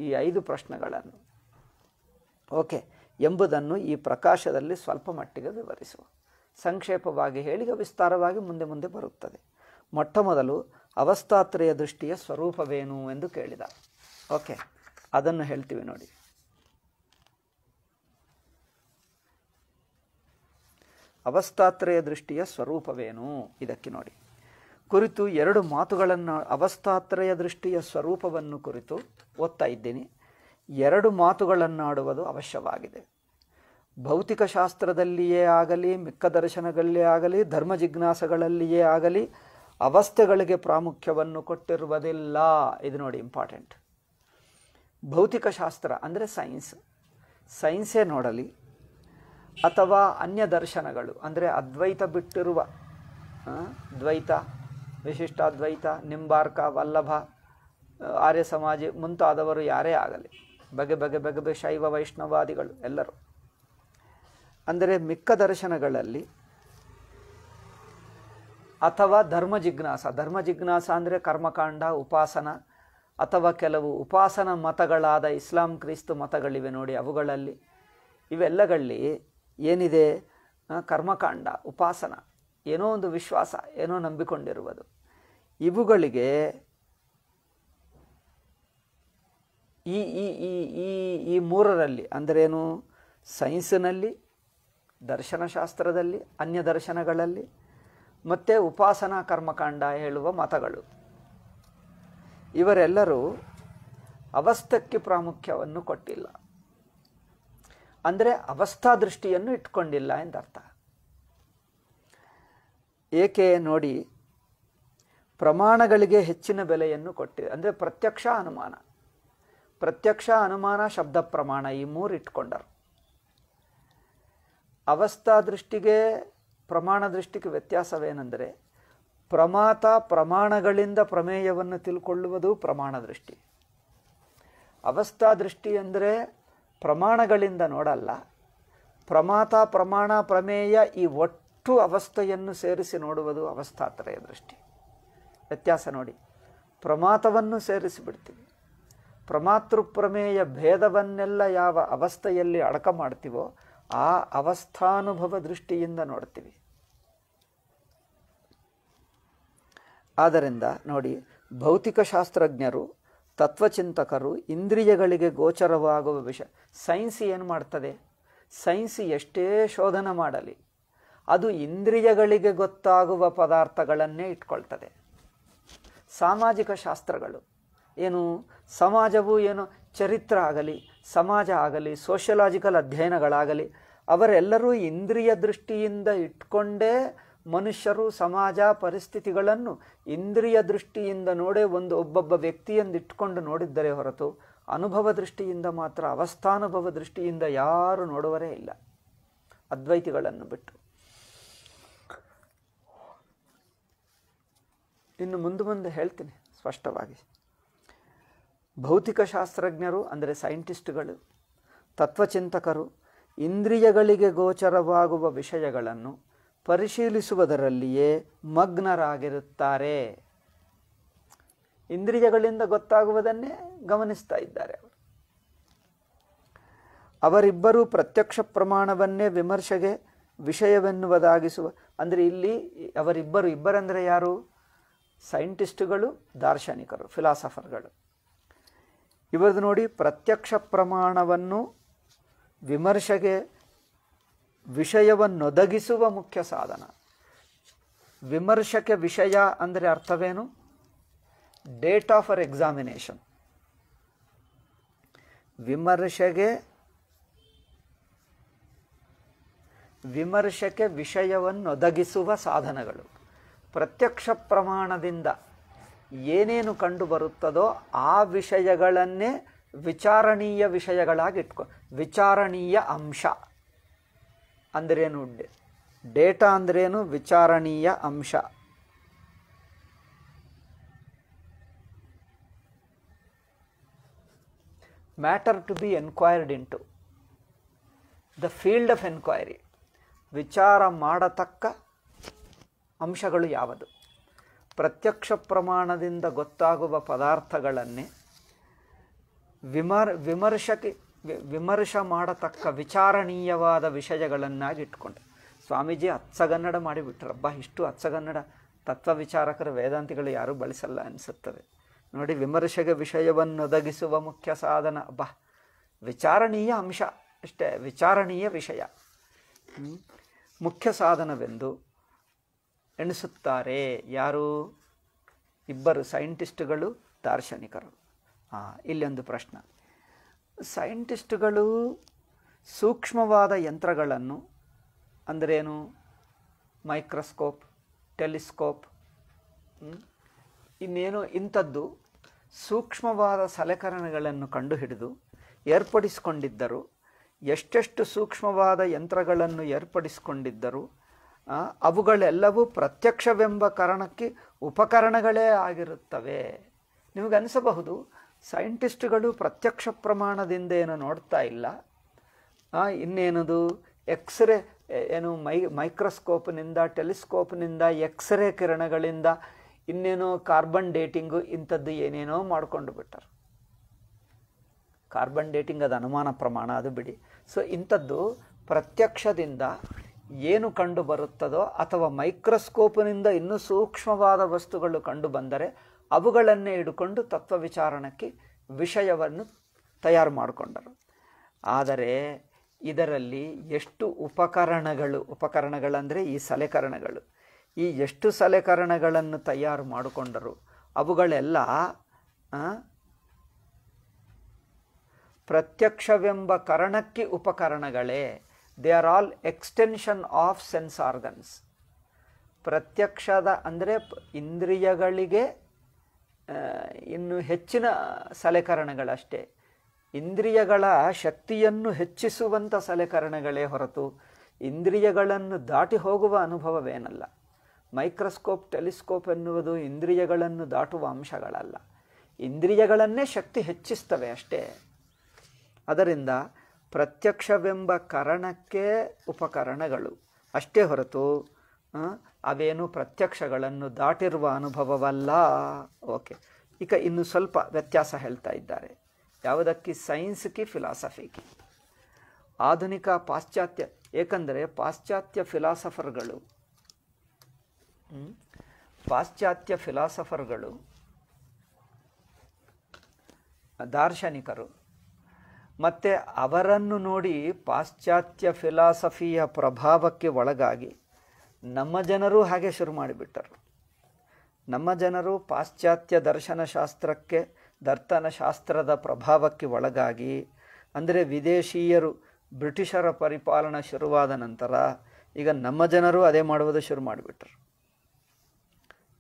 ಈ ಐದು ಪ್ರಶ್ನೆಗಳನ್ನು ಓಕೆ ಎಂಬುದನ್ನು ಈ ಪ್ರಕಾಶದಲ್ಲಿ ಸ್ವಲ್ಪ ಮಟ್ಟಿಗೆ ವಿವರಿಸುವ ಸಂಕ್ಷೇಪವಾಗಿ ಹೇಳಿ ವಿಸ್ತಾರವಾಗಿ ಮುಂದೆ ಮುಂದೆ ಬರುತ್ತದೆ ಮೊಟ್ಟಮೊದಲು ಅವಸ್ಥಾತ್ರೆಯ ದೃಷ್ಟಿಯ ಸ್ವರೂಪವೇನು ಎಂದು ಕೇಳಿದ ಓಕೆ ಅದನ್ನು ಹೇಳ್ತೀವಿ ನೋಡಿ ಅವಸ್ಥಾತ್ರೆಯ ದೃಷ್ಟಿಯ ಸ್ವರೂಪವೇನು ಇದಕ್ಕೆ ನೋಡಿ ಕುರಿತು ಎರಡು ಮಾತುಗಳನ್ನು ಅವಸ್ಥಾತ್ರಯ ದೃಷ್ಟಿಯ ಸ್ವರೂಪವನ್ನು ಕುರಿತು ಓದ್ತಾ ಇದ್ದೀನಿ ಎರಡು ಮಾತುಗಳನ್ನಾಡುವುದು ಅವಶ್ಯವಾಗಿದೆ ಭೌತಿಕ ಶಾಸ್ತ್ರದಲ್ಲಿಯೇ ಆಗಲಿ ಮಿಕ್ಕ ದರ್ಶನಗಳಲ್ಲಿ ಆಗಲಿ ಧರ್ಮ ಜಿಜ್ಞಾಸಗಳಲ್ಲಿಯೇ ಆಗಲಿ ಅವಸ್ಥೆಗಳಿಗೆ ಪ್ರಾಮುಖ್ಯವನ್ನು ಕೊಟ್ಟಿರುವುದಿಲ್ಲ ಇದು ನೋಡಿ ಇಂಪಾರ್ಟೆಂಟ್ ಭೌತಿಕ ಶಾಸ್ತ್ರ ಅಂದರೆ ಸೈನ್ಸ್ ಸೈನ್ಸೇ ನೋಡಲಿ ಅಥವಾ ಅನ್ಯ ದರ್ಶನಗಳು ಅಂದರೆ ಅದ್ವೈತ ಬಿಟ್ಟಿರುವ ದ್ವೈತ ವಿಶಿಷ್ಟಾದ್ವೈತ ನಿಂಬಾರ್ಕ ವಲ್ಲಭ ಆರ್ಯ ಸಮಾಜಿ ಮುಂತಾದವರು ಯಾರೇ ಆಗಲಿ ಬಗೆ ಬಗೆ ಬಗೆ ಬಗೆ ಶೈವ ವೈಷ್ಣವಾದಿಗಳು ಎಲ್ಲರೂ ಅಂದರೆ ಮಿಕ್ಕ ದರ್ಶನಗಳಲ್ಲಿ ಅಥವಾ ಧರ್ಮ ಜಿಜ್ಞಾಸ ಧರ್ಮ ಜಿಜ್ಞಾಸ ಅಂದರೆ ಕರ್ಮಕಾಂಡ ಉಪಾಸನ ಅಥವಾ ಕೆಲವು ಉಪಾಸನ ಮತಗಳಾದ ಇಸ್ಲಾಂ ಕ್ರಿಸ್ತು ಮತಗಳಿವೆ ನೋಡಿ ಅವುಗಳಲ್ಲಿ ಇವೆಲ್ಲಗಳಲ್ಲಿ ಏನಿದೆ ಕರ್ಮಕಾಂಡ ಉಪಾಸನ ಏನೋ ಒಂದು ವಿಶ್ವಾಸ ಏನೋ ನಂಬಿಕೊಂಡಿರುವುದು ಇವುಗಳಿಗೆ ಈ ಈ ಈ ಈ ಈ ಮೂರರಲ್ಲಿ ಅಂದರೇನು ಸೈನ್ಸ್ನಲ್ಲಿ ದರ್ಶನಶಾಸ್ತ್ರದಲ್ಲಿ ಅನ್ಯ ದರ್ಶನಗಳಲ್ಲಿ ಮತ್ತು ಉಪಾಸನಾ ಕರ್ಮಕಾಂಡ ಹೇಳುವ ಮತಗಳು ಇವರೆಲ್ಲರೂ ಅವಸ್ಥಕ್ಕೆ ಪ್ರಾಮುಖ್ಯವನ್ನು ಕೊಟ್ಟಿಲ್ಲ ಅಂದರೆ ಅವಸ್ಥಾ ದೃಷ್ಟಿಯನ್ನು ಇಟ್ಕೊಂಡಿಲ್ಲ ಎಂದರ್ಥ ಏಕೆ ನೋಡಿ ಪ್ರಮಾಣಗಳಿಗೆ ಹೆಚ್ಚಿನ ಬೆಲೆಯನ್ನು ಕೊಟ್ಟಿದೆ ಅಂದರೆ ಪ್ರತ್ಯಕ್ಷ ಅನುಮಾನ ಪ್ರತ್ಯಕ್ಷ ಅನುಮಾನ ಶಬ್ದ ಪ್ರಮಾಣ ಈ ಮೂರು ಇಟ್ಕೊಂಡರು ಅವಸ್ಥಾ ದೃಷ್ಟಿಗೆ ಪ್ರಮಾಣ ದೃಷ್ಟಿಗೆ ವ್ಯತ್ಯಾಸವೇನೆಂದರೆ ಪ್ರಮಾತ ಪ್ರಮಾಣಗಳಿಂದ ಪ್ರಮೇಯವನ್ನು ತಿಳ್ಕೊಳ್ಳುವುದು ಪ್ರಮಾಣ ದೃಷ್ಟಿ ಅವಸ್ಥಾ ದೃಷ್ಟಿ ಅಂದರೆ ಪ್ರಮಾಣಗಳಿಂದ ನೋಡಲ್ಲ ಪ್ರಮಾತ ಪ್ರಮಾಣ ಪ್ರಮೇಯ ಈ ಒಟ್ಟು ಅವಸ್ಥೆಯನ್ನು ಸೇರಿಸಿ ನೋಡುವುದು ಅವಸ್ಥಾತ್ರಯ ದೃಷ್ಟಿ ವ್ಯತ್ಯಾಸ ನೋಡಿ ಪ್ರಮಾತವನ್ನು ಸೇರಿಸಿಬಿಡ್ತೀವಿ ಪ್ರಮಾತೃಪ್ರಮೇಯ ಭೇದವನ್ನೆಲ್ಲ ಯಾವ ಅವಸ್ಥೆಯಲ್ಲಿ ಅಡಕ ಮಾಡ್ತೀವೋ ಆ ಅವಸ್ಥಾನುಭವ ದೃಷ್ಟಿಯಿಂದ ನೋಡ್ತೀವಿ ಆದ್ದರಿಂದ ನೋಡಿ ಭೌತಿಕ ಶಾಸ್ತ್ರಜ್ಞರು ತತ್ವಚಿಂತಕರು ಇಂದ್ರಿಯಗಳಿಗೆ ಗೋಚರವಾಗುವ ವಿಷಯ ಸೈನ್ಸ್ ಏನು ಮಾಡ್ತದೆ ಸೈನ್ಸ್ ಎಷ್ಟೇ ಶೋಧನೆ ಮಾಡಲಿ ಅದು ಇಂದ್ರಿಯಗಳಿಗೆ ಗೊತ್ತಾಗುವ ಪದಾರ್ಥಗಳನ್ನೇ ಇಟ್ಕೊಳ್ತದೆ ಸಾಮಾಜಿಕ ಶಾಸ್ತ್ರಗಳು ಏನು ಸಮಾಜವು ಏನು ಚರಿತ್ರ ಆಗಲಿ ಸಮಾಜ ಆಗಲಿ ಸೋಷಿಯಲಾಜಿಕಲ್ ಅಧ್ಯಯನಗಳಾಗಲಿ ಅವರೆಲ್ಲರೂ ಇಂದ್ರಿಯ ದೃಷ್ಟಿಯಿಂದ ಇಟ್ಕೊಂಡೇ ಮನುಷ್ಯರು ಸಮಾಜ ಪರಿಸ್ಥಿತಿಗಳನ್ನು ಇಂದ್ರಿಯ ದೃಷ್ಟಿಯಿಂದ ನೋಡೇ ಒಂದು ಒಬ್ಬೊಬ್ಬ ವ್ಯಕ್ತಿಯೊಂದು ಇಟ್ಕೊಂಡು ನೋಡಿದ್ದರೆ ಹೊರತು ಅನುಭವ ದೃಷ್ಟಿಯಿಂದ ಮಾತ್ರ ಅವಸ್ಥಾನುಭವ ದೃಷ್ಟಿಯಿಂದ ಯಾರು ನೋಡುವರೇ ಇಲ್ಲ ಅದ್ವೈತಿಗಳನ್ನು ಬಿಟ್ಟು ಇನ್ನು ಮುಂದೆ ಮುಂದೆ ಹೇಳ್ತೀನಿ ಸ್ಪಷ್ಟವಾಗಿ ಭೌತಿಕ ಶಾಸ್ತ್ರಜ್ಞರು ಅಂದರೆ ಸೈಂಟಿಸ್ಟ್ಗಳು ತತ್ವಚಿಂತಕರು ಇಂದ್ರಿಯಗಳಿಗೆ ಗೋಚರವಾಗುವ ವಿಷಯಗಳನ್ನು ಪರಿಶೀಲಿಸುವುದರಲ್ಲಿಯೇ ಮಗ್ನರಾಗಿರುತ್ತಾರೆ ಇಂದ್ರಿಯಗಳಿಂದ ಗೊತ್ತಾಗುವುದನ್ನೇ ಗಮನಿಸ್ತಾ ಇದ್ದಾರೆ ಅವರು ಅವರಿಬ್ಬರೂ ಪ್ರತ್ಯಕ್ಷ ಪ್ರಮಾಣವನ್ನೇ ವಿಮರ್ಶೆಗೆ ವಿಷಯವೆನ್ನುವುದಾಗಿಸುವ ಅಂದರೆ ಇಲ್ಲಿ ಅವರಿಬ್ಬರು ಇಬ್ಬರಂದರೆ ಯಾರು ಸೈಂಟಿಸ್ಟ್ಗಳು ದಾರ್ಶನಿಕರು ಫಿಲಾಸಫರ್ಗಳು ಇವರದು ನೋಡಿ ಪ್ರತ್ಯಕ್ಷ ಪ್ರಮಾಣವನ್ನು ವಿಮರ್ಶೆಗೆ ವಿಷಯವನ್ನೊದಗಿಸುವ ಮುಖ್ಯ ಸಾಧನ ವಿಮರ್ಶಕ ವಿಷಯ ಅಂದರೆ ಅರ್ಥವೇನು ಡೇಟ್ ಆಫ್ ಅರ್ ಎಕ್ಸಾಮಿನೇಷನ್ ವಿಮರ್ಶೆಗೆ ವಿಮರ್ಶಕ್ಕೆ ವಿಷಯವನ್ನೊದಗಿಸುವ ಸಾಧನಗಳು ಪ್ರತ್ಯಕ್ಷ ಪ್ರಮಾಣದಿಂದ ಏನೇನು ಕಂಡು ಬರುತ್ತದೋ ಆ ವಿಷಯಗಳನ್ನೇ ವಿಚಾರಣೀಯ ವಿಷಯಗಳಾಗಿ ಇಟ್ಕೊ ವಿಚಾರಣೀಯ ಅಂಶ ಅಂದ್ರೇನು ಡೇಟಾ ಅಂದ್ರೇನು ವಿಚಾರಣೀಯ ಅಂಶ matter to be enquired into the field of enquiry ವಿಚಾರ ಮಾಡತಕ್ಕ ಅಂಶಗಳು ಯಾವುದು ಪ್ರತ್ಯಕ್ಷ ಪ್ರಮಾಣದಿಂದ ಗೊತ್ತಾಗುವ ಪದಾರ್ಥಗಳನ್ನೇ ವಿಮರ್ ವಿಮರ್ಶಕ್ಕೆ ವಿಮರ್ಶ ಮಾಡತಕ್ಕ ವಿಚಾರಣೀಯವಾದ ವಿಷಯಗಳನ್ನಾಗಿ ಇಟ್ಕೊಂಡು ಸ್ವಾಮೀಜಿ ಅಚ್ಚಗನ್ನಡ ಮಾಡಿಬಿಟ್ರಬ್ಬ ಇಷ್ಟು ಅಚ್ಚಗನ್ನಡ ತತ್ವ ವಿಚಾರಕರ ವೇದಾಂತಿಗಳು ಯಾರೂ ಬಳಸಲ್ಲ ಅನಿಸುತ್ತದೆ ನೋಡಿ ವಿಮರ್ಶೆಗೆ ವಿಷಯವನ್ನೊದಗಿಸುವ ಮುಖ್ಯ ಸಾಧನ ಅಬ್ಬ ವಿಚಾರಣೀಯ ಅಂಶ ಅಷ್ಟೇ ವಿಚಾರಣೀಯ ವಿಷಯ ಮುಖ್ಯ ಸಾಧನವೆಂದು ಎಣಿಸುತ್ತಾರೆ ಯಾರು ಇಬ್ಬರು ಸೈಂಟಿಸ್ಟ್ಗಳು ದಾರ್ಶನಿಕರು ಹಾಂ ಇಲ್ಲೊಂದು ಪ್ರಶ್ನೆ ಸೈಂಟಿಸ್ಟ್ಗಳು ಸೂಕ್ಷ್ಮವಾದ ಯಂತ್ರಗಳನ್ನು ಅಂದ್ರೇನು ಮೈಕ್ರೋಸ್ಕೋಪ್ ಟೆಲಿಸ್ಕೋಪ್ ಇನ್ನೇನು ಇಂಥದ್ದು ಸೂಕ್ಷ್ಮವಾದ ಸಲಕರಣೆಗಳನ್ನು ಕಂಡುಹಿಡಿದು ಏರ್ಪಡಿಸಿಕೊಂಡಿದ್ದರು ಎಷ್ಟೆಷ್ಟು ಸೂಕ್ಷ್ಮವಾದ ಯಂತ್ರಗಳನ್ನು ಏರ್ಪಡಿಸಿಕೊಂಡಿದ್ದರು ಅವುಗಳೆಲ್ಲವೂ ಪ್ರತ್ಯಕ್ಷವೆಂಬ ಕಾರಣಕ್ಕೆ ಉಪಕರಣಗಳೇ ಆಗಿರುತ್ತವೆ ನಿಮಗನಿಸಬಹುದು ಸೈಂಟಿಸ್ಟ್ಗಳು ಪ್ರತ್ಯಕ್ಷ ಪ್ರಮಾಣದಿಂದ ಏನು ನೋಡ್ತಾ ಇಲ್ಲ ಇನ್ನೇನದು ಎಕ್ಸ್ರೇ ಏನು ಮೈ ಮೈಕ್ರೋಸ್ಕೋಪ್ನಿಂದ ಟೆಲಿಸ್ಕೋಪ್ನಿಂದ ಎಕ್ಸ್ರೇ ಕಿರಣಗಳಿಂದ ಇನ್ನೇನೋ ಕಾರ್ಬನ್ ಡೇಟಿಂಗು ಇಂಥದ್ದು ಏನೇನೋ ಮಾಡಿಕೊಂಡು ಬಿಟ್ಟರು ಕಾರ್ಬನ್ ಡೇಟಿಂಗ್ ಅದು ಅನುಮಾನ ಪ್ರಮಾಣ ಅದು ಬಿಡಿ ಸೊ ಇಂಥದ್ದು ಪ್ರತ್ಯಕ್ಷದಿಂದ ಏನು ಕಂಡು ಬರುತ್ತದೋ ಅಥವಾ ಮೈಕ್ರೋಸ್ಕೋಪ್ನಿಂದ ಇನ್ನೂ ಸೂಕ್ಷ್ಮವಾದ ವಸ್ತುಗಳು ಕಂಡು ಬಂದರೆ ಅವುಗಳನ್ನೇ ಹಿಡ್ಕೊಂಡು ತತ್ವ ವಿಚಾರಣಕ್ಕೆ ವಿಷಯವನ್ನು ತಯಾರು ಮಾಡಿಕೊಂಡರು ಆದರೆ ಇದರಲ್ಲಿ ಎಷ್ಟು ಉಪಕರಣಗಳು ಉಪಕರಣಗಳಂದರೆ ಈ ಸಲಕರಣಗಳು ಈ ಎಷ್ಟು ಸಲಕರಣೆಗಳನ್ನು ತಯಾರು ಮಾಡಿಕೊಂಡರು ಅವುಗಳೆಲ್ಲ ಪ್ರತ್ಯಕ್ಷವೆಂಬ ಕರಣಕ್ಕೆ ಉಪಕರಣಗಳೇ they are all extension of sense organs ಪ್ರತ್ಯಕ್ಷದ ಅಂದರೆ ಇಂದ್ರಿಯಗಳಿಗೆ ಇನ್ನು ಹೆಚ್ಚಿನ ಸಲಕರಣೆಗಳಷ್ಟೇ ಇಂದ್ರಿಯಗಳ ಶಕ್ತಿಯನ್ನು ಹೆಚ್ಚಿಸುವಂಥ ಸಲಕರಣೆಗಳೇ ಹೊರತು ಇಂದ್ರಿಯಗಳನ್ನು ದಾಟಿ ಹೋಗುವ ಅನುಭವವೇನಲ್ಲ ಮೈಕ್ರೋಸ್ಕೋಪ್ ಟೆಲಿಸ್ಕೋಪ್ ಎನ್ನುವುದು ಇಂದ್ರಿಯಗಳನ್ನು ದಾಟುವ ಅಂಶಗಳಲ್ಲ ಇಂದ್ರಿಯಗಳನ್ನೇ ಶಕ್ತಿ ಹೆಚ್ಚಿಸ್ತವೆ ಅಷ್ಟೇ ಅದರಿಂದ ಪ್ರತ್ಯಕ್ಷವೆಂಬ ಕರಣಕ್ಕೆ ಉಪಕರಣಗಳು ಅಷ್ಟೇ ಹೊರತು ಅವೇನು ಪ್ರತ್ಯಕ್ಷಗಳನ್ನು ದಾಟಿರುವ ಅನುಭವವಲ್ಲ ಓಕೆ ಈಗ ಇನ್ನು ಸ್ವಲ್ಪ ವ್ಯತ್ಯಾಸ ಹೇಳ್ತಾ ಇದ್ದಾರೆ ಯಾವುದಕ್ಕೆ ಸೈನ್ಸ್ಗೆ ಫಿಲಾಸಫಿಗೆ ಆಧುನಿಕ ಪಾಶ್ಚಾತ್ಯ ಏಕೆಂದರೆ ಪಾಶ್ಚಾತ್ಯ ಫಿಲಾಸಫರ್ಗಳು ಪಾಶ್ಚಾತ್ಯ ಫಿಲಾಸಫರ್ಗಳು ದಾರ್ಶನಿಕರು ಮತ್ತು ಅವರನ್ನು ನೋಡಿ ಪಾಶ್ಚಾತ್ಯ ಫಿಲಾಸಫಿಯ ಪ್ರಭಾವಕ್ಕೆ ಒಳಗಾಗಿ ನಮ್ಮ ಜನರು ಹಾಗೆ ಶುರು ಮಾಡಿಬಿಟ್ಟರು ನಮ್ಮ ಜನರು ಪಾಶ್ಚಾತ್ಯ ದರ್ಶನಶಾಸ್ತ್ರಕ್ಕೆ ದರ್ತನಶಾಸ್ತ್ರದ ಪ್ರಭಾವಕ್ಕೆ ಒಳಗಾಗಿ ಅಂದರೆ ವಿದೇಶೀಯರು ಬ್ರಿಟಿಷರ ಪರಿಪಾಲನೆ ಶುರುವಾದ ನಂತರ ಈಗ ನಮ್ಮ ಜನರು ಅದೇ ಮಾಡುವುದು ಶುರು ಮಾಡಿಬಿಟ್ರು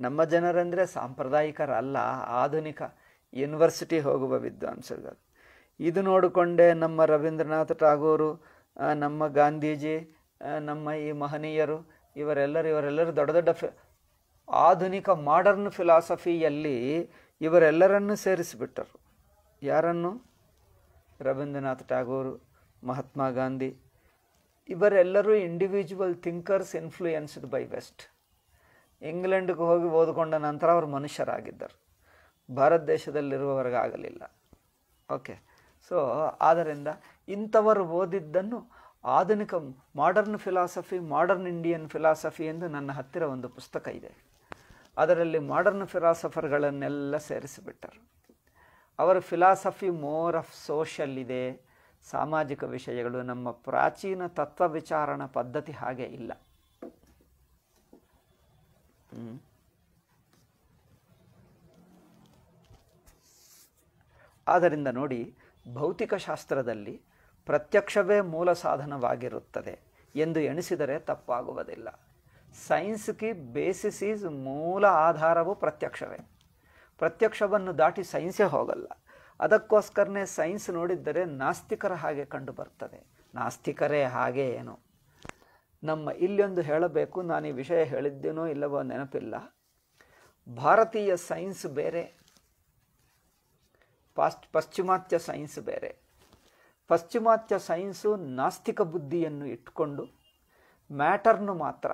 ನಮ್ಮ ಜನರಂದರೆ ಸಾಂಪ್ರದಾಯಿಕರಲ್ಲ ಆಧುನಿಕ ಯೂನಿವರ್ಸಿಟಿ ಹೋಗುವ ವಿದ್ವಾಂಸರು ಇದು ನೋಡಿಕೊಂಡೇ ನಮ್ಮ ರವೀಂದ್ರನಾಥ ಟಾಗೋರು ನಮ್ಮ ಗಾಂಧೀಜಿ ನಮ್ಮ ಈ ಮಹನೀಯರು ಇವರೆಲ್ಲರೂ ಇವರೆಲ್ಲರೂ ದೊಡ್ಡ ದೊಡ್ಡ ಫಿ ಆಧುನಿಕ ಮಾಡರ್ನ್ ಫಿಲಾಸಫಿಯಲ್ಲಿ ಇವರೆಲ್ಲರನ್ನು ಸೇರಿಸಿಬಿಟ್ಟರು ಯಾರನ್ನು ರವೀಂದ್ರನಾಥ್ ಟಾಗೋರು ಮಹಾತ್ಮ ಗಾಂಧಿ ಇವರೆಲ್ಲರೂ individual thinkers influenced by west ಇಂಗ್ಲೆಂಡ್ಗೆ ಹೋಗಿ ಓದಿಕೊಂಡ ನಂತರ ಅವರು ಮನುಷ್ಯರಾಗಿದ್ದರು ಭಾರತ ದೇಶದಲ್ಲಿರುವವರೆಗಾಗಲಿಲ್ಲ ಓಕೆ ಸೊ ಆದ್ದರಿಂದ ಇಂಥವರು ಓದಿದ್ದನ್ನು ಆಧುನಿಕ modern philosophy modern Indian philosophy ಎಂದು ನನ್ನ ಹತ್ತಿರ ಒಂದು ಪುಸ್ತಕ ಇದೆ ಅದರಲ್ಲಿ ಮಾಡರ್ನ್ ಫಿಲಾಸಫರ್ಗಳನ್ನೆಲ್ಲ ಸೇರಿಸಿಬಿಟ್ಟರು ಅವರ ಫಿಲಾಸಫಿ ಮೋರ್ ಆಫ್ ಸೋಷಲ್ ಇದೆ ಸಾಮಾಜಿಕ ವಿಷಯಗಳು ನಮ್ಮ ಪ್ರಾಚೀನ ತತ್ವ ವಿಚಾರಣ ಪದ್ಧತಿ ಹಾಗೆ ಇಲ್ಲ ಆದ್ದರಿಂದ ನೋಡಿ ಭೌತಿಕ ಶಾಸ್ತ್ರದಲ್ಲಿ ಪ್ರತ್ಯಕ್ಷವೇ ಮೂಲ ಸಾಧನವಾಗಿರುತ್ತದೆ ಎಂದು ಎಣಿಸಿದರೆ ತಪ್ಪಾಗುವುದಿಲ್ಲ ಸೈನ್ಸ್ಗೆ ಬೇಸಿಸ್ ಈಸ್ ಮೂಲ ಆಧಾರವು ಪ್ರತ್ಯಕ್ಷವೇ ಪ್ರತ್ಯಕ್ಷವನ್ನು ದಾಟಿ ಸೈನ್ಸೇ ಹೋಗಲ್ಲ ಅದಕ್ಕೋಸ್ಕರನೇ ಸೈನ್ಸ್ ನೋಡಿದ್ದರೆ ನಾಸ್ತಿಕರ ಹಾಗೆ ಕಂಡು ಬರ್ತದೆ ನಾಸ್ತಿಕರೇ ಹಾಗೆ ಏನು ನಮ್ಮ ಇಲ್ಲೊಂದು ಹೇಳಬೇಕು ನಾನು ಈ ವಿಷಯ ಹೇಳಿದ್ದೇನೋ ಇಲ್ಲವೋ ನೆನಪಿಲ್ಲ ಭಾರತೀಯ ಸೈನ್ಸ್ ಬೇರೆ ಪಾಶ್ ಪಶ್ಚಿಮಾತ್ಯ ಸೈನ್ಸ್ ಬೇರೆ ಪಶ್ಚಿಮಾತ್ಯ ಸೈನ್ಸು ನಾಸ್ತಿಕ ಬುದ್ಧಿಯನ್ನು ಇಟ್ಟುಕೊಂಡು ಮ್ಯಾಟರ್ನು ಮಾತ್ರ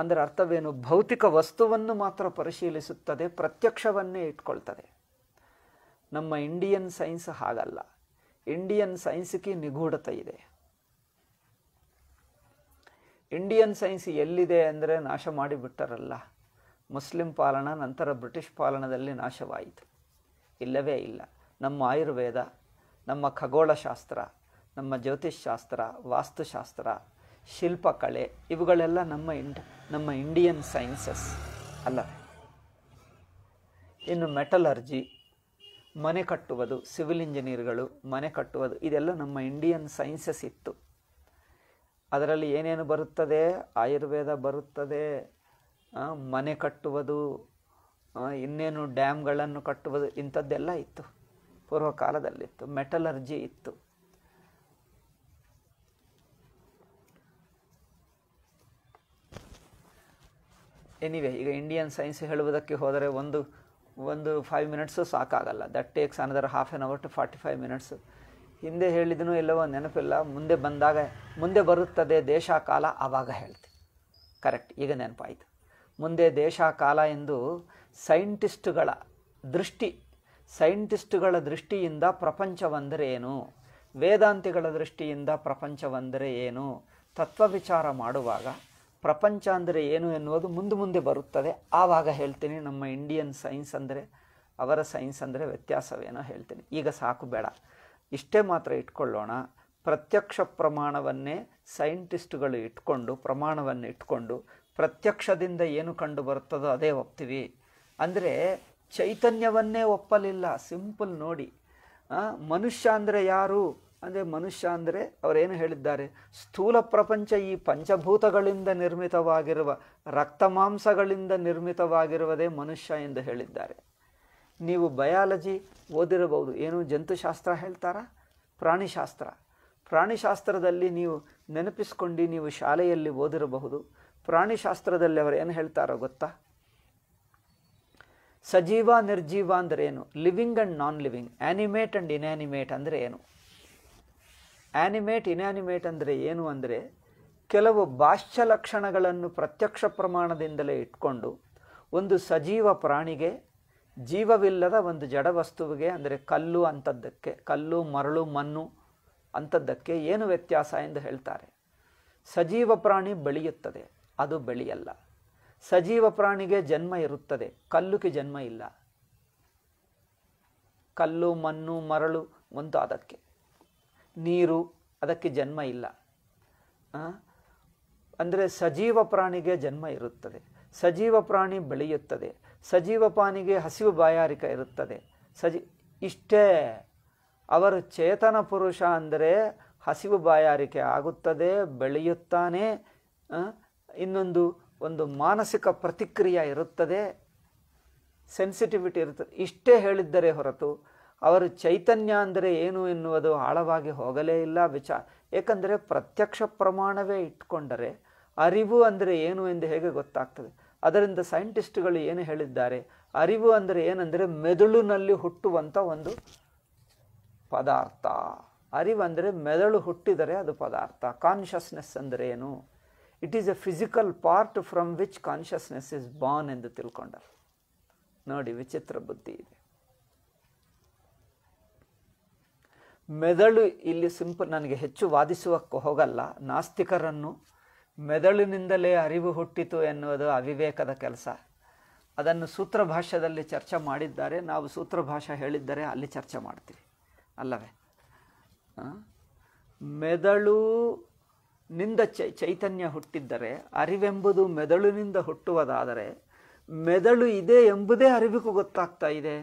ಅಂದರೆ ಅರ್ಥವೇನು ಭೌತಿಕ ವಸ್ತುವನ್ನು ಮಾತ್ರ ಪರಿಶೀಲಿಸುತ್ತದೆ ಪ್ರತ್ಯಕ್ಷವನ್ನೇ ಇಟ್ಕೊಳ್ತದೆ ನಮ್ಮ ಇಂಡಿಯನ್ ಸೈನ್ಸ್ ಹಾಗಲ್ಲ ಇಂಡಿಯನ್ ಸೈನ್ಸ್ಗೆ ನಿಗೂಢತೆ ಇದೆ ಇಂಡಿಯನ್ ಸೈನ್ಸ್ ಎಲ್ಲಿದೆ ಅಂದರೆ ನಾಶ ಮಾಡಿಬಿಟ್ಟರಲ್ಲ ಮುಸ್ಲಿಂ ಪಾಲನ ನಂತರ ಬ್ರಿಟಿಷ್ ಪಾಲನದಲ್ಲಿ ನಾಶವಾಯಿತು ಇಲ್ಲವೇ ಇಲ್ಲ ನಮ್ಮ ಆಯುರ್ವೇದ ನಮ್ಮ ಖಗೋಳಶಾಸ್ತ್ರ ನಮ್ಮ ಜ್ಯೋತಿಷಾಸ್ತ್ರ ವಾಸ್ತುಶಾಸ್ತ್ರ ಶಿಲ್ಪಕಲೆ ಇವುಗಳೆಲ್ಲ ನಮ್ಮ ಇಂಡ್ ನಮ್ಮ ಇಂಡಿಯನ್ ಸೈನ್ಸಸ್ ಅಲ್ಲ ಇನ್ನು ಮೆಟಲರ್ಜಿ ಮನೆ ಕಟ್ಟುವುದು ಸಿವಿಲ್ ಇಂಜಿನಿಯರ್ಗಳು ಮನೆ ಕಟ್ಟುವುದು ಇದೆಲ್ಲ ನಮ್ಮ ಇಂಡಿಯನ್ ಸೈನ್ಸಸ್ ಇತ್ತು ಅದರಲ್ಲಿ ಏನೇನು ಬರುತ್ತದೆ ಆಯುರ್ವೇದ ಬರುತ್ತದೆ ಮನೆ ಕಟ್ಟುವುದು ಇನ್ನೇನು ಡ್ಯಾಮ್ಗಳನ್ನು ಕಟ್ಟುವುದು ಇಂಥದ್ದೆಲ್ಲ ಇತ್ತು ಪೂರ್ವಕಾಲದಲ್ಲಿತ್ತು ಮೆಟಲರ್ಜಿ ಇತ್ತು ಎನಿವೆ ಈಗ ಇಂಡಿಯನ್ ಸೈನ್ಸ್ ಹೇಳುವುದಕ್ಕೆ ಹೋದರೆ ಒಂದು ಒಂದು ಫೈವ್ ಮಿನಿಟ್ಸು ಸಾಕಾಗಲ್ಲ that takes another half an hour to forty five minutes ಹಿಂದೆ ಹೇಳಿದನು ಎಲ್ಲವೋ ನೆನಪಿಲ್ಲ ಮುಂದೆ ಬಂದಾಗ ಮುಂದೆ ಬರುತ್ತದೆ ದೇಶ ಕಾಲ ಆವಾಗ ಹೇಳ್ತೀವಿ ಕರೆಕ್ಟ್ ಈಗ ನೆನಪಾಯಿತು ಮುಂದೆ ದೇಶ ಕಾಲ ಎಂದು ಸೈಂಟಿಸ್ಟ್ಗಳ ದೃಷ್ಟಿ ಸೈಂಟಿಸ್ಟ್ಗಳ ದೃಷ್ಟಿಯಿಂದ ಪ್ರಪಂಚವೆಂದರೆ ಏನು ವೇದಾಂತಿಗಳ ದೃಷ್ಟಿಯಿಂದ ಪ್ರಪಂಚವೆಂದರೆ ಏನು ತತ್ವ ವಿಚಾರ ಮಾಡುವಾಗ ಪ್ರಪಂಚ ಅಂದರೆ ಏನು ಎನ್ನುವುದು ಮುಂದೆ ಮುಂದೆ ಬರುತ್ತದೆ ಆವಾಗ ಹೇಳ್ತೀನಿ ನಮ್ಮ ಇಂಡಿಯನ್ ಸೈನ್ಸ್ ಅಂದರೆ ಅವರ ಸೈನ್ಸ್ ಅಂದರೆ ವ್ಯತ್ಯಾಸವೇನೋ ಹೇಳ್ತೀನಿ ಈಗ ಸಾಕು ಬೇಡ ಇಷ್ಟೇ ಮಾತ್ರ ಇಟ್ಕೊಳ್ಳೋಣ ಪ್ರತ್ಯಕ್ಷ ಪ್ರಮಾಣವನ್ನೇ ಸೈಂಟಿಸ್ಟ್ಗಳು ಇಟ್ಕೊಂಡು ಪ್ರಮಾಣವನ್ನು ಇಟ್ಕೊಂಡು ಪ್ರತ್ಯಕ್ಷದಿಂದ ಏನು ಕಂಡು ಬರುತ್ತದೋ ಅದೇ ಒಪ್ತೀವಿ ಅಂದರೆ ಚೈತನ್ಯವನ್ನೇ ಒಪ್ಪಲಿಲ್ಲ ಸಿಂಪಲ್ ನೋಡಿ ಮನುಷ್ಯ ಅಂದರೆ ಯಾರು ಅಂದರೆ ಮನುಷ್ಯ ಅಂದರೆ ಅವರೇನು ಹೇಳಿದ್ದಾರೆ ಸ್ಥೂಲ ಪ್ರಪಂಚ ಈ ಪಂಚಭೂತಗಳಿಂದ ನಿರ್ಮಿತವಾಗಿರುವ ರಕ್ತ ಮಾಂಸಗಳಿಂದ ನಿರ್ಮಿತವಾಗಿರುವುದೇ ಮನುಷ್ಯ ಎಂದು ಹೇಳಿದ್ದಾರೆ ನೀವು ಬಯಾಲಜಿ ಓದಿರಬಹುದು ಏನು ಜಂತುಶಾಸ್ತ್ರ ಹೇಳ್ತಾರಾ ಪ್ರಾಣಿಶಾಸ್ತ್ರ ಪ್ರಾಣಿಶಾಸ್ತ್ರದಲ್ಲಿ ನೀವು ನೆನಪಿಸ್ಕೊಂಡು ನೀವು ಶಾಲೆಯಲ್ಲಿ ಓದಿರಬಹುದು ಪ್ರಾಣಿಶಾಸ್ತ್ರದಲ್ಲಿ ಅವರು ಏನು ಹೇಳ್ತಾರೋ ಗೊತ್ತಾ ಸಜೀವ ನಿರ್ಜೀವ ಅಂದರೆ ಏನು living and non living animate and inanimate ಅಂದರೆ ಏನು ಆ್ಯನಿಮೇಟ್ ಇನ್ಯಾನಿಮೇಟ್ ಅಂದರೆ ಏನು ಅಂದರೆ ಕೆಲವು ಬಾಹ್ಯ ಲಕ್ಷಣಗಳನ್ನು ಪ್ರತ್ಯಕ್ಷ ಪ್ರಮಾಣದಿಂದಲೇ ಇಟ್ಕೊಂಡು ಒಂದು ಸಜೀವ ಪ್ರಾಣಿಗೆ ಜೀವವಿಲ್ಲದ ಒಂದು ಜಡ ವಸ್ತುವಿಗೆ ಅಂದರೆ ಕಲ್ಲು ಅಂಥದ್ದಕ್ಕೆ ಕಲ್ಲು ಮರಳು ಮಣ್ಣು ಅಂಥದ್ದಕ್ಕೆ ಏನು ವ್ಯತ್ಯಾಸ ಎಂದು ಹೇಳ್ತಾರೆ ಸಜೀವ ಪ್ರಾಣಿ ಬೆಳೆಯುತ್ತದೆ ಅದು ಬೆಳೆಯಲ್ಲ ಸಜೀವ ಪ್ರಾಣಿಗೆ ಜನ್ಮ ಇರುತ್ತದೆ ಕಲ್ಲುಗೆ ಜನ್ಮ ಇಲ್ಲ ಕಲ್ಲು ಮಣ್ಣು ಮರಳು ಒಂದು ಅದಕ್ಕೆ ನೀರು ಅದಕ್ಕೆ ಜನ್ಮ ಇಲ್ಲ ಅಂದರೆ ಸಜೀವ ಪ್ರಾಣಿಗೆ ಜನ್ಮ ಇರುತ್ತದೆ ಸಜೀವ ಪ್ರಾಣಿ ಬೆಳೆಯುತ್ತದೆ ಸಜೀವ ಪ್ರಾಣಿಗೆ ಹಸಿವು ಬಾಯಾರಿಕೆ ಇರುತ್ತದೆ ಸಜಿ ಇಷ್ಟೇ ಅವರ ಚೇತನ ಪುರುಷ ಅಂದರೆ ಹಸಿವು ಬಾಯಾರಿಕೆ ಆಗುತ್ತದೆ ಬೆಳೆಯುತ್ತಾನೆ ಇನ್ನೊಂದು ಒಂದು ಮಾನಸಿಕ ಪ್ರತಿಕ್ರಿಯೆ ಇರುತ್ತದೆ ಸೆನ್ಸಿಟಿವಿಟಿ ಇರುತ್ತದೆ ಇಷ್ಟೇ ಹೇಳಿದ್ದರೆ ಹೊರತು ಅವರು ಚೈತನ್ಯ ಅಂದರೆ ಏನು ಎನ್ನುವುದು ಆಳವಾಗಿ ಹೋಗಲೇ ಇಲ್ಲ ವಿಚಾರ ಏಕೆಂದರೆ ಪ್ರತ್ಯಕ್ಷ ಪ್ರಮಾಣವೇ ಇಟ್ಕೊಂಡರೆ ಅರಿವು ಅಂದರೆ ಏನು ಎಂದು ಹೇಗೆ ಗೊತ್ತಾಗ್ತದೆ ಅದರಿಂದ ಸೈಂಟಿಸ್ಟ್ಗಳು ಏನು ಹೇಳಿದ್ದಾರೆ ಅರಿವು ಅಂದರೆ ಏನಂದರೆ ಮೆದುಳಿನಲ್ಲಿ ಹುಟ್ಟುವಂಥ ಒಂದು ಪದಾರ್ಥ ಅರಿವು ಅಂದರೆ ಮೆದುಳು ಹುಟ್ಟಿದರೆ ಅದು ಪದಾರ್ಥ ಕಾನ್ಷಿಯಸ್ನೆಸ್ ಅಂದರೆ ಏನು it is a physical part from which consciousness is born ಎಂದು ತಿಳ್ಕೊಂಡರು ನೋಡಿ ವಿಚಿತ್ರ ಬುದ್ಧಿ ಇದೆ ಮೆದುಳು ಇಲ್ಲಿ ಸಿಂಪಲ್ ನನಗೆ ಹೆಚ್ಚು ವಾದಿಸುವಕ್ಕೆ ಹೋಗಲ್ಲ ನಾಸ್ತಿಕರನ್ನು ಮೆದುಳಿನಿಂದಲೇ ಅರಿವು ಹುಟ್ಟಿತು ಎನ್ನುವುದು ಅವಿವೇಕದ ಕೆಲಸ ಅದನ್ನು ಸೂತ್ರ ಭಾಷೆಯಲ್ಲಿ ಚರ್ಚೆ ಮಾಡಿದ್ದಾರೆ ನಾವು ಸೂತ್ರ ಭಾಷೆ ಹೇಳಿದ್ದರೆ ಅಲ್ಲಿ ಚರ್ಚೆ ಮಾಡ್ತೀವಿ ಅಲ್ಲವೇ ಮೆದುಳು ನಿಂದ ಚೈ ಚೈತನ್ಯ ಹುಟ್ಟಿದ್ದರೆ ಅರಿವೆಂಬುದು ಮೆದುಳಿನಿಂದ ಹುಟ್ಟುವುದಾದರೆ ಮೆದುಳು ಇದೆ ಎಂಬುದೇ ಅರಿವಿಗೂ ಗೊತ್ತಾಗ್ತಾ ಇದೆ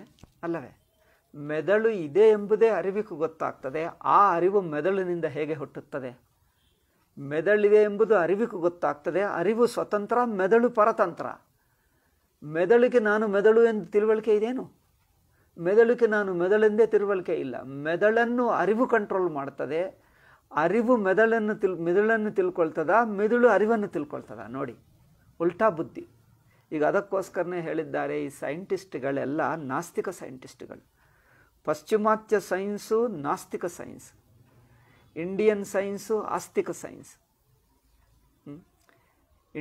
ಅಲ್ಲವೇ ಮೆದುಳು ಇದೆ ಎಂಬುದೇ ಅರಿವಿಗೂ ಗೊತ್ತಾಗ್ತದೆ ಆ ಅರಿವು ಮೆದುಳಿನಿಂದ ಹೇಗೆ ಹುಟ್ಟುತ್ತದೆ ಮೆದುಳಿದೆ ಎಂಬುದು ಅರಿವಿಗೂ ಗೊತ್ತಾಗ್ತದೆ ಅರಿವು ಸ್ವತಂತ್ರ ಮೆದುಳು ಪರತಂತ್ರ ಮೆದುಳಿಗೆ ನಾನು ಮೆದುಳು ಎಂದು ತಿಳುವಳಿಕೆ ಇದೇನು ಮೆದುಳಿಗೆ ನಾನು ಮೆದಳೆಂದೇ ತಿಳುವಳಿಕೆ ಇಲ್ಲ ಮೆದಳನ್ನು ಅರಿವು ಕಂಟ್ರೋಲ್ ಮಾಡ್ತದೆ ಅರಿವು ಮೆದುಳನ್ನು ತಿಳ್ ಮೆದುಳನ್ನು ತಿಳ್ಕೊಳ್ತದ ಮೆದುಳು ಅರಿವನ್ನು ತಿಳ್ಕೊಳ್ತದ ನೋಡಿ ಉಲ್ಟಾ ಬುದ್ಧಿ ಈಗ ಅದಕ್ಕೋಸ್ಕರನೇ ಹೇಳಿದ್ದಾರೆ ಈ ಸೈಂಟಿಸ್ಟ್ಗಳೆಲ್ಲ ನಾಸ್ತಿಕ ಸೈಂಟಿಸ್ಟ್ಗಳು ಪಾಶ್ಚಿಮಾತ್ಯ ಸೈನ್ಸು ನಾಸ್ತಿಕ ಸೈನ್ಸ್ ಇಂಡಿಯನ್ ಸೈನ್ಸು ಆಸ್ತಿಕ ಸೈನ್ಸ್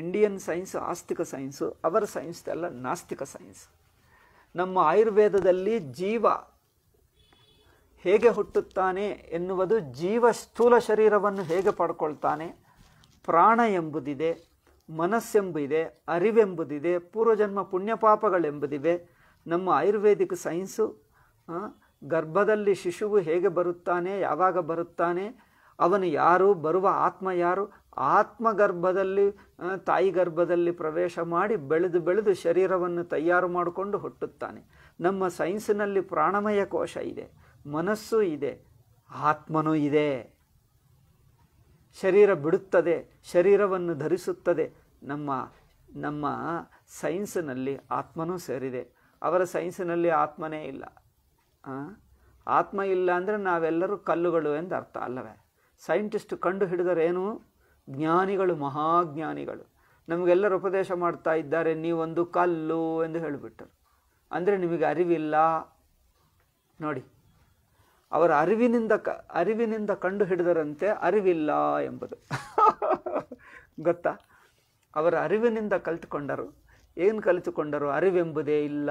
ಇಂಡಿಯನ್ ಸೈನ್ಸು ಆಸ್ತಿಕ ಸೈನ್ಸು ಅವರ ಸೈನ್ಸ್ ನಾಸ್ತಿಕ ಸೈನ್ಸ್ ನಮ್ಮ ಆಯುರ್ವೇದದಲ್ಲಿ ಜೀವ ಹೇಗೆ ಹುಟ್ಟುತ್ತಾನೆ ಎನ್ನುವುದು ಜೀವ ಸ್ಥೂಲ ಶರೀರವನ್ನು ಹೇಗೆ ಪಡ್ಕೊಳ್ತಾನೆ ಪ್ರಾಣ ಎಂಬುದಿದೆ ಮನಸ್ಸೆಂಬಿದೆ ಅರಿವೆಂಬುದಿದೆ ಪೂರ್ವಜನ್ಮ ಪುಣ್ಯಪಾಪಗಳೆಂಬುದಿವೆ ನಮ್ಮ ಆಯುರ್ವೇದಿಕ್ ಸೈನ್ಸು ಗರ್ಭದಲ್ಲಿ ಶಿಶುವು ಹೇಗೆ ಬರುತ್ತಾನೆ ಯಾವಾಗ ಬರುತ್ತಾನೆ ಅವನು ಯಾರು ಬರುವ ಆತ್ಮ ಯಾರು ಆತ್ಮ ಗರ್ಭದಲ್ಲಿ ತಾಯಿ ಗರ್ಭದಲ್ಲಿ ಪ್ರವೇಶ ಮಾಡಿ ಬೆಳೆದು ಬೆಳೆದು ಶರೀರವನ್ನು ತಯಾರು ಮಾಡಿಕೊಂಡು ಹುಟ್ಟುತ್ತಾನೆ ನಮ್ಮ ಸೈನ್ಸಿನಲ್ಲಿ ಪ್ರಾಣಮಯ ಕೋಶ ಇದೆ ಮನಸ್ಸು ಇದೆ ಆತ್ಮನೂ ಇದೆ ಶರೀರ ಬಿಡುತ್ತದೆ ಶರೀರವನ್ನು ಧರಿಸುತ್ತದೆ ನಮ್ಮ ನಮ್ಮ ಸೈನ್ಸ್ನಲ್ಲಿ ಆತ್ಮನೂ ಸೇರಿದೆ ಅವರ ಸೈನ್ಸ್ನಲ್ಲಿ ಆತ್ಮನೇ ಇಲ್ಲ ಆತ್ಮ ಇಲ್ಲ ಅಂದರೆ ನಾವೆಲ್ಲರೂ ಕಲ್ಲುಗಳು ಎಂದು ಅರ್ಥ ಅಲ್ಲವೇ ಸೈಂಟಿಸ್ಟ್ ಕಂಡು ಹಿಡಿದರೇನು ಜ್ಞಾನಿಗಳು ಮಹಾಜ್ಞಾನಿಗಳು ನಮಗೆಲ್ಲರೂ ಉಪದೇಶ ಮಾಡ್ತಾ ಇದ್ದಾರೆ ನೀವೊಂದು ಕಲ್ಲು ಎಂದು ಹೇಳಿಬಿಟ್ಟರು ಅಂದರೆ ನಿಮಗೆ ಅರಿವಿಲ್ಲ ನೋಡಿ ಅವರ ಅರಿವಿನಿಂದ ಕ ಅರಿವಿನಿಂದ ಕಂಡು ಹಿಡಿದರಂತೆ ಅರಿವಿಲ್ಲ ಎಂಬುದು ಗೊತ್ತಾ ಅವರ ಅರಿವಿನಿಂದ ಕಲಿತುಕೊಂಡರು ಏನು ಕಲಿತುಕೊಂಡರು ಅರಿವೆಂಬುದೇ ಇಲ್ಲ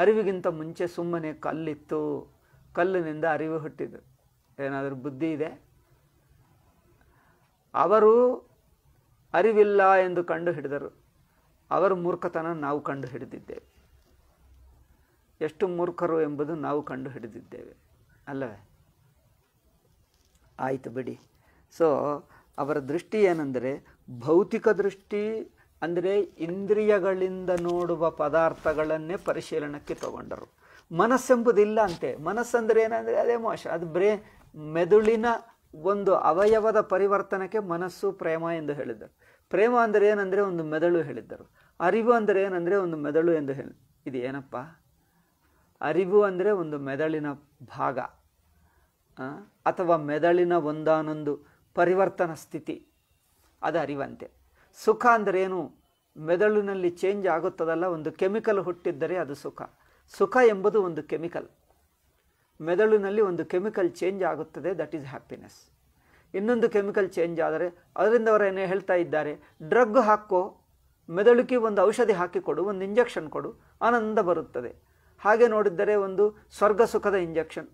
ಅರಿವಿಗಿಂತ ಮುಂಚೆ ಸುಮ್ಮನೆ ಕಲ್ಲಿತ್ತು ಕಲ್ಲಿನಿಂದ ಅರಿವು ಹುಟ್ಟಿದ್ದು ಏನಾದರೂ ಬುದ್ಧಿ ಇದೆ ಅವರು ಅರಿವಿಲ್ಲ ಎಂದು ಕಂಡು ಹಿಡಿದರು ಅವರ ಮೂರ್ಖತನ ನಾವು ಕಂಡು ಹಿಡಿದಿದ್ದೇವೆ ಎಷ್ಟು ಮೂರ್ಖರು ಎಂಬುದು ನಾವು ಕಂಡು ಹಿಡಿದಿದ್ದೇವೆ ಅಲ್ಲವೇ ಆಯಿತು ಬಿಡಿ ಸೊ ಅವರ ದೃಷ್ಟಿ ಏನಂದರೆ ಭೌತಿಕ ದೃಷ್ಟಿ ಅಂದರೆ ಇಂದ್ರಿಯಗಳಿಂದ ನೋಡುವ ಪದಾರ್ಥಗಳನ್ನೇ ಪರಿಶೀಲನಕ್ಕೆ ತಗೊಂಡರು ಮನಸ್ಸೆಂಬುದಿಲ್ಲ ಅಂತೆ ಮನಸ್ಸಂದರೆ ಏನಂದರೆ ಅದೇ ಮೋಶ ಅದು ಬ್ರೇ ಮೆದುಳಿನ ಒಂದು ಅವಯವದ ಪರಿವರ್ತನಕ್ಕೆ ಮನಸ್ಸು ಪ್ರೇಮ ಎಂದು ಹೇಳಿದರು ಪ್ರೇಮ ಅಂದರೆ ಏನಂದರೆ ಒಂದು ಮೆದುಳು ಹೇಳಿದ್ದರು ಅರಿವು ಅಂದರೆ ಏನಂದರೆ ಒಂದು ಮೆದುಳು ಎಂದು ಹೇಳಿ ಇದು ಏನಪ್ಪ ಅರಿವು ಅಂದರೆ ಒಂದು ಮೆದುಳಿನ ಭಾಗ ಅಥವಾ ಮೆದಳಿನ ಒಂದಾನೊಂದು ಪರಿವರ್ತನ ಸ್ಥಿತಿ ಅದು ಅರಿವಂತೆ ಸುಖ ಏನು ಮೆದುಳಿನಲ್ಲಿ ಚೇಂಜ್ ಆಗುತ್ತದಲ್ಲ ಒಂದು ಕೆಮಿಕಲ್ ಹುಟ್ಟಿದ್ದರೆ ಅದು ಸುಖ ಸುಖ ಎಂಬುದು ಒಂದು ಕೆಮಿಕಲ್ ಮೆದಳಿನಲ್ಲಿ ಒಂದು ಕೆಮಿಕಲ್ ಚೇಂಜ್ ಆಗುತ್ತದೆ ದಟ್ ಈಸ್ ಹ್ಯಾಪಿನೆಸ್ ಇನ್ನೊಂದು ಕೆಮಿಕಲ್ ಚೇಂಜ್ ಆದರೆ ಅದರಿಂದ ಅವರೇನೇ ಹೇಳ್ತಾ ಇದ್ದಾರೆ ಡ್ರಗ್ ಹಾಕೋ ಮೆದಳಿಗೆ ಒಂದು ಔಷಧಿ ಹಾಕಿಕೊಡು ಒಂದು ಇಂಜೆಕ್ಷನ್ ಕೊಡು ಆನಂದ ಬರುತ್ತದೆ ಹಾಗೆ ನೋಡಿದ್ದರೆ ಒಂದು ಸ್ವರ್ಗ ಸುಖದ ಇಂಜೆಕ್ಷನ್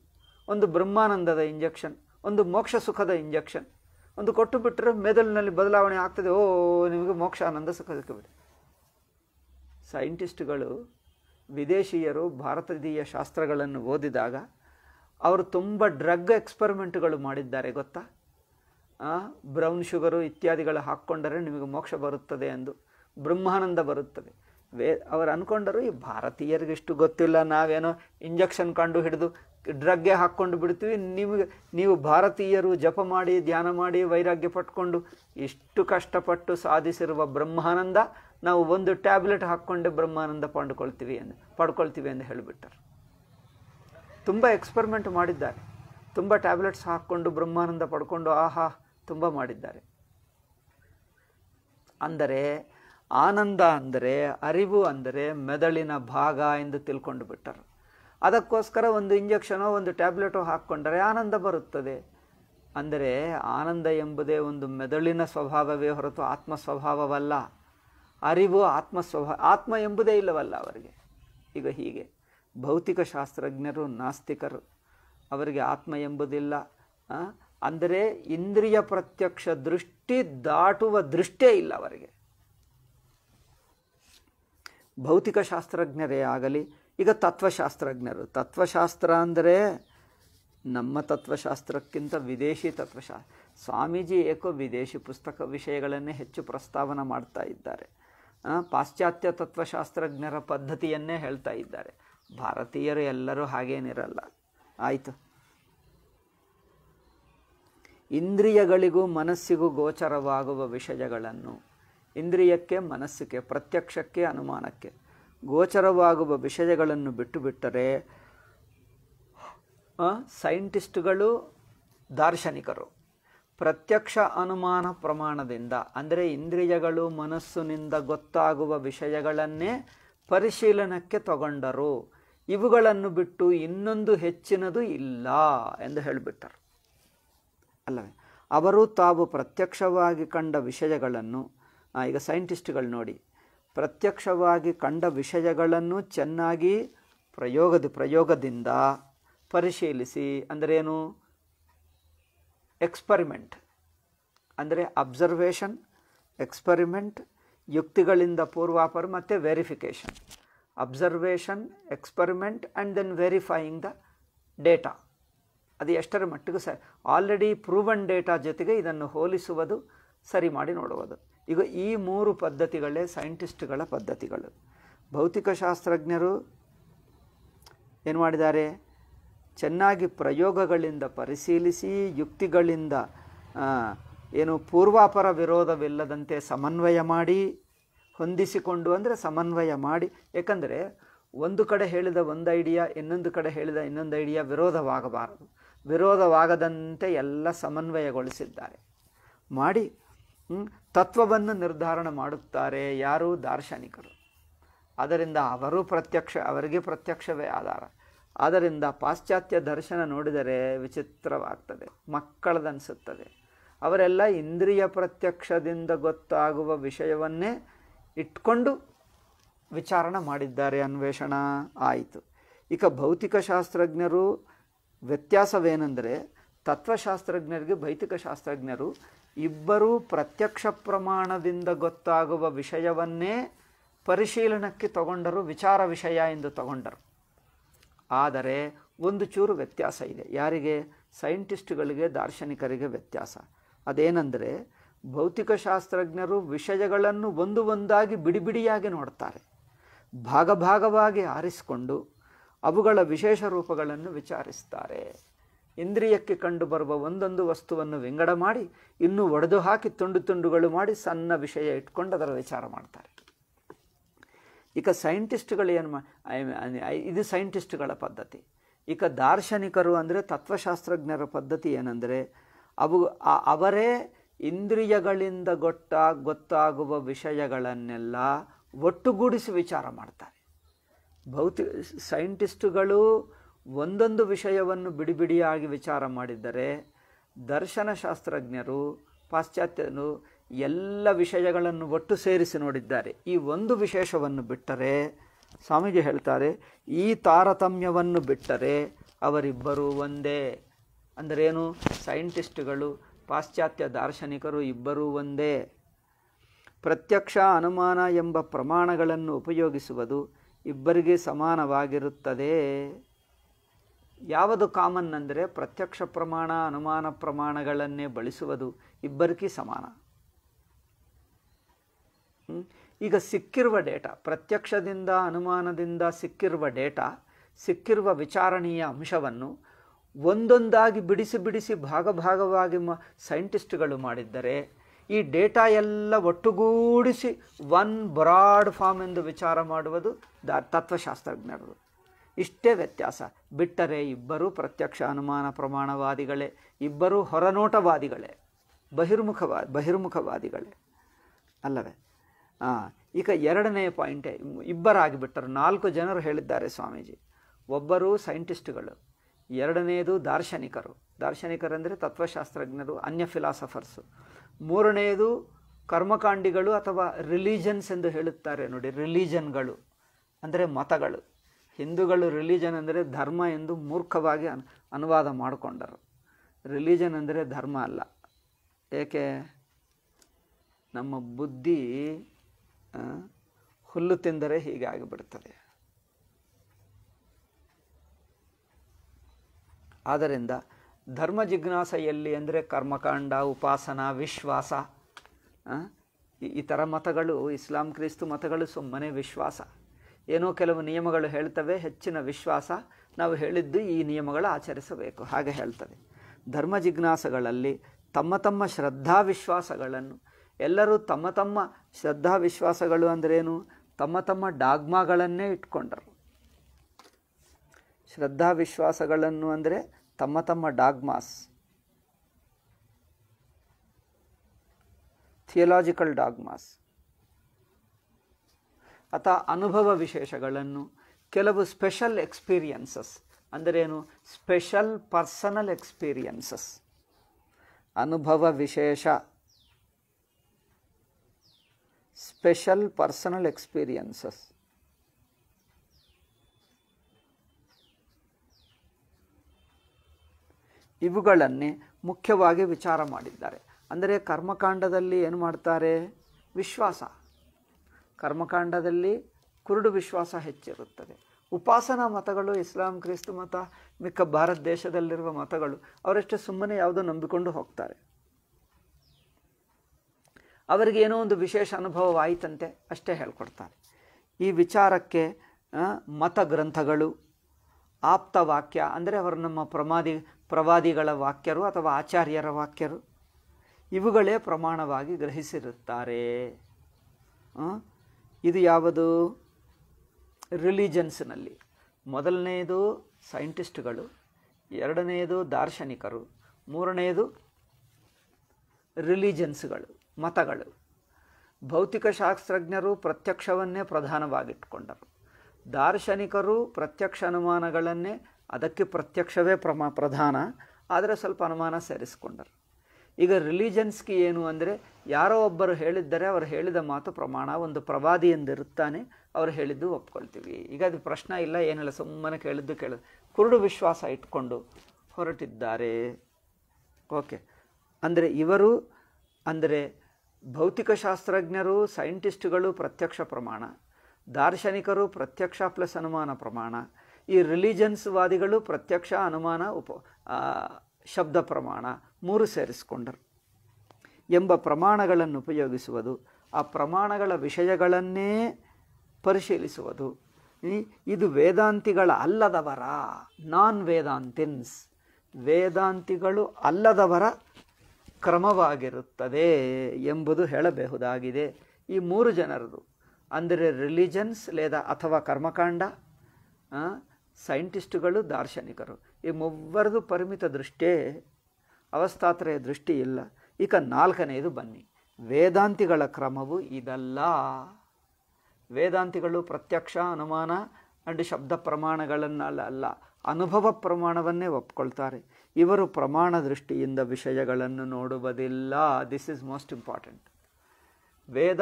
ಒಂದು ಬ್ರಹ್ಮಾನಂದದ ಇಂಜೆಕ್ಷನ್ ಒಂದು ಮೋಕ್ಷ ಸುಖದ ಇಂಜೆಕ್ಷನ್ ಒಂದು ಕೊಟ್ಟು ಬಿಟ್ಟರೆ ಮೆದುಳಿನಲ್ಲಿ ಬದಲಾವಣೆ ಆಗ್ತದೆ ಓ ನಿಮಗೆ ಮೋಕ್ಷ ಆನಂದ ಸುಖ ಸಿಕ್ಕಬಿಡಿ ಸೈಂಟಿಸ್ಟ್ಗಳು ವಿದೇಶಿಯರು ಭಾರತೀಯ ಶಾಸ್ತ್ರಗಳನ್ನು ಓದಿದಾಗ ಅವರು ತುಂಬ ಡ್ರಗ್ ಎಕ್ಸ್ಪರಿಮೆಂಟ್ಗಳು ಮಾಡಿದ್ದಾರೆ ಗೊತ್ತಾ ಬ್ರೌನ್ ಶುಗರು ಇತ್ಯಾದಿಗಳು ಹಾಕ್ಕೊಂಡರೆ ನಿಮಗೆ ಮೋಕ್ಷ ಬರುತ್ತದೆ ಎಂದು ಬ್ರಹ್ಮಾನಂದ ಬರುತ್ತದೆ ವೇ ಅವರು ಅಂದ್ಕೊಂಡರು ಈ ಭಾರತೀಯರಿಗಿಷ್ಟು ಗೊತ್ತಿಲ್ಲ ನಾವೇನೋ ಇಂಜೆಕ್ಷನ್ ಕಂಡು ಹಿಡಿದು ಡ್ರಗ್ಗೆ ಹಾಕ್ಕೊಂಡು ಬಿಡ್ತೀವಿ ನಿಮಗೆ ನೀವು ಭಾರತೀಯರು ಜಪ ಮಾಡಿ ಧ್ಯಾನ ಮಾಡಿ ವೈರಾಗ್ಯ ಪಟ್ಕೊಂಡು ಇಷ್ಟು ಕಷ್ಟಪಟ್ಟು ಸಾಧಿಸಿರುವ ಬ್ರಹ್ಮಾನಂದ ನಾವು ಒಂದು ಟ್ಯಾಬ್ಲೆಟ್ ಹಾಕ್ಕೊಂಡು ಬ್ರಹ್ಮಾನಂದ ಪಡ್ಕೊಳ್ತೀವಿ ಎಂದು ಪಡ್ಕೊಳ್ತೀವಿ ಎಂದು ಹೇಳಿಬಿಟ್ಟರು ತುಂಬ ಎಕ್ಸ್ಪರಿಮೆಂಟ್ ಮಾಡಿದ್ದಾರೆ ತುಂಬ ಟ್ಯಾಬ್ಲೆಟ್ಸ್ ಹಾಕ್ಕೊಂಡು ಬ್ರಹ್ಮಾನಂದ ಪಡ್ಕೊಂಡು ಆಹಾ ತುಂಬ ಮಾಡಿದ್ದಾರೆ ಅಂದರೆ ಆನಂದ ಅಂದರೆ ಅರಿವು ಅಂದರೆ ಮೆದಳಿನ ಭಾಗ ಎಂದು ತಿಳ್ಕೊಂಡು ಬಿಟ್ಟರು ಅದಕ್ಕೋಸ್ಕರ ಒಂದು ಇಂಜೆಕ್ಷನೋ ಒಂದು ಟ್ಯಾಬ್ಲೆಟೋ ಹಾಕ್ಕೊಂಡರೆ ಆನಂದ ಬರುತ್ತದೆ ಅಂದರೆ ಆನಂದ ಎಂಬುದೇ ಒಂದು ಮೆದುಳಿನ ಸ್ವಭಾವವೇ ಹೊರತು ಆತ್ಮ ಸ್ವಭಾವವಲ್ಲ ಅರಿವು ಆತ್ಮ ಸ್ವಭಾವ ಆತ್ಮ ಎಂಬುದೇ ಇಲ್ಲವಲ್ಲ ಅವರಿಗೆ ಈಗ ಹೀಗೆ ಭೌತಿಕ ಶಾಸ್ತ್ರಜ್ಞರು ನಾಸ್ತಿಕರು ಅವರಿಗೆ ಆತ್ಮ ಎಂಬುದಿಲ್ಲ ಅಂದರೆ ಇಂದ್ರಿಯ ಪ್ರತ್ಯಕ್ಷ ದೃಷ್ಟಿ ದಾಟುವ ದೃಷ್ಟೇ ಇಲ್ಲ ಅವರಿಗೆ ಭೌತಿಕ ಶಾಸ್ತ್ರಜ್ಞರೇ ಆಗಲಿ ಈಗ ತತ್ವಶಾಸ್ತ್ರಜ್ಞರು ತತ್ವಶಾಸ್ತ್ರ ಅಂದರೆ ನಮ್ಮ ತತ್ವಶಾಸ್ತ್ರಕ್ಕಿಂತ ವಿದೇಶಿ ತತ್ವಶಾಸ್ತ್ರ ಸ್ವಾಮೀಜಿ ಏಕೋ ವಿದೇಶಿ ಪುಸ್ತಕ ವಿಷಯಗಳನ್ನೇ ಹೆಚ್ಚು ಪ್ರಸ್ತಾವನೆ ಮಾಡ್ತಾ ಇದ್ದಾರೆ ಪಾಶ್ಚಾತ್ಯ ತತ್ವಶಾಸ್ತ್ರಜ್ಞರ ಪದ್ಧತಿಯನ್ನೇ ಹೇಳ್ತಾ ಇದ್ದಾರೆ ಭಾರತೀಯರು ಎಲ್ಲರೂ ಹಾಗೇನಿರಲ್ಲ ಆಯಿತು ಇಂದ್ರಿಯಗಳಿಗೂ ಮನಸ್ಸಿಗೂ ಗೋಚರವಾಗುವ ವಿಷಯಗಳನ್ನು ಇಂದ್ರಿಯಕ್ಕೆ ಮನಸ್ಸಿಗೆ ಪ್ರತ್ಯಕ್ಷಕ್ಕೆ ಅನುಮಾನಕ್ಕೆ ಗೋಚರವಾಗುವ ವಿಷಯಗಳನ್ನು ಬಿಟ್ಟು ಬಿಟ್ಟರೆ ಸೈಂಟಿಸ್ಟ್ಗಳು ದಾರ್ಶನಿಕರು ಪ್ರತ್ಯಕ್ಷ ಅನುಮಾನ ಪ್ರಮಾಣದಿಂದ ಅಂದರೆ ಇಂದ್ರಿಯಗಳು ಮನಸ್ಸಿನಿಂದ ಗೊತ್ತಾಗುವ ವಿಷಯಗಳನ್ನೇ ಪರಿಶೀಲನಕ್ಕೆ ತಗೊಂಡರು ಇವುಗಳನ್ನು ಬಿಟ್ಟು ಇನ್ನೊಂದು ಹೆಚ್ಚಿನದು ಇಲ್ಲ ಎಂದು ಹೇಳಿಬಿಟ್ಟರು ಅಲ್ಲವೇ ಅವರು ತಾವು ಪ್ರತ್ಯಕ್ಷವಾಗಿ ಕಂಡ ವಿಷಯಗಳನ್ನು ಈಗ ಸೈಂಟಿಸ್ಟ್ಗಳು ನೋಡಿ ಪ್ರತ್ಯಕ್ಷವಾಗಿ ಕಂಡ ವಿಷಯಗಳನ್ನು ಚೆನ್ನಾಗಿ ಪ್ರಯೋಗದ ಪ್ರಯೋಗದಿಂದ ಪರಿಶೀಲಿಸಿ ಅಂದರೇನು ಎಕ್ಸ್ಪರಿಮೆಂಟ್ ಅಂದರೆ ಅಬ್ಸರ್ವೇಷನ್ ಎಕ್ಸ್ಪರಿಮೆಂಟ್ ಯುಕ್ತಿಗಳಿಂದ ಪೂರ್ವಾಪರ ಮತ್ತು verification observation experiment and then verifying the data ಅದು ಎಷ್ಟರ ಮಟ್ಟಿಗೂ ಸ ಆಲ್ರೆಡಿ ಪ್ರೂವನ್ ಡೇಟಾ ಜೊತೆಗೆ ಇದನ್ನು ಹೋಲಿಸುವುದು ಸರಿ ಮಾಡಿ ನೋಡುವುದು ಈಗ ಈ ಮೂರು ಪದ್ಧತಿಗಳೇ ಸೈಂಟಿಸ್ಟ್ಗಳ ಪದ್ಧತಿಗಳು ಭೌತಿಕ ಶಾಸ್ತ್ರಜ್ಞರು ಏನು ಮಾಡಿದ್ದಾರೆ ಚೆನ್ನಾಗಿ ಪ್ರಯೋಗಗಳಿಂದ ಪರಿಶೀಲಿಸಿ ಯುಕ್ತಿಗಳಿಂದ ಏನು ಪೂರ್ವಾಪರ ವಿರೋಧವಿಲ್ಲದಂತೆ ಸಮನ್ವಯ ಮಾಡಿ ಹೊಂದಿಸಿಕೊಂಡು ಅಂದರೆ ಸಮನ್ವಯ ಮಾಡಿ ಏಕೆಂದರೆ ಒಂದು ಕಡೆ ಹೇಳಿದ ಒಂದು ಐಡಿಯಾ ಇನ್ನೊಂದು ಕಡೆ ಹೇಳಿದ ಇನ್ನೊಂದು ಐಡಿಯಾ ವಿರೋಧವಾಗಬಾರದು ವಿರೋಧವಾಗದಂತೆ ಎಲ್ಲ ಸಮನ್ವಯಗೊಳಿಸಿದ್ದಾರೆ ಮಾಡಿ ತತ್ವವನ್ನು ನಿರ್ಧಾರಣ ಮಾಡುತ್ತಾರೆ ಯಾರು ದಾರ್ಶನಿಕರು ಅದರಿಂದ ಅವರು ಪ್ರತ್ಯಕ್ಷ ಅವರಿಗೆ ಪ್ರತ್ಯಕ್ಷವೇ ಆಧಾರ ಆದ್ದರಿಂದ ಪಾಶ್ಚಾತ್ಯ ದರ್ಶನ ನೋಡಿದರೆ ವಿಚಿತ್ರವಾಗ್ತದೆ ಮಕ್ಕಳದನಿಸುತ್ತದೆ ಅವರೆಲ್ಲ ಇಂದ್ರಿಯ ಪ್ರತ್ಯಕ್ಷದಿಂದ ಗೊತ್ತಾಗುವ ವಿಷಯವನ್ನೇ ಇಟ್ಕೊಂಡು ವಿಚಾರಣೆ ಮಾಡಿದ್ದಾರೆ ಅನ್ವೇಷಣ ಆಯಿತು ಈಗ ಭೌತಿಕ ಶಾಸ್ತ್ರಜ್ಞರು ವ್ಯತ್ಯಾಸವೇನೆಂದರೆ ತತ್ವಶಾಸ್ತ್ರಜ್ಞರಿಗೆ ಭೌತಿಕ ಶಾಸ್ತ್ರಜ್ಞರು ಇಬ್ಬರೂ ಪ್ರತ್ಯಕ್ಷ ಪ್ರಮಾಣದಿಂದ ಗೊತ್ತಾಗುವ ವಿಷಯವನ್ನೇ ಪರಿಶೀಲನಕ್ಕೆ ತಗೊಂಡರು ವಿಚಾರ ವಿಷಯ ಎಂದು ತಗೊಂಡರು ಆದರೆ ಒಂದು ಚೂರು ವ್ಯತ್ಯಾಸ ಇದೆ ಯಾರಿಗೆ ಸೈಂಟಿಸ್ಟ್ಗಳಿಗೆ ದಾರ್ಶನಿಕರಿಗೆ ವ್ಯತ್ಯಾಸ ಅದೇನೆಂದರೆ ಭೌತಿಕಶಾಸ್ತ್ರಜ್ಞರು ವಿಷಯಗಳನ್ನು ಒಂದು ಒಂದಾಗಿ ಬಿಡಿಬಿಡಿಯಾಗಿ ನೋಡ್ತಾರೆ ಭಾಗಭಾಗವಾಗಿ ಆರಿಸಿಕೊಂಡು ಅವುಗಳ ವಿಶೇಷ ರೂಪಗಳನ್ನು ವಿಚಾರಿಸ್ತಾರೆ ಇಂದ್ರಿಯಕ್ಕೆ ಕಂಡುಬರುವ ಒಂದೊಂದು ವಸ್ತುವನ್ನು ವಿಂಗಡ ಮಾಡಿ ಇನ್ನೂ ಒಡೆದು ಹಾಕಿ ತುಂಡು ತುಂಡುಗಳು ಮಾಡಿ ಸಣ್ಣ ವಿಷಯ ಇಟ್ಕೊಂಡು ಅದರ ವಿಚಾರ ಮಾಡ್ತಾರೆ ಈಗ ಸೈಂಟಿಸ್ಟ್ಗಳು ಏನು ಇದು ಸೈಂಟಿಸ್ಟ್ಗಳ ಪದ್ಧತಿ ಈಗ ದಾರ್ಶನಿಕರು ಅಂದರೆ ತತ್ವಶಾಸ್ತ್ರಜ್ಞರ ಪದ್ಧತಿ ಏನಂದರೆ ಅವು ಅವರೇ ಇಂದ್ರಿಯಗಳಿಂದ ಗೊತ್ತ ಗೊತ್ತಾಗುವ ವಿಷಯಗಳನ್ನೆಲ್ಲ ಒಟ್ಟುಗೂಡಿಸಿ ವಿಚಾರ ಮಾಡ್ತಾರೆ ಭೌತಿಕ ಸೈಂಟಿಸ್ಟುಗಳು ಒಂದೊಂದು ವಿಷಯವನ್ನು ಬಿಡಿಬಿಡಿಯಾಗಿ ವಿಚಾರ ಮಾಡಿದರೆ ದರ್ಶನಶಾಸ್ತ್ರಜ್ಞರು ಪಾಶ್ಚಾತ್ಯರು ಎಲ್ಲ ವಿಷಯಗಳನ್ನು ಒಟ್ಟು ಸೇರಿಸಿ ನೋಡಿದ್ದಾರೆ ಈ ಒಂದು ವಿಶೇಷವನ್ನು ಬಿಟ್ಟರೆ ಸ್ವಾಮೀಜಿ ಹೇಳ್ತಾರೆ ಈ ತಾರತಮ್ಯವನ್ನು ಬಿಟ್ಟರೆ ಅವರಿಬ್ಬರೂ ಒಂದೇ ಅಂದರೇನು ಸೈಂಟಿಸ್ಟ್ಗಳು ಪಾಶ್ಚಾತ್ಯ ದಾರ್ಶನಿಕರು ಇಬ್ಬರೂ ಒಂದೇ ಪ್ರತ್ಯಕ್ಷ ಅನುಮಾನ ಎಂಬ ಪ್ರಮಾಣಗಳನ್ನು ಉಪಯೋಗಿಸುವುದು ಇಬ್ಬರಿಗೆ ಸಮಾನವಾಗಿರುತ್ತದೆ ಯಾವುದು ಕಾಮನ್ ಅಂದರೆ ಪ್ರತ್ಯಕ್ಷ ಪ್ರಮಾಣ ಅನುಮಾನ ಪ್ರಮಾಣಗಳನ್ನೇ ಬಳಸುವುದು ಇಬ್ಬರಿಗೆ ಸಮಾನ ಈಗ ಸಿಕ್ಕಿರುವ ಡೇಟಾ ಪ್ರತ್ಯಕ್ಷದಿಂದ ಅನುಮಾನದಿಂದ ಸಿಕ್ಕಿರುವ ಡೇಟಾ ಸಿಕ್ಕಿರುವ ವಿಚಾರಣೆಯ ಅಂಶವನ್ನು ಒಂದೊಂದಾಗಿ ಬಿಡಿಸಿ ಬಿಡಿಸಿ ಭಾಗ ಭಾಗವಾಗಿ ಮ ಸೈಂಟಿಸ್ಟ್ಗಳು ಮಾಡಿದ್ದರೆ ಈ ಡೇಟಾ ಎಲ್ಲ ಒಟ್ಟುಗೂಡಿಸಿ ಒನ್ ಬ್ರಾಡ್ ಫಾರ್ಮ್ ಎಂದು ವಿಚಾರ ಮಾಡುವುದು ದ ತತ್ವಶಾಸ್ತ್ರಜ್ಞರು ಇಷ್ಟೇ ವ್ಯತ್ಯಾಸ ಬಿಟ್ಟರೆ ಇಬ್ಬರೂ ಪ್ರತ್ಯಕ್ಷ ಅನುಮಾನ ಪ್ರಮಾಣವಾದಿಗಳೇ ಇಬ್ಬರೂ ಹೊರನೋಟವಾದಿಗಳೇ ಬಹಿರ್ಮುಖವಾ ಬಹಿರ್ಮುಖವಾದಿಗಳೇ ಅಲ್ಲವೇ ಈಗ ಎರಡನೇ ಪಾಯಿಂಟೇ ಇಬ್ಬರಾಗಿಬಿಟ್ಟರು ನಾಲ್ಕು ಜನರು ಹೇಳಿದ್ದಾರೆ ಸ್ವಾಮೀಜಿ ಒಬ್ಬರು ಸೈಂಟಿಸ್ಟ್ಗಳು ಎರಡನೆಯದು ದಾರ್ಶನಿಕರು ದಾರ್ಶನಿಕರೆಂದರೆ ತತ್ವಶಾಸ್ತ್ರಜ್ಞರು ಅನ್ಯ ಫಿಲಾಸಫರ್ಸು ಮೂರನೆಯದು ಕರ್ಮಕಾಂಡಿಗಳು ಅಥವಾ ರಿಲಿಜನ್ಸ್ ಎಂದು ಹೇಳುತ್ತಾರೆ ನೋಡಿ ರಿಲಿಜನ್ಗಳು ಅಂದರೆ ಮತಗಳು ಹಿಂದೂಗಳು ರಿಲಿಜನ್ ಅಂದರೆ ಧರ್ಮ ಎಂದು ಮೂರ್ಖವಾಗಿ ಅನುವಾದ ಮಾಡಿಕೊಂಡರು ರಿಲಿಜನ್ ಅಂದರೆ ಧರ್ಮ ಅಲ್ಲ ಏಕೆ ನಮ್ಮ ಬುದ್ಧಿ ಹುಲ್ಲು ತಿಂದರೆ ಆಗಿಬಿಡುತ್ತದೆ ಆದ್ದರಿಂದ ಧರ್ಮ ಜಿಜ್ಞಾಸ ಎಲ್ಲಿ ಅಂದರೆ ಕರ್ಮಕಾಂಡ ಉಪಾಸನ ವಿಶ್ವಾಸ ಈ ಥರ ಮತಗಳು ಇಸ್ಲಾಂ ಕ್ರಿಸ್ತು ಮತಗಳು ಸುಮ್ಮನೆ ವಿಶ್ವಾಸ ಏನೋ ಕೆಲವು ನಿಯಮಗಳು ಹೇಳ್ತವೆ ಹೆಚ್ಚಿನ ವಿಶ್ವಾಸ ನಾವು ಹೇಳಿದ್ದು ಈ ನಿಯಮಗಳು ಆಚರಿಸಬೇಕು ಹಾಗೆ ಹೇಳ್ತವೆ ಧರ್ಮ ಜಿಜ್ಞಾಸಗಳಲ್ಲಿ ತಮ್ಮ ತಮ್ಮ ಶ್ರದ್ಧಾ ವಿಶ್ವಾಸಗಳನ್ನು ಎಲ್ಲರೂ ತಮ್ಮ ತಮ್ಮ ಶ್ರದ್ಧಾ ವಿಶ್ವಾಸಗಳು ಅಂದ್ರೇನು ತಮ್ಮ ತಮ್ಮ ಡಾಗ್ಮಾಗಳನ್ನೇ ಇಟ್ಕೊಂಡರು ಶ್ರದ್ಧಾ ವಿಶ್ವಾಸಗಳನ್ನು ಅಂದರೆ ತಮ್ಮ ತಮ್ಮ ಡಾಗ್ಮಾಸ್ ಥಿಯಲಾಜಿಕಲ್ ಡಾಗ್ಮಾಸ್ ಅಥವಾ ಅನುಭವ ವಿಶೇಷಗಳನ್ನು ಕೆಲವು ಸ್ಪೆಷಲ್ ಎಕ್ಸ್ಪೀರಿಯನ್ಸಸ್ ಅಂದರೆ ಏನು ಸ್ಪೆಷಲ್ ಪರ್ಸನಲ್ ಎಕ್ಸ್ಪೀರಿಯನ್ಸಸ್ ಅನುಭವ ವಿಶೇಷ ಸ್ಪೆಷಲ್ ಪರ್ಸನಲ್ ಎಕ್ಸ್ಪೀರಿಯನ್ಸಸ್ ಇವುಗಳನ್ನೇ ಮುಖ್ಯವಾಗಿ ವಿಚಾರ ಮಾಡಿದ್ದಾರೆ ಅಂದರೆ ಕರ್ಮಕಾಂಡದಲ್ಲಿ ಏನು ಮಾಡ್ತಾರೆ ವಿಶ್ವಾಸ ಕರ್ಮಕಾಂಡದಲ್ಲಿ ಕುರುಡು ವಿಶ್ವಾಸ ಹೆಚ್ಚಿರುತ್ತದೆ ಉಪಾಸನಾ ಮತಗಳು ಇಸ್ಲಾಂ ಕ್ರಿಸ್ತು ಮತ ಮಿಕ್ಕ ಭಾರತ ದೇಶದಲ್ಲಿರುವ ಮತಗಳು ಅವರಷ್ಟೇ ಸುಮ್ಮನೆ ಯಾವುದೋ ನಂಬಿಕೊಂಡು ಹೋಗ್ತಾರೆ ಅವರಿಗೆ ಏನೋ ಒಂದು ವಿಶೇಷ ಅನುಭವವಾಯಿತಂತೆ ಅಷ್ಟೇ ಹೇಳ್ಕೊಡ್ತಾರೆ ಈ ವಿಚಾರಕ್ಕೆ ಮತ ಗ್ರಂಥಗಳು ಆಪ್ತ ವಾಕ್ಯ ಅಂದರೆ ಅವರು ನಮ್ಮ ಪ್ರಮಾದಿ ಪ್ರವಾದಿಗಳ ವಾಕ್ಯರು ಅಥವಾ ಆಚಾರ್ಯರ ವಾಕ್ಯರು ಇವುಗಳೇ ಪ್ರಮಾಣವಾಗಿ ಗ್ರಹಿಸಿರುತ್ತಾರೆ ಇದು ಯಾವುದು ರಿಲಿಜನ್ಸ್ನಲ್ಲಿ ಮೊದಲನೆಯದು ಸೈಂಟಿಸ್ಟ್ಗಳು ಎರಡನೆಯದು ದಾರ್ಶನಿಕರು ಮೂರನೆಯದು ರಿಲಿಜನ್ಸ್ಗಳು ಮತಗಳು ಭೌತಿಕ ಶಾಸ್ತ್ರಜ್ಞರು ಪ್ರತ್ಯಕ್ಷವನ್ನೇ ಪ್ರಧಾನವಾಗಿಟ್ಕೊಂಡರು ದಾರ್ಶನಿಕರು ಪ್ರತ್ಯಕ್ಷ ಅನುಮಾನಗಳನ್ನೇ ಅದಕ್ಕೆ ಪ್ರತ್ಯಕ್ಷವೇ ಪ್ರಮ ಪ್ರಧಾನ ಆದರೆ ಸ್ವಲ್ಪ ಅನುಮಾನ ಸೇರಿಸಿಕೊಂಡರು ಈಗ ರಿಲಿಜನ್ಸ್ಗೆ ಏನು ಅಂದರೆ ಯಾರೋ ಒಬ್ಬರು ಹೇಳಿದ್ದರೆ ಅವರು ಹೇಳಿದ ಮಾತು ಪ್ರಮಾಣ ಒಂದು ಪ್ರವಾದಿ ಎಂದಿರುತ್ತಾನೆ ಅವರು ಹೇಳಿದ್ದು ಒಪ್ಕೊಳ್ತೀವಿ ಈಗ ಅದು ಪ್ರಶ್ನೆ ಇಲ್ಲ ಏನಿಲ್ಲ ಸುಮ್ಮನೆ ಕೇಳಿದ್ದು ಕೇಳಿದ್ರು ಕುರುಡು ವಿಶ್ವಾಸ ಇಟ್ಕೊಂಡು ಹೊರಟಿದ್ದಾರೆ ಓಕೆ ಅಂದರೆ ಇವರು ಅಂದರೆ ಭೌತಿಕ ಶಾಸ್ತ್ರಜ್ಞರು ಸೈಂಟಿಸ್ಟ್ಗಳು ಪ್ರತ್ಯಕ್ಷ ಪ್ರಮಾಣ ದಾರ್ಶನಿಕರು ಪ್ರತ್ಯಕ್ಷ ಪ್ಲಸ್ ಅನುಮಾನ ಪ್ರಮಾಣ ಈ ವಾದಿಗಳು ಪ್ರತ್ಯಕ್ಷ ಅನುಮಾನ ಉಪ ಶಬ್ದ ಪ್ರಮಾಣ ಮೂರು ಸೇರಿಸಿಕೊಂಡರು ಎಂಬ ಪ್ರಮಾಣಗಳನ್ನು ಉಪಯೋಗಿಸುವುದು ಆ ಪ್ರಮಾಣಗಳ ವಿಷಯಗಳನ್ನೇ ಪರಿಶೀಲಿಸುವುದು ಇದು ವೇದಾಂತಿಗಳ ಅಲ್ಲದವರ ನಾನ್ ವೇದಾಂತಿನ್ಸ್ ವೇದಾಂತಿಗಳು ಅಲ್ಲದವರ ಕ್ರಮವಾಗಿರುತ್ತದೆ ಎಂಬುದು ಹೇಳಬಹುದಾಗಿದೆ ಈ ಮೂರು ಜನರದು ಅಂದರೆ ರಿಲಿಜನ್ಸ್ ಲೇದ ಅಥವಾ ಕರ್ಮಕಾಂಡ ಸೈಂಟಿಸ್ಟ್ಗಳು ದಾರ್ಶನಿಕರು ಈ ಮೂವರದು ಪರಿಮಿತ ದೃಷ್ಟೇ ಅವಸ್ಥಾತ್ರಯ ದೃಷ್ಟಿ ಇಲ್ಲ ಈಗ ನಾಲ್ಕನೆಯದು ಬನ್ನಿ ವೇದಾಂತಿಗಳ ಕ್ರಮವು ಇದಲ್ಲ ವೇದಾಂತಿಗಳು ಪ್ರತ್ಯಕ್ಷ ಅನುಮಾನ ಅಂಡ್ ಶಬ್ದ ಪ್ರಮಾಣಗಳನ್ನಲ್ಲ ಅಲ್ಲ ಅನುಭವ ಪ್ರಮಾಣವನ್ನೇ ಒಪ್ಕೊಳ್ತಾರೆ ಇವರು ಪ್ರಮಾಣ ದೃಷ್ಟಿಯಿಂದ ವಿಷಯಗಳನ್ನು ನೋಡುವುದಿಲ್ಲ ದಿಸ್ ಇಸ್ ಮೋಸ್ಟ್ ಇಂಪಾರ್ಟೆಂಟ್ ವೇದ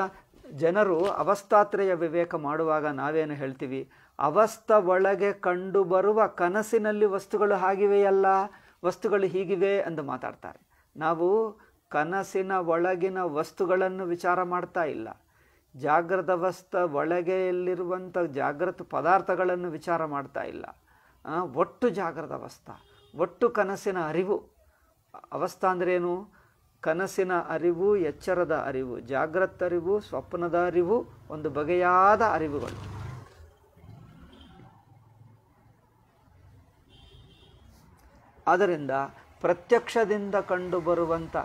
ಜನರು ಅವಸ್ಥಾತ್ರೆಯ ವಿವೇಕ ಮಾಡುವಾಗ ನಾವೇನು ಹೇಳ್ತೀವಿ ಅವಸ್ಥ ಒಳಗೆ ಕಂಡುಬರುವ ಕನಸಿನಲ್ಲಿ ವಸ್ತುಗಳು ಆಗಿವೆಯಲ್ಲ ವಸ್ತುಗಳು ಹೀಗಿವೆ ಎಂದು ಮಾತಾಡ್ತಾರೆ ನಾವು ಕನಸಿನ ಒಳಗಿನ ವಸ್ತುಗಳನ್ನು ವಿಚಾರ ಮಾಡ್ತಾ ಇಲ್ಲ ಜಾಗೃತ ಅವಸ್ಥ ಒಳಗೆಯಲ್ಲಿರುವಂಥ ಜಾಗೃತ ಪದಾರ್ಥಗಳನ್ನು ವಿಚಾರ ಮಾಡ್ತಾ ಇಲ್ಲ ಒಟ್ಟು ಜಾಗೃತ ಅವಸ್ಥಾ ಒಟ್ಟು ಕನಸಿನ ಅರಿವು ಅವಸ್ಥಾ ಅಂದ್ರೇನು ಕನಸಿನ ಅರಿವು ಎಚ್ಚರದ ಅರಿವು ಜಾಗ್ರತ ಅರಿವು ಸ್ವಪ್ನದ ಅರಿವು ಒಂದು ಬಗೆಯಾದ ಅರಿವುಗಳು ಆದ್ದರಿಂದ ಪ್ರತ್ಯಕ್ಷದಿಂದ ಕಂಡುಬರುವಂಥ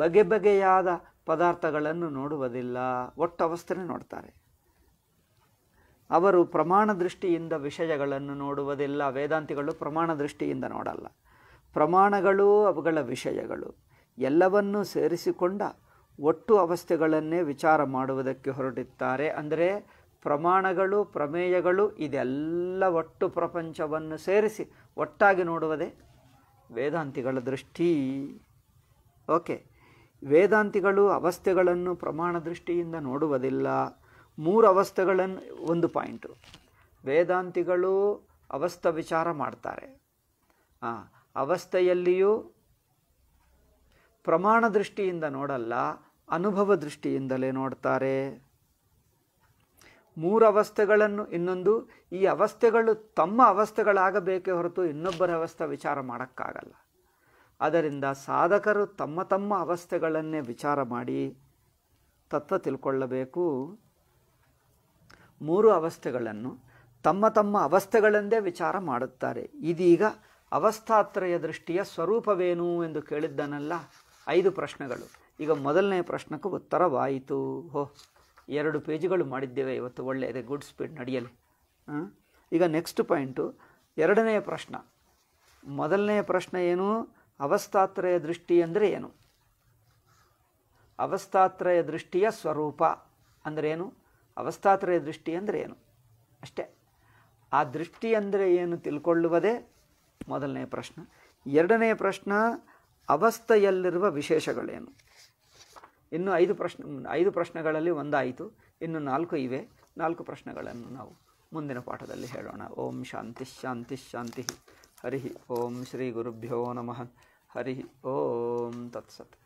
ಬಗೆ ಬಗೆಯಾದ ಪದಾರ್ಥಗಳನ್ನು ನೋಡುವುದಿಲ್ಲ ಒಟ್ಟು ಅವಸ್ಥೆನೇ ನೋಡ್ತಾರೆ ಅವರು ಪ್ರಮಾಣ ದೃಷ್ಟಿಯಿಂದ ವಿಷಯಗಳನ್ನು ನೋಡುವುದಿಲ್ಲ ವೇದಾಂತಿಗಳು ಪ್ರಮಾಣ ದೃಷ್ಟಿಯಿಂದ ನೋಡಲ್ಲ ಪ್ರಮಾಣಗಳು ಅವುಗಳ ವಿಷಯಗಳು ಎಲ್ಲವನ್ನೂ ಸೇರಿಸಿಕೊಂಡ ಒಟ್ಟು ಅವಸ್ಥೆಗಳನ್ನೇ ವಿಚಾರ ಮಾಡುವುದಕ್ಕೆ ಹೊರಟಿದ್ದಾರೆ ಅಂದರೆ ಪ್ರಮಾಣಗಳು ಪ್ರಮೇಯಗಳು ಇದೆಲ್ಲ ಒಟ್ಟು ಪ್ರಪಂಚವನ್ನು ಸೇರಿಸಿ ಒಟ್ಟಾಗಿ ನೋಡುವುದೇ ವೇದಾಂತಿಗಳ ದೃಷ್ಟಿ ಓಕೆ ವೇದಾಂತಿಗಳು ಅವಸ್ಥೆಗಳನ್ನು ಪ್ರಮಾಣ ದೃಷ್ಟಿಯಿಂದ ನೋಡುವುದಿಲ್ಲ ಮೂರು ಅವಸ್ಥೆಗಳನ್ನು ಒಂದು ಪಾಯಿಂಟು ವೇದಾಂತಿಗಳು ಅವಸ್ಥ ವಿಚಾರ ಮಾಡ್ತಾರೆ ಅವಸ್ಥೆಯಲ್ಲಿಯೂ ಪ್ರಮಾಣ ದೃಷ್ಟಿಯಿಂದ ನೋಡಲ್ಲ ಅನುಭವ ದೃಷ್ಟಿಯಿಂದಲೇ ನೋಡ್ತಾರೆ ಮೂರು ಅವಸ್ಥೆಗಳನ್ನು ಇನ್ನೊಂದು ಈ ಅವಸ್ಥೆಗಳು ತಮ್ಮ ಅವಸ್ಥೆಗಳಾಗಬೇಕೇ ಹೊರತು ಇನ್ನೊಬ್ಬರ ಅವಸ್ಥೆ ವಿಚಾರ ಮಾಡೋಕ್ಕಾಗಲ್ಲ ಅದರಿಂದ ಸಾಧಕರು ತಮ್ಮ ತಮ್ಮ ಅವಸ್ಥೆಗಳನ್ನೇ ವಿಚಾರ ಮಾಡಿ ತತ್ವ ತಿಳ್ಕೊಳ್ಳಬೇಕು ಮೂರು ಅವಸ್ಥೆಗಳನ್ನು ತಮ್ಮ ತಮ್ಮ ಅವಸ್ಥೆಗಳೆಂದೇ ವಿಚಾರ ಮಾಡುತ್ತಾರೆ ಇದೀಗ ಅವಸ್ಥಾತ್ರಯ ದೃಷ್ಟಿಯ ಸ್ವರೂಪವೇನು ಎಂದು ಕೇಳಿದ್ದನಲ್ಲ ಐದು ಪ್ರಶ್ನೆಗಳು ಈಗ ಮೊದಲನೇ ಪ್ರಶ್ನಕ್ಕೂ ಉತ್ತರವಾಯಿತು ಹೋ ಎರಡು ಪೇಜುಗಳು ಮಾಡಿದ್ದೇವೆ ಇವತ್ತು ಒಳ್ಳೆಯದೇ ಗುಡ್ ಸ್ಪೀಡ್ ನಡೆಯಲಿ ಈಗ ನೆಕ್ಸ್ಟ್ ಪಾಯಿಂಟು ಎರಡನೆಯ ಪ್ರಶ್ನ ಮೊದಲನೆಯ ಪ್ರಶ್ನೆ ಏನು ಅವಸ್ಥಾತ್ರಯ ದೃಷ್ಟಿ ಅಂದರೆ ಏನು ಅವಸ್ಥಾತ್ರಯ ದೃಷ್ಟಿಯ ಸ್ವರೂಪ ಏನು ಅವಸ್ಥಾತ್ರಯ ದೃಷ್ಟಿ ಅಂದರೆ ಏನು ಅಷ್ಟೇ ಆ ದೃಷ್ಟಿ ಅಂದರೆ ಏನು ತಿಳ್ಕೊಳ್ಳುವುದೇ ಮೊದಲನೆಯ ಪ್ರಶ್ನೆ ಎರಡನೆಯ ಪ್ರಶ್ನೆ ಅವಸ್ಥೆಯಲ್ಲಿರುವ ವಿಶೇಷಗಳೇನು ಇನ್ನು ಐದು ಪ್ರಶ್ನೆ ಐದು ಪ್ರಶ್ನೆಗಳಲ್ಲಿ ಒಂದಾಯಿತು ಇನ್ನು ನಾಲ್ಕು ಇವೆ ನಾಲ್ಕು ಪ್ರಶ್ನೆಗಳನ್ನು ನಾವು ಮುಂದಿನ ಪಾಠದಲ್ಲಿ ಹೇಳೋಣ ಓಂ ಶಾಂತಿ ಶಾಂತಿ ಶಾಂತಿ ಹರಿ ಓಂ ಶ್ರೀ ಗುರುಭ್ಯೋ ನಮಃ ಹರಿ ಓಂ ತತ್ಸತ್